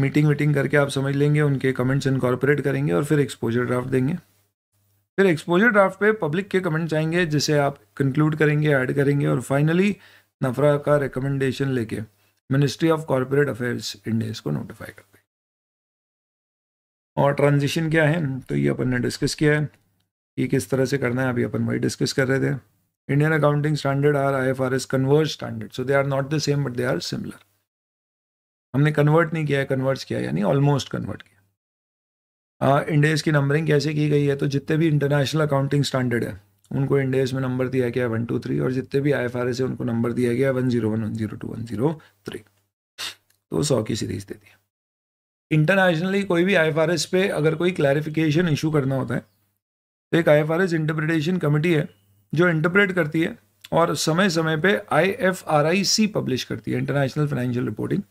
मीटिंग वीटिंग करके आप समझ लेंगे उनके कमेंट्स इनकॉर्पोरेट करेंगे और फिर एक्सपोजर ड्राफ्ट देंगे फिर एक्सपोजर ड्राफ्ट पे पब्लिक के कमेंट्स आएंगे जिसे आप कंक्लूड करेंगे ऐड करेंगे और फाइनली नफरा का रिकमेंडेशन लेके ministry of corporate affairs India इसको नोटिफाई कर देंगे और ट्रांजिशन क्या है तो ये अपन ने डिस्कस किया है कि किस तरह से करना है अभी अपन वही डिस्कस कर रहे थे Indian accounting standard are I F R S converged standard so they are not the same but they are similar हमने कन्वर्ट नहीं किया है कन्वर्ट किया यानी ऑलमोस्ट कन्वर्ट किया इंडेज हाँ, की नंबरिंग कैसे की गई है तो जितने भी इंटरनेशनल अकाउंटिंग स्टैंडर्ड है उनको इंडेज में नंबर दिया गया वन टू थ्री और जितने भी आई एफ आर एस है उनको नंबर दिया गया one zero one one zero two one zero three तो सौ की सीरीज दे दी इंटरनेशनली कोई भी आई एफ आर एस पे अगर कोई क्लैरिफिकेशन इशू करना होता है तो एक I F R S interpretation committee है जो इंटरप्रेट करती है और समय समय पे I F R I C publish करती है international financial reporting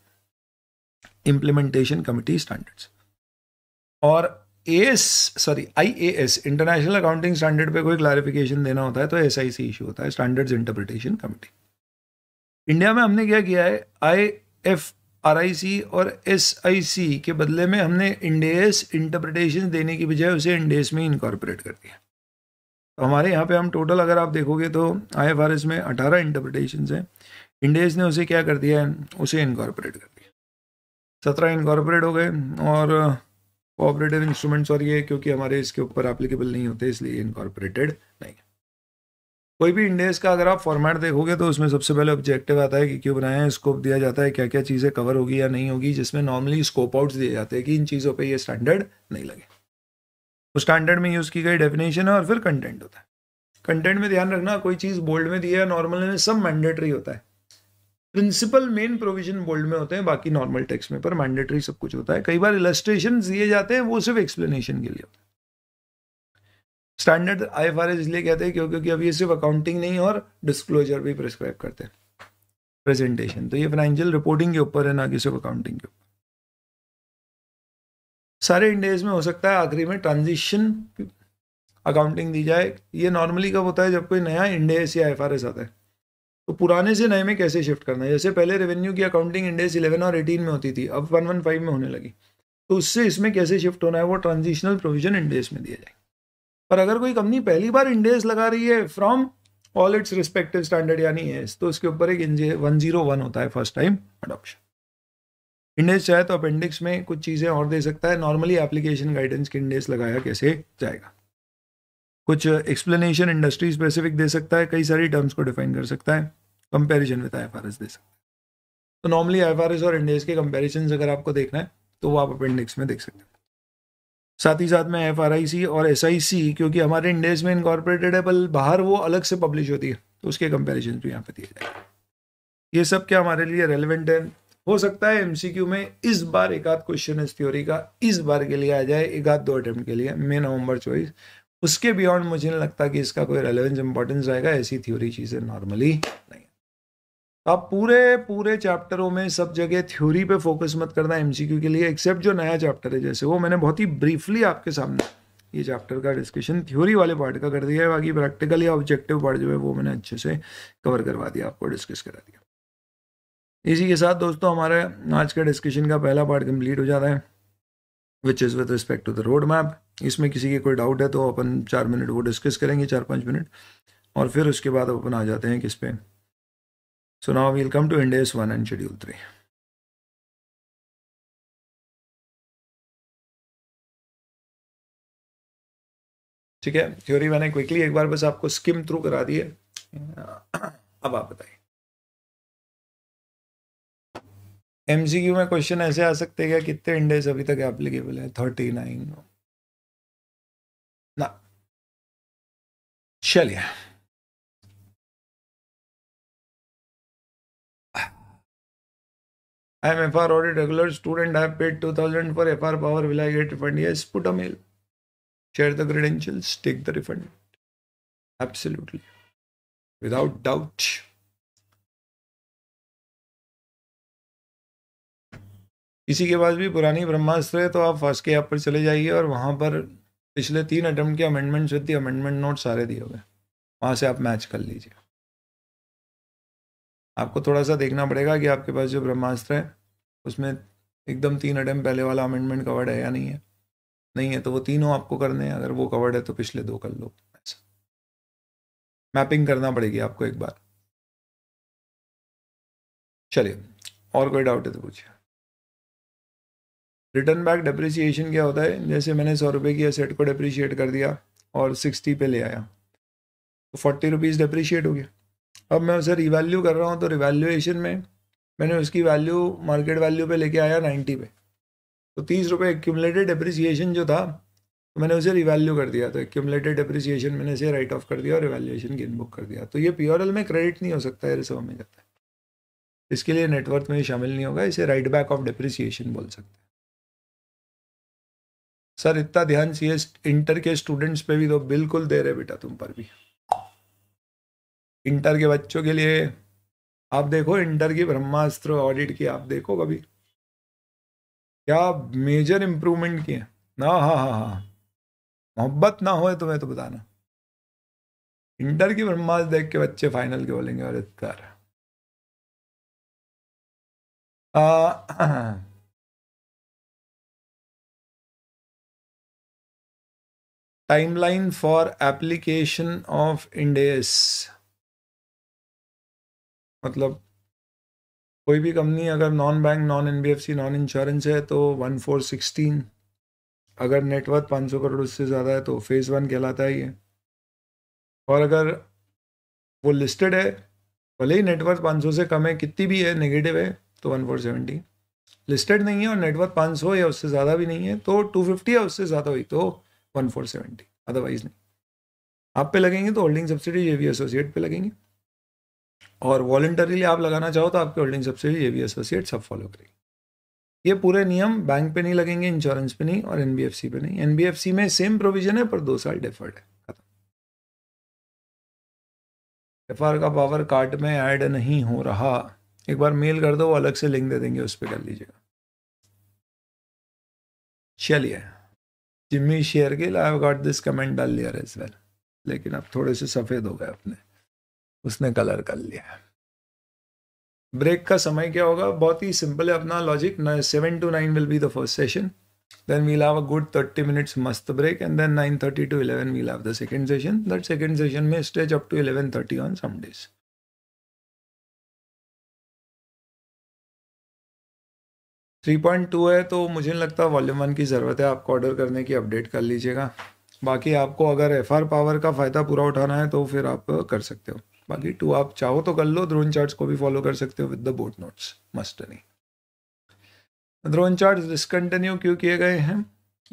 implementation committee standards और S sorry I A S international accounting standard पे कोई क्लैरिफिकेशन देना होता है तो एस आई सी इशू होता है स्टैंडर्ड्स इंटरप्रिटेशन कमेटी इंडिया में हमने क्या किया है आई एफ आर आई सी और एस आई सी के बदले में हमने इंडेस इंटरप्रिटेशन देने की बजाय उसे इंडेस में इनकॉर्पोरेट कर दिया तो हमारे यहाँ पे हम टोटल अगर आप देखोगे तो आई एफ आर एस में अठारह इंटरप्रटेशन हैं इंडेस ने उसे क्या कर दिया है उसे इनकॉर्पोरेट कर दिया सत्रह इनकॉर्पोरेट हो गए और कोऑपरेटिव इंस्ट्रूमेंट्स और ये क्योंकि हमारे इसके ऊपर एप्लीकेबल नहीं होते इसलिए इनकॉर्पोरेटेड नहीं कोई भी इंडेस का अगर आप फॉर्मेट देखोगे तो उसमें सबसे पहले ऑब्जेक्टिव आता है कि क्यों बनाया है स्कोप दिया जाता है क्या क्या चीज़ें कवर होगी या नहीं होगी जिसमें नॉर्मली स्कोप आउट्स दिए जाते हैं कि इन चीज़ों पे ये स्टैंडर्ड नहीं लगे उस स्टैंडर्ड में यूज़ की गई डेफिनेशन है और फिर कंटेंट होता है कंटेंट में ध्यान रखना कोई चीज़ बोल्ड में दी है नॉर्मल में सब मैंडेटरी होता है प्रिंसिपल मेन प्रोविजन बोल्ड में होते हैं बाकी नॉर्मल टेक्स्ट में पर मैंडेटरी सब कुछ होता है कई बार इलस्ट्रेशन दिए जाते हैं वो सिर्फ एक्सप्लेनेशन के लिए होता है standard I F R S इसलिए कहते हैं क्यों क्योंकि अब ये सिर्फ अकाउंटिंग नहीं और डिस्क्लोजर भी प्रिस्क्राइब करते हैं प्रेजेंटेशन तो ये फाइनेंशियल रिपोर्टिंग के ऊपर है ना कि सिर्फ अकाउंटिंग के ऊपर सारे इंडेज में हो सकता है आखिरी में ट्रांजिशन अकाउंटिंग दी जाए ये नॉर्मली कब होता है जब कोई नया इंडेस या एफ आता है तो पुराने से नए में कैसे शिफ्ट करना है जैसे पहले रेवेन्यू की अकाउंटिंग इंडेस इलेवन और एटीन में होती थी अब वन वन फाइव में होने लगी तो उससे इसमें कैसे शिफ्ट होना है वो ट्रांजिशनल प्रोविजन इंडेस में दिया जाएगा पर अगर कोई कंपनी पहली बार इंडेस लगा रही है from all its respective standard यानी एस तो उसके ऊपर एक वन जीरो वन होता है फर्स्ट टाइम अडोप्शन इंडेस चाहे तो अपेंडिक्स में कुछ चीज़ें और दे सकता है नॉर्मली एप्लीकेशन गाइडेंस के इंडेस लगाया कैसे जाएगा कुछ एक्सप्लेनेशन इंडस्ट्री स्पेसिफिक दे सकता है कई सारी टर्म्स को डिफाइन कर सकता है कंपेरिजन विद आई दे सकता है तो नॉर्मली आई और इंडेस के कंपेरिजन अगर आपको देखना है तो वो आप अपेंडिक्स में देख सकते हैं साथ ही साथ में एफ आर आई सी और एस आई सी क्योंकि हमारे इंडेक्स में इनकॉर्पोरेटेड है बल बाहर वो अलग से पब्लिश होती है तो उसके कंपेरिजन भी यहाँ पर दिए जाए ये सब क्या हमारे लिए रेलिवेंट है हो सकता है एमसीक्यू में इस बार एक आध क्वेश्चन इस थ्योरी का इस बार के लिए आ जाए एक आध दो अटैम्प्ट के लिए मे नवंबर चॉइस उसके बियॉन्ड मुझे नहीं लगता कि इसका कोई रेलिवेंस इंपॉर्टेंस आएगा ऐसी थ्योरी चीज़ें नॉर्मली नहीं आप पूरे पूरे चैप्टरों में सब जगह थ्योरी पे फोकस मत करना एमसीक्यू के लिए एक्सेप्ट जो नया चैप्टर है जैसे वो मैंने बहुत ही ब्रीफली आपके सामने ये चैप्टर का डिस्कशन थ्योरी वाले पार्ट का कर दिया है बाकी प्रैक्टिकल या ऑब्जेक्टिव पार्ट जो है वो मैंने अच्छे से कवर करवा दिया आपको डिस्कस करा दिया इसी के साथ दोस्तों हमारे आज का डिस्कशन का पहला पार्ट कंप्लीट हो जाता है which is with respect to the road map इसमें किसी के कोई डाउट है तो अपन चार मिनट वो डिस्कस करेंगे चार पाँच मिनट और फिर उसके बाद अपन आ जाते हैं किस पे So now we'll come to Index 1 and Schedule 3. ठीक है थ्योरी मैंने क्विकली एक बार बस आपको स्किम थ्रू करा दी है अब आप बताइए एमसीक्यू में क्वेश्चन ऐसे आ सकते हैं क्या कितने इंडेज अभी तक एप्लीकेबल है थर्टी नाइन ना चलिए I am F R audit regular student I paid two thousand for F R power will I get refund put a share the credentials take the refund absolutely without doubt इसी के बाद भी पुरानी ब्रह्मास्त्र है तो आप फर्स्ट के app पर चले जाइए और वहाँ पर पिछले तीन अटेम्प्ट के अमेंडमेंट्स होती है अमेंडमेंट नोट सारे दिए हुए वहाँ से आप मैच कर लीजिए आपको थोड़ा सा देखना पड़ेगा कि आपके पास जो ब्रह्मास्त्र है उसमें एकदम तीन अटैम्प पहले वाला अमेंडमेंट कवर्ड है या नहीं है नहीं है तो वो तीनों आपको करने हैं अगर वो कवर्ड है तो पिछले दो कर लो ऐसा मैपिंग करना पड़ेगी आपको एक बार चलिए और कोई डाउट है तो पूछिए रिटर्न बैक डेप्रिसिएशन क्या होता है जैसे मैंने सौ रुपये की असेट को डेप्रिशिएट कर दिया और सिक्सटी पे ले आया तो फोर्टी रुपीज़ डेप्रिशिएट हो गया अब मैं उसे रिवैल्यू कर रहा हूँ तो रिवैल्यूएशन में मैंने उसकी वैल्यू मार्केट वैल्यू पे लेके आया नाइन्टी पे तो तीस रुपये एक्यूमलेटेड एप्रिसिएशन जो था तो मैंने उसे रिवैल्यू कर दिया तो एक्यूमलेटेड एप्रिसिएशन मैंने इसे राइट ऑफ कर दिया और रिवैल्यूएशन गेन बुक कर दिया तो ये एल में क्रेडिट नहीं हो सकता है रिसर्व में जाता है इसके लिए नेटवर्थ में शामिल नहीं होगा इसे राइट बैक ऑफ डिप्रिसिएशन बोल सकते हैं सर इतना ध्यान सी इंटर के स्टूडेंट्स पे भी दो तो बिल्कुल दे रहे बेटा तुम पर भी इंटर के बच्चों के लिए आप देखो इंटर की ब्रह्मास्त्र ऑडिट की आप देखो कभी क्या मेजर इम्प्रूवमेंट किए ना हाँ, हाँ हाँ हाँ मोहब्बत ना हो तुम्हें तो बताना इंटर की ब्रह्मास्त्र देख के बच्चे फाइनल के बोलेंगे और इतर timeline for application of Ind AS मतलब कोई भी कंपनी अगर non bank non NBFC non insurance है तो वन फोर सिक्सटीन अगर नेटवर्थ पाँच सौ करोड़ उससे ज़्यादा है तो फेज़ वन कहलाता ही है और अगर वो लिस्टेड है भले ही नेटवर्थ पाँच सौ से कम है कितनी भी है नेगेटिव है तो वन फोर सेवेंटी लिस्टेड नहीं है और नेटवर्थ पाँच सौ या उससे ज़्यादा भी नहीं है तो टू फिफ्टी या उससे ज़्यादा हुई तो वन फोर सेवेंटी अदरवाइज़ नहीं आप पे लगेंगे तो होल्डिंग सब्सिडी ये भी एसोसिएट पे लगेंगे और वॉलेंटरीली आप लगाना चाहो तो आपकी होल्डिंग सब्सिडी ये भी एसोसिएट सब फॉलो करेगी ये पूरे नियम बैंक पे नहीं लगेंगे इंश्योरेंस पे नहीं और एनबीएफसी पे नहीं एनबीएफसी में सेम प्रोविजन है पर दो साल डेफर्ड है खत्म एफ का पावर कार्ड में ऐड नहीं हो रहा एक बार मेल कर दो वो अलग से लिंक दे देंगे उस पर कर लीजिएगा चलिए जिम्मी शेयर के आई गॉट दिस कमेंट डाल लिया एज वेल लेकिन अब थोड़े से सफ़ेद हो गए अपने उसने कलर कर लिया ब्रेक का समय क्या होगा बहुत ही सिंपल है अपना logic seven two nine will be the first session then we'll have a good 30 minutes must break and then 9.30 to 11 we'll have the second session that second session may stretch up to 11.30 on some days three point two है तो मुझे नहीं लगता volume one की ज़रूरत है आपको order करने की अपडेट कर लीजिएगा बाकी आपको अगर एफ आर पावर का फ़ायदा पूरा उठाना है तो फिर आप कर सकते हो बाकी टू आप चाहो तो कर लो ड्रोन चार्ट को भी फॉलो कर सकते हो with the boat notes must नहीं द्रोन चार्ट डिसकंटिन्यू क्यों किए गए हैं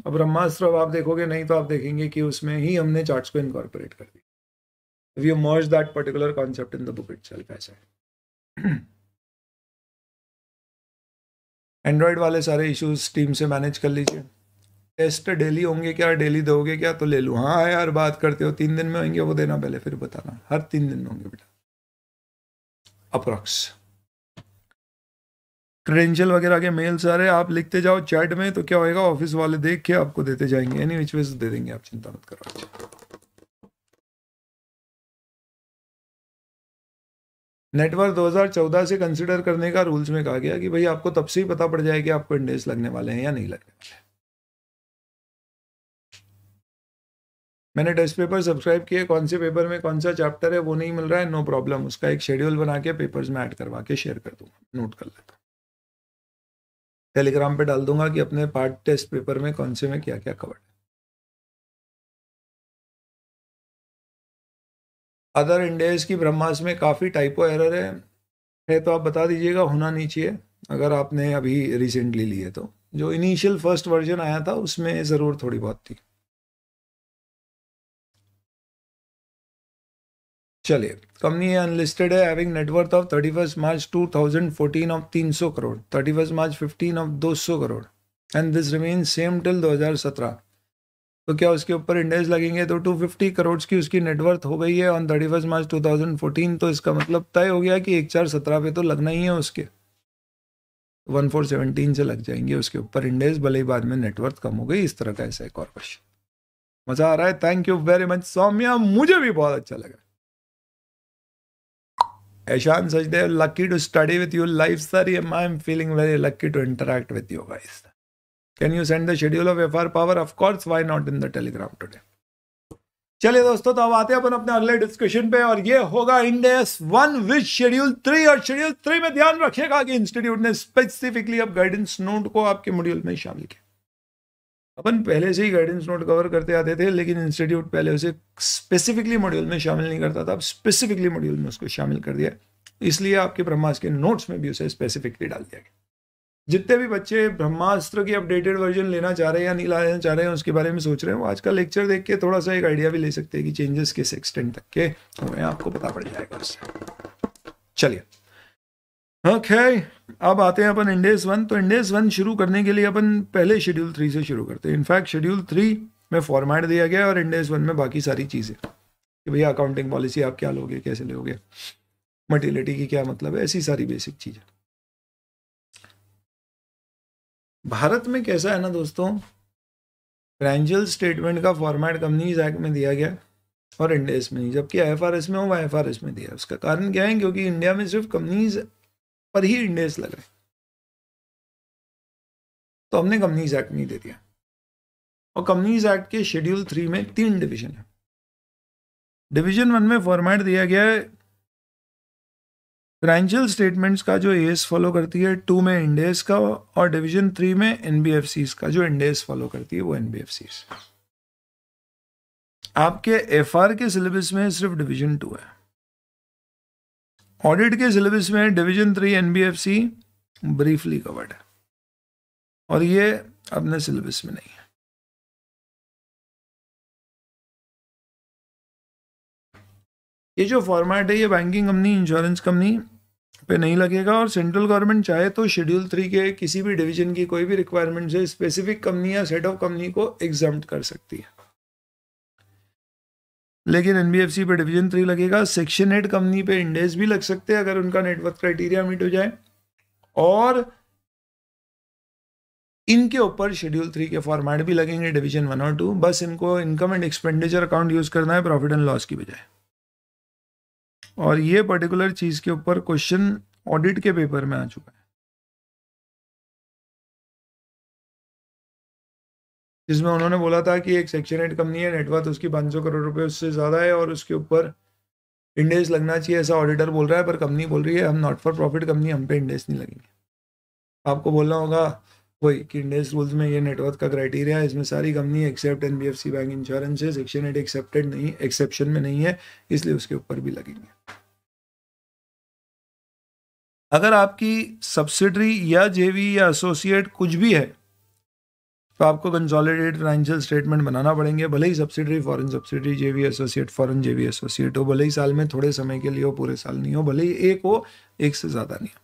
अब ब्रह्मास्त्र अब आप देखोगे नहीं तो आप देखेंगे कि उसमें ही हमने चार्ट्स को इनकॉर्पोरेट कर दिया you merge that particular concept in the book it ऐसा है एंड्रॉयड *clears throat* वाले सारे इश्यूज टीम से मैनेज कर लीजिए टेस्ट डेली होंगे क्या डेली दोगे क्या तो ले लूँ हाँ यार बात करते हो तीन दिन में होंगे वो देना पहले फिर बताना हर तीन दिन में होंगे बेटा अप्रॉक्स क्रेडेंशियल वगैरह के मेल सारे आप लिखते जाओ चैट में तो क्या होएगा ऑफिस वाले देख के आपको देते जाएंगे एनी विच वेज दे देंगे आप चिंता मत करो नेटवर्क अच्छा। 2014 से कंसिडर करने का रूल्स में कहा गया कि भाई आपको तब से ही पता पड़ जाएगा कि आपको इंडेस लगने वाले हैं या नहीं लगने वाले मैंने टेस्ट पेपर सब्सक्राइब किए कौन से पेपर में कौन सा चैप्टर है वो नहीं मिल रहा है नो no प्रॉब्लम उसका एक शेड्यूल बना के पेपर्स में ऐड करवा के शेयर कर दूंगा नोट कर लेता हूँ टेलीग्राम पे डाल दूंगा कि अपने पार्ट टेस्ट पेपर में कौन से में क्या क्या कवर्ड है अदर इंडेज की ब्रह्मास में काफ़ी टाइपो एरर है है तो आप बता दीजिएगा होना नहीं चाहिए अगर आपने अभी रिसेंटली लिए तो जो इनिशियल फर्स्ट वर्जन आया था उसमें ज़रूर थोड़ी बहुत थी चलिए कंपनी अनलिस्टेड है having net worth of thirty first March two thousand fourteen of तीन सौ crore thirty first March fifteen of दो सौ crore and this remain same till दो हज़ार सत्रह तो क्या उसके ऊपर इंडेक्स लगेंगे तो टू फिफ्टी करोड़ की उसकी नेटवर्थ हो गई है on thirty first March two thousand fourteen तो इसका मतलब तय हो गया कि एक चार सत्रह पे तो लगना ही है उसके वन फोर सेवनटीन से लग जाएंगे उसके ऊपर इंडेक्स भले ही बाद में नेटवर्थ कम हो गई इस तरह का ऐसा एक और क्वेश्चन मज़ा आ रहा है thank you very much Saumya मुझे भी बहुत अच्छा लगा Aishan Sachdev lucky to study with your life sir am I am feeling very lucky to interact with your guys can you send the schedule of F R power of course why not in the Telegram today चलिए दोस्तों तो अब आते हैं अपन अपने अगले discussion पे और ये होगा Ind AS one with schedule three और शेड्यूल थ्री में ध्यान रखिएगा कि इंस्टीट्यूट ने स्पेसिफिकली अब गाइडेंस नोट को आपके मॉड्यूल में शामिल किया अपन पहले से ही गाइडेंस नोट कवर करते आते थे लेकिन इंस्टीट्यूट पहले उसे स्पेसिफिकली मॉड्यूल में शामिल नहीं करता था अब स्पेसिफिकली मॉड्यूल में उसको शामिल कर दिया इसलिए आपके ब्रह्मास्त्र के नोट्स में भी उसे स्पेसिफिकली डाल दिया गया जितने भी बच्चे ब्रह्मास्त्र की अपडेटेड वर्जन लेना चाह रहे हैं या नहीं लाना चाह रहे हैं उसके बारे में सोच रहे हैं वो आज का लेक्चर देख के थोड़ा सा एक आइडिया भी ले सकते हैं कि चेंजेस किस एक्सटेंड तक के हमें तो आपको पता पड़ जाएगा उससे चलिए ओके हाँ, अब आते हैं अपन इंडेस वन तो इंडेस वन शुरू करने के लिए अपन पहले शेड्यूल थ्री से शुरू करते हैं इनफैक्ट शेड्यूल थ्री में फॉर्मेट दिया गया और इंडेस वन में बाकी सारी चीज़ें कि भैया अकाउंटिंग पॉलिसी आप क्या लोगे कैसे लोगे मटिलिटी की क्या मतलब है ऐसी सारी बेसिक चीज़ें भारत में कैसा है ना दोस्तों फ्रेंजल स्टेटमेंट का फॉर्मेट कंपनीज एक्ट में दिया गया और इंडेस में नहीं जबकि एफ में हो वह एफ में दिया उसका कारण क्या है क्योंकि इंडिया में सिर्फ कंपनीज पर ही इंडेस लग रहे तो हमने कंपनीज एक्ट नहीं दे दिया और कंपनीज एक्ट के शेड्यूल थ्री में तीन डिवीजन है डिवीजन वन में फॉर्मेट दिया गया है फाइनेंशियल स्टेटमेंट्स का जो एस फॉलो करती है टू में इंडेस का और डिवीजन थ्री में एनबीएफसीज का जो इंडेस फॉलो करती है वो एनबीएफसीज आपके एफआर के सिलेबस में सिर्फ डिवीजन टू है ऑडिट के सिलेबस में division three NBFC briefly covered है और ये अपने सिलेबस में नहीं है ये जो फॉर्मेट है ये बैंकिंग कंपनी इंश्योरेंस कंपनी पे नहीं लगेगा और सेंट्रल गवर्नमेंट चाहे तो शेड्यूल थ्री के किसी भी डिवीजन की कोई भी रिक्वायरमेंट से स्पेसिफिक कंपनी या सेट ऑफ कंपनी को एग्जाम कर सकती है लेकिन एन पे डिवीजन थ्री लगेगा सेक्शन एट कंपनी पे इंडेक्स भी लग सकते हैं अगर उनका नेटवर्क क्राइटेरिया मीट हो जाए और इनके ऊपर शेड्यूल थ्री के फॉर्मेट भी लगेंगे डिवीजन वन और टू बस इनको income and expenditure account use करना है प्रॉफिट एंड लॉस की बजाय और ये पर्टिकुलर चीज़ के ऊपर क्वेश्चन ऑडिट के पेपर में आ चुका है जिसमें उन्होंने बोला था कि एक सेक्शन एट कंपनी है नेटवर्थ उसकी सौ करोड़ रुपए उससे ज़्यादा है और उसके ऊपर इंडेस लगना चाहिए ऐसा ऑडिटर बोल रहा है पर कंपनी बोल रही है हम नॉट फॉर प्रॉफिट कंपनी हम पे इंडेस नहीं लगेंगे आपको बोलना होगा वही कि इंडेस रूल्स में ये नेटवर्क का क्राइटेरिया है इसमें सारी company except N B F C bank insurance है सेक्शन एट एक्सेप्टेड नहीं एक्सेप्शन में नहीं है इसलिए उसके ऊपर भी लगेंगे अगर आपकी सब्सिडरी या जेवी या एसोसिएट कुछ भी है तो आपको कंसोलिडेटेड फाइनेंशियल स्टेटमेंट बनाना पड़ेंगे भले ही subsidiary foreign J V associate foreign V associate हो भले ही साल में थोड़े समय के लिए हो पूरे साल नहीं हो भले ही एक हो एक से ज़्यादा नहीं हो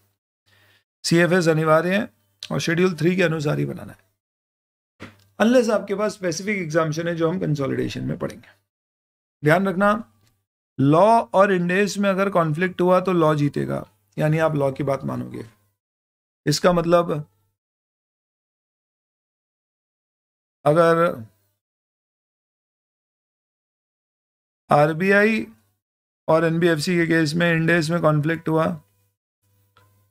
सी एफ एस अनिवार्य है और शेड्यूल थ्री के अनुसार ही बनाना है अनलेस आपके पास स्पेसिफिक एग्जामेशन है जो हम कंसोलिडेशन में पढ़ेंगे ध्यान रखना लॉ और इंडेस में अगर कॉन्फ्लिक्ट हुआ तो लॉ जीतेगा यानी आप लॉ की बात मानोगे इसका मतलब अगर आरबीआई और एनबीएफसी के केस में इंडेस में कॉन्फ्लिक्ट हुआ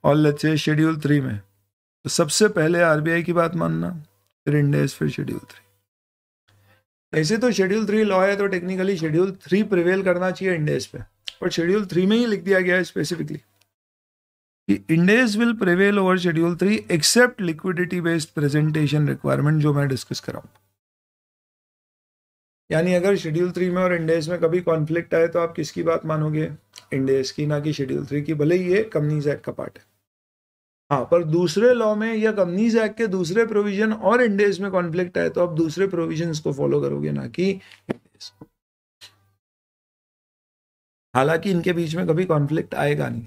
और लेट्स से शेड्यूल थ्री में तो सबसे पहले आरबीआई की बात मानना फिर इंडेस फिर शेड्यूल थ्री ऐसे तो शेड्यूल थ्री लॉ है तो टेक्निकली शेड्यूल थ्री प्रिवेल करना चाहिए इंडेस पे और शेड्यूल थ्री में ही लिख दिया गया है स्पेसिफिकली कि Ind AS will prevail over schedule three except liquidity based presentation requirement जो मैं डिस्कस कर रहा हूं यानी अगर शेड्यूल थ्री में और इंडेज में कभी कॉन्फ्लिक्ट आए तो आप किसकी बात मानोगे इंडेज की ना कि शेड्यूल थ्री की भले ही ये कंपनीज एक्ट का पार्ट है हाँ पर दूसरे लॉ में या कंपनीज एक्ट के दूसरे प्रोविजन और इंडेज में कॉन्फ्लिक्ट आए तो आप दूसरे प्रोविजन को फॉलो करोगे ना कि इंडेज हालांकि इनके बीच में कभी कॉन्फ्लिक्ट आएगा नहीं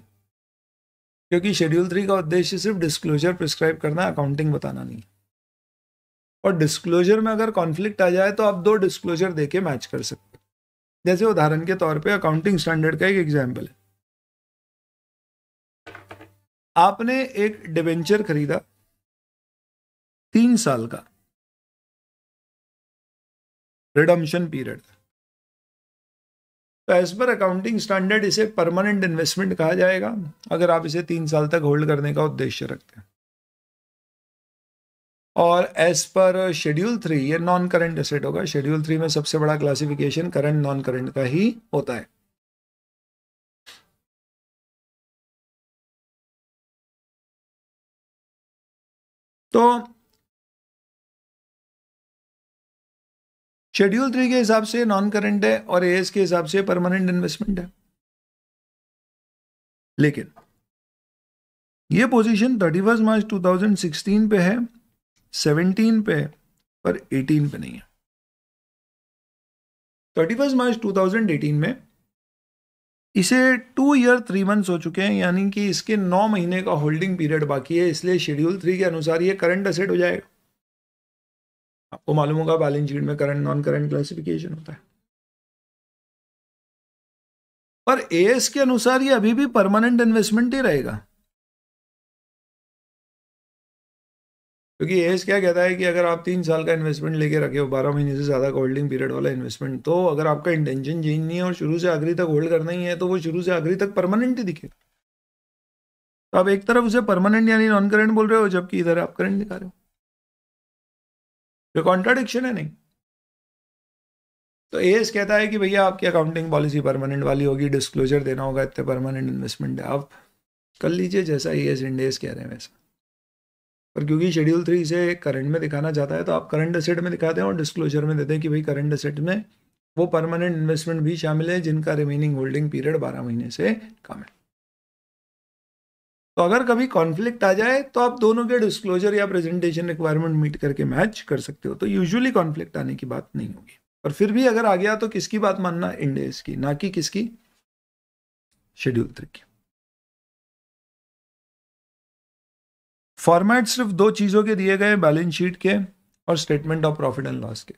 क्योंकि शेड्यूल थ्री का उद्देश्य सिर्फ डिस्क्लोजर प्रिस्क्राइब करना अकाउंटिंग बताना नहीं और डिस्क्लोजर में अगर कॉन्फ्लिक्ट आ जाए तो आप दो डिस्क्लोजर देके मैच कर सकते हैं जैसे उदाहरण के तौर पे अकाउंटिंग स्टैंडर्ड का एक एग्जाम्पल है आपने एक डिवेंचर खरीदा तीन साल का रिडम्शन पीरियड तो एज पर अकाउंटिंग स्टैंडर्ड इसे परमानेंट इन्वेस्टमेंट कहा जाएगा अगर आप इसे तीन साल तक होल्ड करने का उद्देश्य रखते हैं और एज पर शेड्यूल थ्री ये नॉन करंट एसेट होगा शेड्यूल थ्री में सबसे बड़ा क्लासिफिकेशन करंट नॉन करंट का ही होता है तो शेड्यूल थ्री के हिसाब से नॉन करंट है और एएस के हिसाब से परमानेंट इन्वेस्टमेंट है लेकिन ये पोजीशन थर्टी फर्स्ट मार्च 2016 पे है 17 पे पर 18 पे नहीं है थर्टी फर्स्ट मार्च 2018 में इसे टू ईयर थ्री मंथ्स हो चुके हैं यानी कि इसके नौ महीने का होल्डिंग पीरियड बाकी है इसलिए शेड्यूल थ्री के अनुसार ये करंट असेट हो जाएगा आपको मालूम होगा बैलेंस शीट में करंट नॉन करंट क्लासिफिकेशन होता है पर एस के अनुसार ये अभी भी परमानेंट इन्वेस्टमेंट ही रहेगा क्योंकि एस क्या कहता है कि अगर आप तीन साल का इन्वेस्टमेंट लेके रखे हो बारह महीने से ज़्यादा का होल्डिंग पीरियड वाला इन्वेस्टमेंट तो अगर आपका इंटेंशन चेंज नहीं है और शुरू से आखिरी तक होल्ड करना ही है तो वो शुरू से आखिरी तक परमानेंट ही दिखेगा तो आप एक तरफ उसे परमानेंट यानी नॉन करेंट बोल रहे हो जबकि इधर आप करेंट दिखा रहे हो जो कॉन्ट्राडिक्शन है नहीं तो एस कहता है कि भैया आपकी अकाउंटिंग पॉलिसी परमानेंट वाली होगी डिस्क्लोजर देना होगा इतने परमानेंट इन्वेस्टमेंट है आप कर लीजिए जैसा ई एस इंड कह रहे हैं वैसा पर क्योंकि शेड्यूल थ्री से करंट में दिखाना चाहता है तो आप करंट असेट में दिखा दें और डिस्क्लोजर में दे दें कि भाई करंट असेट में वो परमानेंट इन्वेस्टमेंट भी शामिल है जिनका रिमेनिंग होल्डिंग पीरियड बारह महीने से कम है तो अगर कभी कॉन्फ्लिक्ट आ जाए तो आप दोनों के डिस्क्लोजर या प्रेजेंटेशन रिक्वायरमेंट मीट करके मैच कर सकते हो तो यूजुअली कॉन्फ्लिक्ट आने की बात नहीं होगी और फिर भी अगर आ गया तो किसकी बात मानना इंडेस की ना कि किसकी शेड्यूल थ्री की फॉर्मेट सिर्फ दो चीजों के दिए गए बैलेंस शीट के और statement of profit and loss के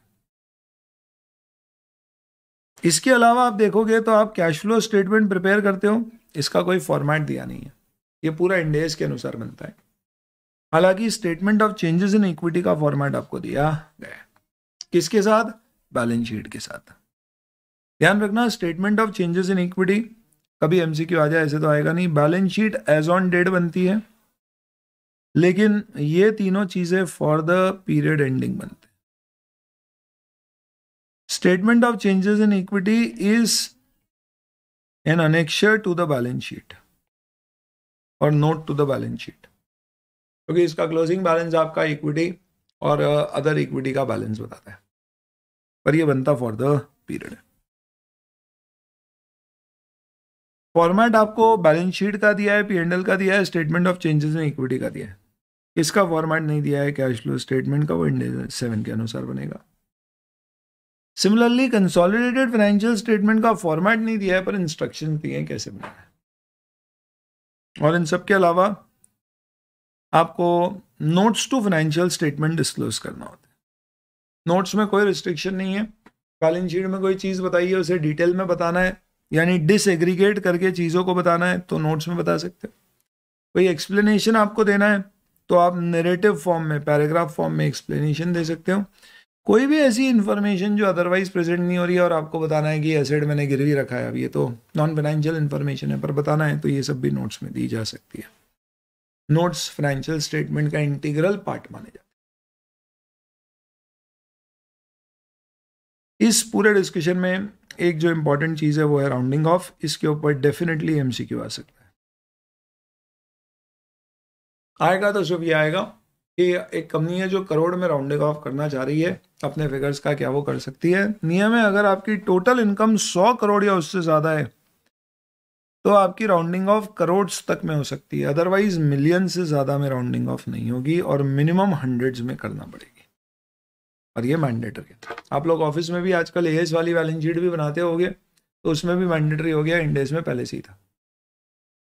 इसके अलावा आप देखोगे तो आप कैश फ्लो स्टेटमेंट प्रिपेयर करते हो इसका कोई फॉर्मेट दिया नहीं है ये पूरा इंडेस के अनुसार बनता है हालांकि statement of changes in equity का फॉर्मेट आपको दिया गया किसके साथ बैलेंस शीट के साथ ध्यान रखना statement of changes in equity कभी एमसीक्यू आ जाए ऐसे तो आएगा नहीं balance sheet as on date बनती है लेकिन ये तीनों चीजें फॉर द पीरियड एंडिंग बनते statement of changes in equity is an annexure to the balance sheet और note to the balance sheet क्योंकि इसका क्लोजिंग बैलेंस आपका इक्विटी और अदर uh, इक्विटी का बैलेंस बताता है पर ये बनता फॉर द पीरियड फॉर्मेट आपको बैलेंस शीट का दिया है पीएनएल का दिया है statement of changes in equity का दिया है इसका फॉर्मेट नहीं दिया है कैश फ्लो स्टेटमेंट का वो इंडेज सेवन के अनुसार बनेगा सिमिलरली कंसोलिडेटेड फाइनेंशियल स्टेटमेंट का फॉर्मेट नहीं दिया है पर इंस्ट्रक्शन दिए हैं कैसे बनाना है और इन सब के अलावा आपको notes to financial statement disclose करना होता है नोट्स में कोई रिस्ट्रिक्शन नहीं है बैलेंस शीट में कोई चीज़ बताई है उसे डिटेल में बताना है यानी डिसएग्रीगेट करके चीज़ों को बताना है तो नोट्स में बता सकते हैं कोई एक्सप्लेनेशन आपको देना है तो आप नेरेटिव फॉर्म में पैराग्राफ फॉर्म में एक्सप्लेनेशन दे सकते हो कोई भी ऐसी इन्फॉर्मेशन जो अदरवाइज प्रेजेंट नहीं हो रही है और आपको बताना है कि एसिड मैंने गिरवी रखा है अब ये तो नॉन फाइनेंशियल इन्फॉर्मेशन है पर बताना है तो ये सब भी नोट्स में दी जा सकती है नोट्स फाइनेंशियल स्टेटमेंट का इंटीग्रल पार्ट माने जाते इस पूरे डिस्कशन में एक जो इंपॉर्टेंट चीज़ है वो है राउंडिंग ऑफ इसके ऊपर डेफिनेटली एमसीक्यू आ सकता है आएगा तो सुबह आएगा कि एक कंपनी है जो करोड़ में राउंडिंग ऑफ करना चाह रही है अपने फिगर्स का क्या वो कर सकती है नियम है अगर आपकी टोटल इनकम सौ करोड़ या उससे ज़्यादा है तो आपकी राउंडिंग ऑफ करोड़ तक में हो सकती है अदरवाइज मिलियन से ज़्यादा में राउंडिंग ऑफ नहीं होगी और मिनिमम हंड्रेड्स में करना पड़ेगी और ये मैंडेटरी है आप लोग ऑफिस में भी आजकल एज वाली बैलेंस शीट भी बनाते हो तो उसमें भी मैंडेटरी हो गया इंडेज में पहले से ही था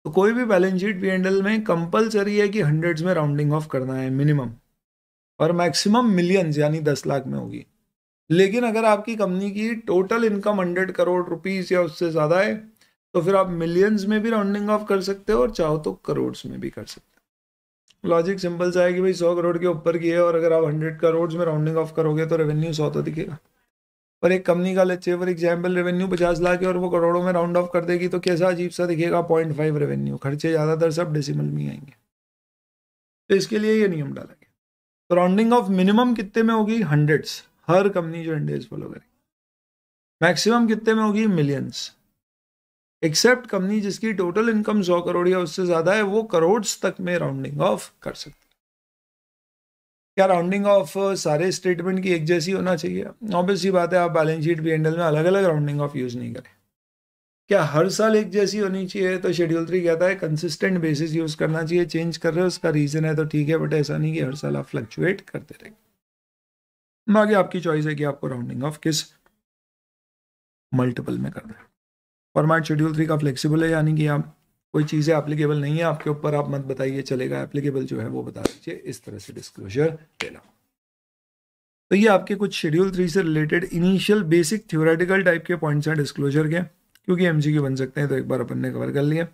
तो कोई भी balance sheet P and L में कंपलसरी है कि हंड्रेड्स में राउंडिंग ऑफ करना है मिनिमम और मैक्सिमम मिलियंस यानी दस लाख में होगी लेकिन अगर आपकी कंपनी की total income hundred crore rupees या उससे ज़्यादा है तो फिर आप मिलियंस में भी राउंडिंग ऑफ कर सकते हो और चाहो तो करोड़्स में भी कर सकते हो लॉजिक सिंपल सा है कि भाई सौ करोड़ के ऊपर की है और अगर आप हंड्रेड करोड़ में राउंडिंग ऑफ करोगे तो रेवेन्यू सौ तो दिखेगा पर एक कंपनी का लच्चे फॉर एग्जाम्पल रेवेन्यू पचास लाख है और वो करोड़ों में राउंड ऑफ कर देगी तो कैसा अजीब सा दिखेगा पॉइंट फाइव रेवेन्यू खर्चे ज़्यादातर सब डेसिमल में आएंगे तो इसके लिए ये नियम डाला गया तो राउंडिंग ऑफ मिनिमम कितने में होगी हंड्रेड्स हर कंपनी जो इंडेज फॉलो करेगी मैक्सिमम कितने में होगी मिलियंस एक्सेप्ट कंपनी जिसकी टोटल इनकम सौ करोड़ या उससे ज़्यादा है वो करोड़ तक में राउंडिंग ऑफ कर सकती क्या राउंडिंग ऑफ uh, सारे स्टेटमेंट की एक जैसी होना चाहिए ऑब्वियसली बात है आप बैलेंस शीट भी एंडल में अलग अलग राउंडिंग ऑफ यूज़ नहीं करें क्या हर साल एक जैसी होनी चाहिए तो शेड्यूल थ्री कहता है कंसिस्टेंट बेसिस यूज़ करना चाहिए चेंज कर रहे हो उसका रीज़न है तो ठीक है बट ऐसा नहीं कि हर साल आप फ्लक्चुएट करते रहेंगे बाकी आपकी चॉइस है कि आपको राउंडिंग ऑफ किस मल्टीपल में करना है फॉर्मेट शेड्यूल थ्री का फ्लेक्सिबल है यानी कि आप कोई चीज़ें एप्लीकेबल नहीं है आपके ऊपर आप मत बताइए चलेगा एप्लीकेबल जो है वो बता दीजिए इस तरह से डिस्क्लोजर देना तो ये आपके कुछ शेड्यूल थ्री से related initial basic theoretical type के पॉइंट्स हैं डिस्क्लोजर के क्योंकि एम जी बन सकते हैं तो एक बार अपन ने कवर कर लिया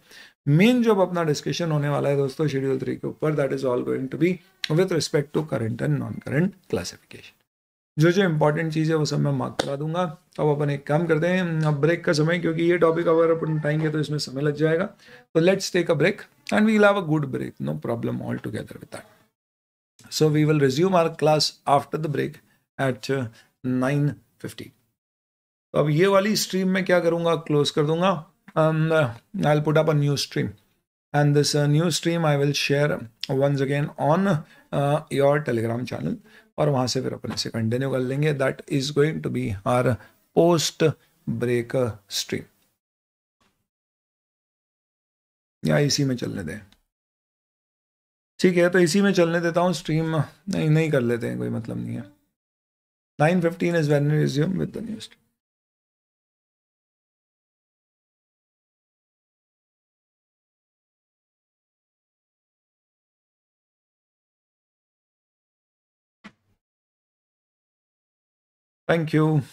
मेन जो अब अपना डिस्कशन होने वाला है दोस्तों शेड्यूल थ्री के ऊपर that is all going to be with respect to current and non current classification जो जो इंपॉर्टेंट चीज़ है वो सब मैं मार्क करा दूंगा अब अपन एक काम करते हैं अब ब्रेक का समय क्योंकि ये टॉपिक अगर अपन उठाएंगे तो इसमें समय लग जाएगा तो let's take a break and we will have a good break no problem all together with that so we will resume our class after the break at nine fifty तो अब ये वाली स्ट्रीम में क्या करूँगा क्लोज कर दूंगा I will put up a new stream and this new stream I will share once again on your Telegram channel और वहाँ से फिर अपने से कंटिन्यू कर लेंगे that is going to be our post break stream या इसी में चलने दें ठीक है तो इसी में चलने देता हूँ स्ट्रीम नहीं नहीं कर लेते हैं कोई मतलब नहीं है nine fifteen is when resume with the new stream Thank you.